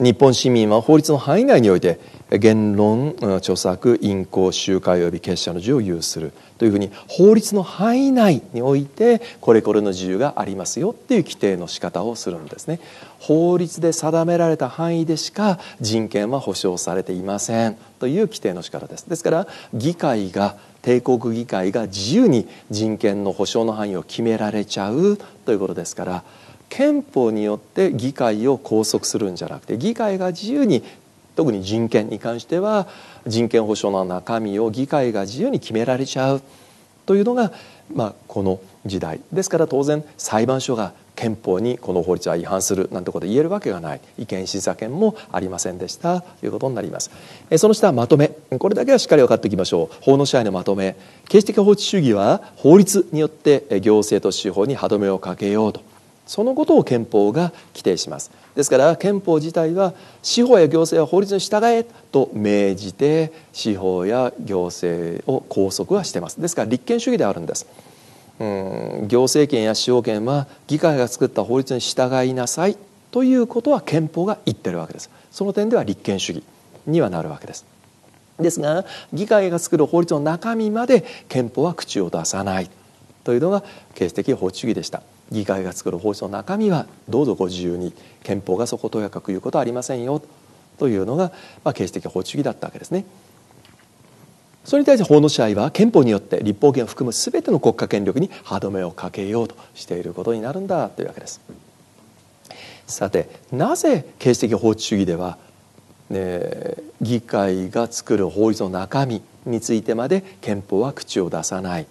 A: 日本市民は法律の範囲内において言論著作印行集会及び結社の自由を有するというふうに法律の範囲内においてこれこれの自由がありますよっていう規定の仕方をするんですね法律で定められた範囲でしか人権は保障されていませんという規定の仕方ですですから議会が帝国議会が自由に人権の保障の範囲を決められちゃうということですから憲法によって議会を拘束するんじゃなくて議会が自由に特に人権に関しては人権保障の中身を議会が自由に決められちゃうというのが、まあ、この時代ですから当然裁判所が憲法にこの法律は違反するなんてこと言えるわけがない意見審査権もありませんでしたということになりますその下まとめこれだけはしっかり分かっておきましょう法の支配のまとめ形式的法治主義は法律によって行政と司法に歯止めをかけようとそのことを憲法が規定しますですから憲法自体は司法や行政は法律に従えと命じて司法や行政を拘束はしてますですから立憲主義であるんですうん行政権や司法権は議会が作った法律に従いなさいということは憲法が言ってるわけですその点では立憲主義にはなるわけですですが議会が作る法律の中身まで憲法は口を出さないというのが形式的法治主義でした議会が作る法律の中身はどうぞご自由に憲法がそことやかく言うことはありませんよというのが、まあ、形式的法主義だったわけですね。それに対して法の支配は憲法によって立法権を含む全ての国家権力に歯止めをかけようとしていることになるんだというわけです。さてなぜ形式的法治主義では、ね、議会が作る法律の中身についてまで憲法は口を出さない。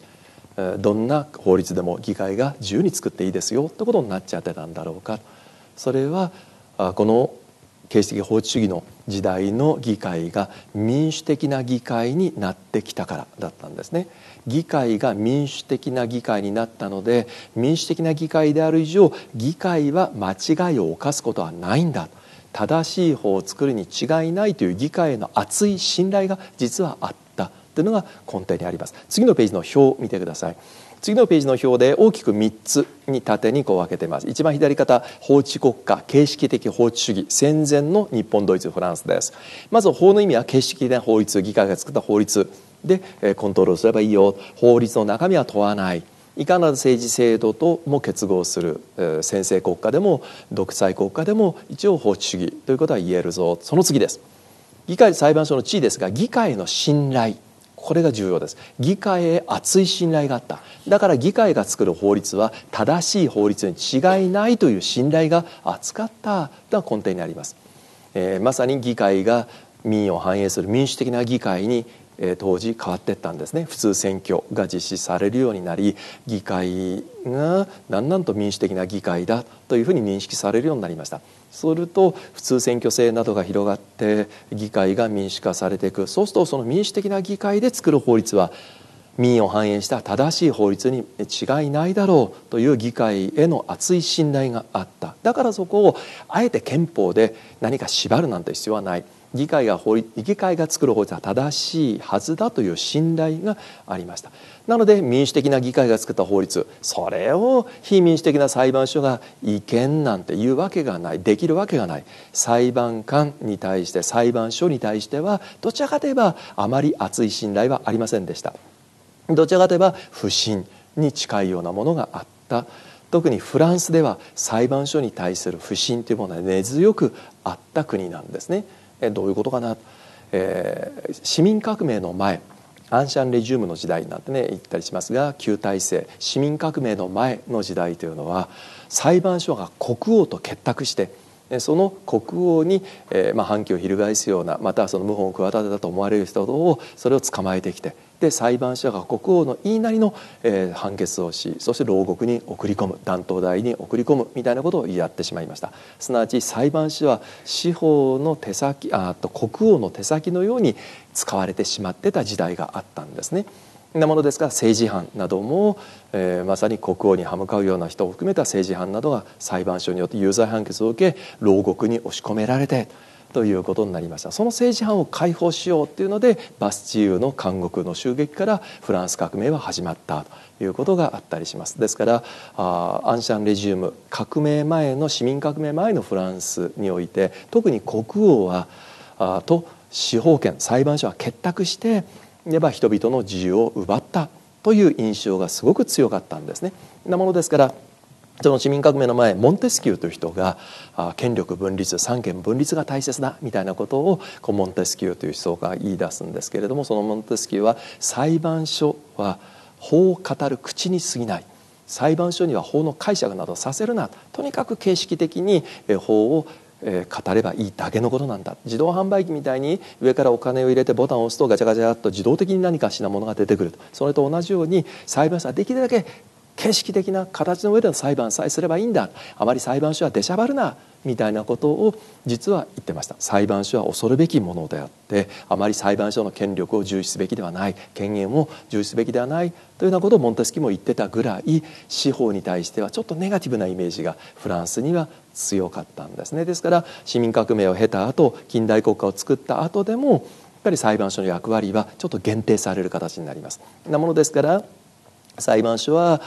A: どんな法律でも議会が自由に作っていいですよってことになっちゃってたんだろうかそれはこの形式的法治主義の時代の議会が民主的な議会になってきたからだったんですね。議会が民主的な議会になったので民主的な議会である以上議会は間違いを犯すことはないんだ正しい法を作るに違いないという議会への厚い信頼が実はあっというのが根底にあります次のページの表を見てください次のページの表で大きく3つに縦にこう分けてます一番左方法治国家形式的法治主義戦前の日本ドイツフランスですまず法の意味は形式的な法律議会が作った法律でコントロールすればいいよ法律の中身は問わないいかなる政治制度とも結合する、え専制国家でも独裁国家でも一応法治主義ということは言えるぞその次です議会裁判所の地位ですが議会の信頼これが重要です議会へ厚い信頼があっただから議会が作る法律は正しい法律に違いないという信頼が厚かったのが根底にあります、えー、まさに議会が民意を反映する民主的な議会にえ当時変わってったんですね普通選挙が実施されるようになり議会がだんだんと民主的な議会だというふうに認識されるようになりました。すると普通選挙制などが広がって議会が民主化されていくそうするとその民主的な議会で作る法律は民意を反映した正しい法律に違いないだろうという議会への厚い信頼があっただからそこをあえて憲法で何か縛るなんて必要はない議会が法議会が作る法律は正しいはずだという信頼がありましたなので民主的な議会が作った法律それを非民主的な裁判所が違憲なんて言うわけがないできるわけがない裁判官に対して裁判所に対してはどちらかといえばあまり厚い信頼はありませんでしたどちらかといえば不信に近いようなものがあった特にフランスでは裁判所に対する不信というものは根強くあった国なんですね。どういうことかな、えー、市民革命の前アンシャン・レジュームの時代なんてね言ったりしますが旧体制市民革命の前の時代というのは裁判所が国王と結託してその国王に、えーまあ、反旗を翻すようなまたその謀反を企てたと思われる人をそれを捕まえてきてで裁判所が国王の言いなりの、え判決をしそして牢獄に送り込む担頭台に送り込むみたいなことをやってしまいましたすなわち裁判所は司法の手先あと国王の手先のように使われてしまってた時代があったんですね。なものですから政治犯なども、えー、まさに国王に歯向かうような人を含めた政治犯などが裁判所によって有罪判決を受け牢獄に押し込められて。ということになりましたその政治犯を解放しようというのでバスチーユの監獄の襲撃からフランス革命は始まったということがあったりしますですからあアンシャン・レジウム革命前の市民革命前のフランスにおいて特に国王はあと司法権裁判所は結託していえば人々の自由を奪ったという印象がすごく強かったんですね。なものですからその市民革命の前モンテスキューという人が権力分立三権分立が大切だみたいなことをモンテスキューという思想が言い出すんですけれどもそのモンテスキューは裁判所は法を語る口に過ぎない裁判所には法の解釈などさせるなとにかく形式的に法を語ればいいだけのことなんだ自動販売機みたいに上からお金を入れてボタンを押すとガチャガチャっと自動的に何か品物が出てくるそれと同じように裁判所はできるだけ形式的な形の上での裁判さえすればいいんだあまり裁判所は出しゃばるなみたいなことを実は言ってました裁判所は恐るべきものであってあまり裁判所の権力を重視すべきではない権限を重視すべきではないというようなことをモンテスキも言ってたぐらい司法に対してはちょっとネガティブなイメージがフランスには強かったんですねですから市民革命を経た後近代国家を作った後でもやっぱり裁判所の役割はちょっと限定される形になります。なものですから裁判所は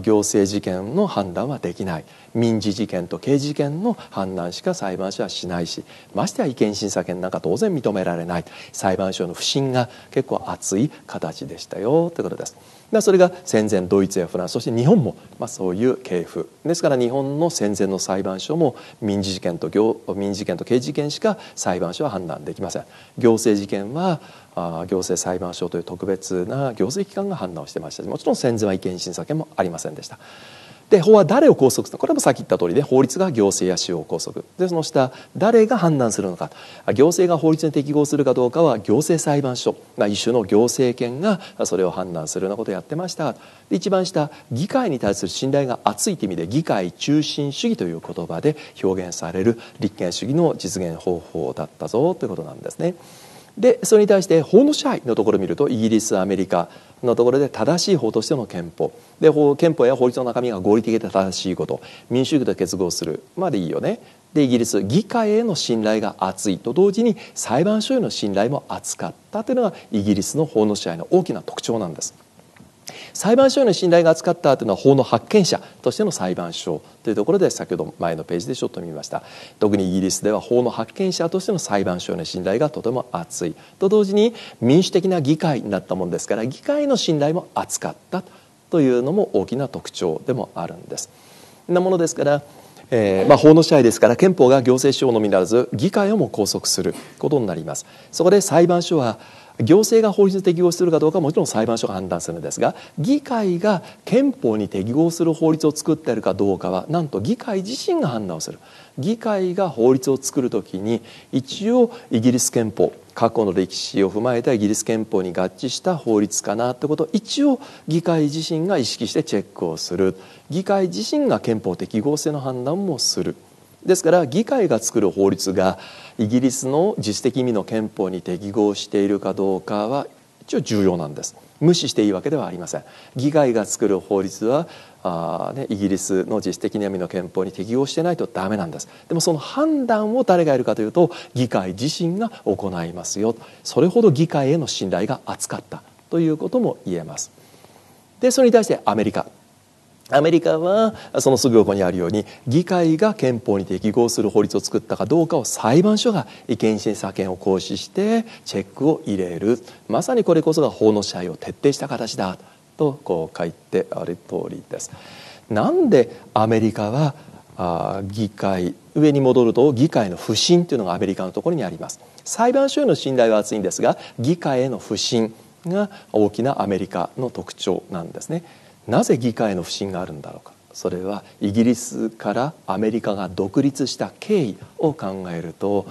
A: 行政事件の判断はできない民事事件と刑事事件の判断しか裁判所はしないしましてや違憲審査権なんか当然認められない裁判所の不信が結構厚い形でしたよということです。だそれが戦前ドイツやフランスそして日本も、まあ、そういう系譜ですから日本の戦前の裁判所も民事事件と行民事事件と刑事事件しか裁判所は判断できません行政事件は行政裁判所という特別な行政機関が判断をしてましたしもちろん戦前は違憲審査権もありませんでした。で法は誰を拘束するのこれもさっき言った通りで法律が行政や司法を拘束でその下誰が判断するのか行政が法律に適合するかどうかは行政裁判所一種の行政権がそれを判断するようなことをやってましたで一番下議会に対する信頼が厚いという意味で議会中心主義という言葉で表現される立憲主義の実現方法だったぞということなんですね。でそれに対して法の支配のところを見るとイギリスアメリカのところで正しい法としての憲法で憲法や法律の中身が合理的で正しいこと民主主義と結合するまでいいよねでイギリス議会への信頼が厚いと同時に裁判所への信頼も厚かったというのがイギリスの法の支配の大きな特徴なんです。裁判所への信頼が扱ったというのは法の発見者としての裁判所というところで先ほど前のページでちょっと見ました特にイギリスでは法の発見者としての裁判所への信頼がとても厚いと同時に民主的な議会になったものですから議会の信頼も厚かったというのも大きな特徴でもあるんです。なものですからえーまあ、法の支配ですから憲法が行政司法のみならず議会をも拘束することになりますそこで裁判所は行政が法律に適合するかどうかはもちろん裁判所が判断するんですが議会が憲法に適合する法律を作っているかどうかはなんと議会自身が判断をする議会が法律を作る時に一応イギリス憲法過去の歴史を踏まえたイギリス憲法に合致した法律かなってことを一応議会自身が意識してチェックをする議会自身が憲法適合性の判断もする。ですから議会が作る法律がイギリスの自主的意味の憲法に適合しているかどうかは一応重要なんです無視していいわけではありません議会が作る法律はあ、ね、イギリスの自主的な意味の憲法に適合してないとダメなんですでもその判断を誰がやるかというと議会自身が行いますよそれほど議会への信頼が厚かったということも言えますでそれに対してアメリカアメリカはそのすぐ横にあるように議会が憲法に適合する法律を作ったかどうかを裁判所が意見審査権を行使してチェックを入れるまさにこれこそが法の支配を徹底した形だとこう書いてある通りです。なんでアメリカはあ議会上に戻ると議会の不信というのがアメリカのところにあります裁判所への信頼は厚いんですが議会への不信が大きなアメリカの特徴なんですねなぜ議会の不信があるんだろうかそれはイギリスからアメリカが独立した経緯を考えると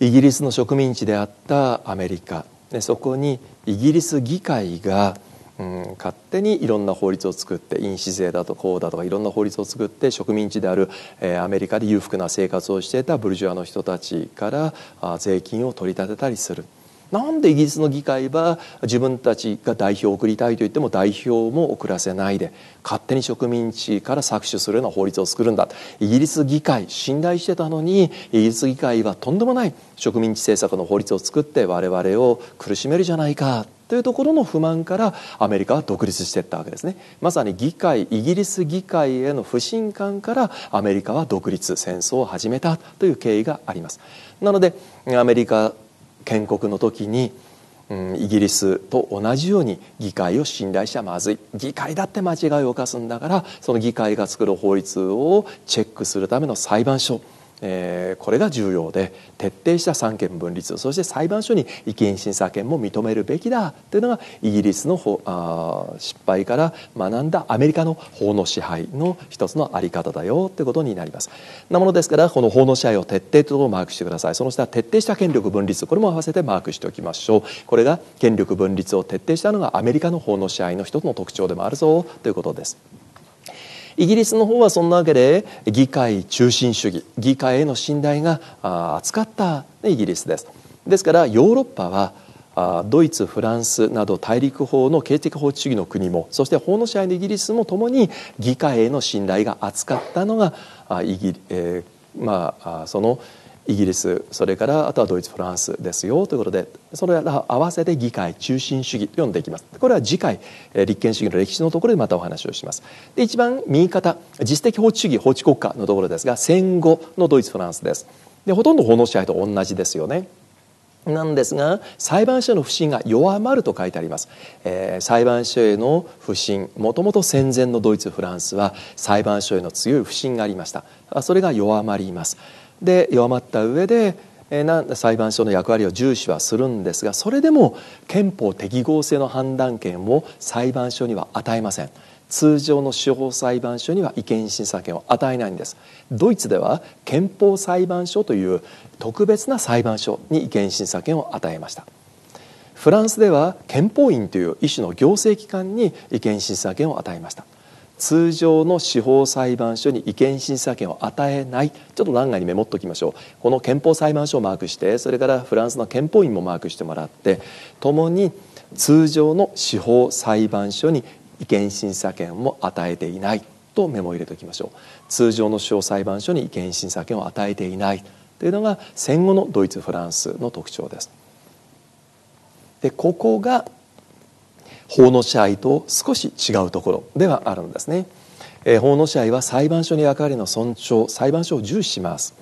A: イギリスの植民地であったアメリカでそこにイギリス議会が、うん、勝手にいろんな法律を作って印紙税だとこうだとかいろんな法律を作って植民地である、えー、アメリカで裕福な生活をしていたブルジョアの人たちからあ税金を取り立てたりする。なんでイギリスの議会は自分たちが代表を送りたいと言っても代表も送らせないで勝手に植民地から搾取するような法律を作るんだイギリス議会信頼してたのにイギリス議会はとんでもない植民地政策の法律を作って我々を苦しめるじゃないかというところの不満からアメリカは独立していったわけですねまさに議会イギリス議会への不信感からアメリカは独立戦争を始めたという経緯がありますなのでアメリカ建国の時に、うん、イギリスと同じように議会を信頼しちゃまずい議会だって間違いを犯すんだからその議会が作る法律をチェックするための裁判所えー、これが重要で徹底した三権分立そして裁判所に違憲審査権も認めるべきだというのがイギリスのあ失敗から学んだアメリカの法の支配の一つの在り方だよということになります。なものですからこの法の支配を徹底というところをマークしてくださいその下徹底した権力分立これも合わせてマークしておきましょうこれが権力分立を徹底したのがアメリカの法の支配の一つの特徴でもあるぞということです。イギリスの方はそんなわけで議会中心主義議会への信頼が厚かったイギリスですですからヨーロッパはドイツフランスなど大陸法の経済的法治主義の国もそして法の支配のイギリスもともに議会への信頼が厚かったのがイギリ、えー、まあそのイギリスそれからあとはドイツフランスですよということでそれら合わせて議会中心主義と呼んでいきますこれは次回立憲主義の歴史のところでまたお話をしますで一番右肩実質的法治主義法治国家のところですが戦後のドイツフランスですでほとんど法の支配と同じですよねなんですが裁判所の不信が弱まると書いてあります、えー、裁判所への不信もともと戦前のドイツフランスは裁判所への強い不信がありましたそれが弱まりますで弱まった上で裁判所の役割を重視はするんですがそれでも憲法適合性の判断権を裁判所には与えません通常の司法裁判所には違憲審査権を与えないんですドイツでは憲法裁判所という特別な裁判所に違憲審査権を与えましたフランスでは憲法院という一種の行政機関に違憲審査権を与えました通常の司法裁判所に違憲審査権を与えないちょっと欄外にメモっときましょうこの憲法裁判所をマークしてそれからフランスの憲法院もマークしてもらってともに通常の司法裁判所に違憲審査権を与えていないとメモを入れておきましょう通常の司法裁判所に違憲審査権を与えていないというのが戦後のドイツフランスの特徴です。でここが法の支配と少し違うところではあるんですね、えー、法の支配は裁判所に係の尊重裁判所を重視します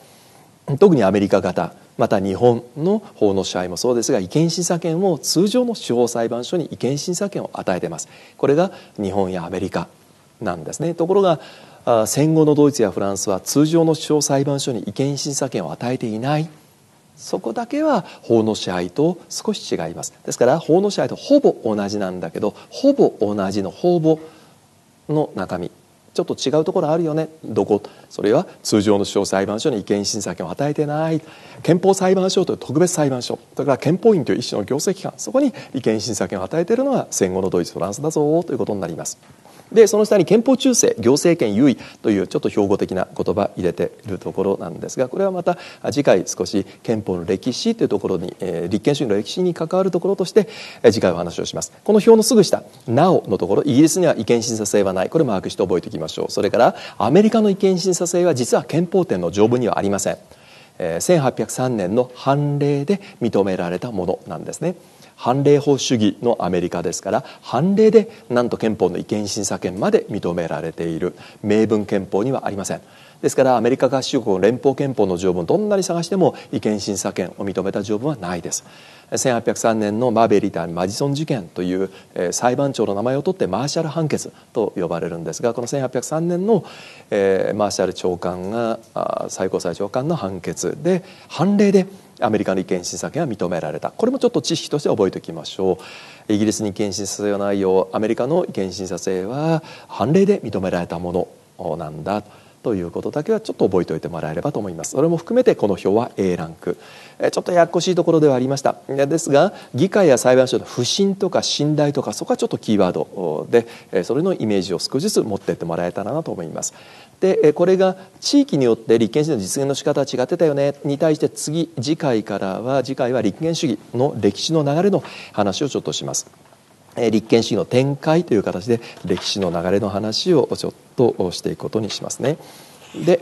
A: 特にアメリカ型また日本の法の支配もそうですが違憲審査権を通常の司法裁判所に違憲審査権を与えてますこれが日本やアメリカなんですねところが戦後のドイツやフランスは通常の司法裁判所に違憲審査権を与えていないそこだけは法の支配と少し違いますですから法の支配とほぼ同じなんだけどほぼ同じの法母の中身ちょっと違うところあるよねどこそれは通常の司法裁判所に意見審査権を与えてない憲法裁判所という特別裁判所それから憲法院という一種の行政機関そこに意見審査権を与えているのは戦後のドイツフランスだぞということになります。でその下に憲法中正行政権優位というちょっと標語的な言葉入れているところなんですがこれはまた次回少し憲法の歴史というところに、えー、立憲主義の歴史に関わるところとして、えー、次回お話をしますこの表のすぐ下「なお」のところイギリスには違憲審査制はないこれマークして覚えておきましょうそれからアメリカの違憲審査制は実は憲法典の条文にはありません1803年の判例で認められたものなんですね。判例法主義のアメリカですから判例でなんと憲法の違憲審査権まで認められている明文憲法にはありませんですからアメリカ合衆国連邦憲法の条文どんなに探しても違憲審査権を認めた条文はないです1803年のマーベリー対マジソン事件という、裁判長の名前を取ってマーシャル判決と呼ばれるんですがこの1803年の、えマーシャル長官が最高裁長官の判決で判例でアメリカの違憲審査権は認められたこれもちょっと知識として覚えておきましょうイギリスに違憲審査制の内容アメリカの違憲審査制は判例で認められたものなんだとということだけはちょっと覚えておいてもらえればと思いますそれも含めてこの表は A ランクちょっとややこしいところではありましたですが議会や裁判所の不信とか信頼とかそこはちょっとキーワードでそれのイメージを少しずつ持っていってもらえたらなと思いますでこれが地域によって立憲主義の実現の仕方は違ってたよねに対して次次回からは次回は立憲主義の歴史の流れの話をちょっとします立憲主義の展開という形で歴史の流れの話をちょっととしていくことにしますね。で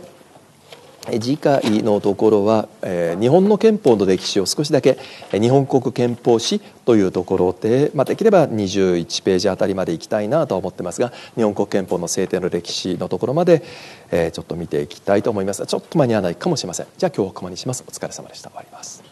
A: 次回のところは、えー、日本の憲法の歴史を少しだけ日本国憲法史というところで、まあ、できれば21ページあたりまでいきたいなとは思ってますが日本国憲法の制定の歴史のところまで、えー、ちょっと見ていきたいと思いますがちょっと間に合わないかもしれませんじゃあ今日はここまでにしますお疲れ様でした終わります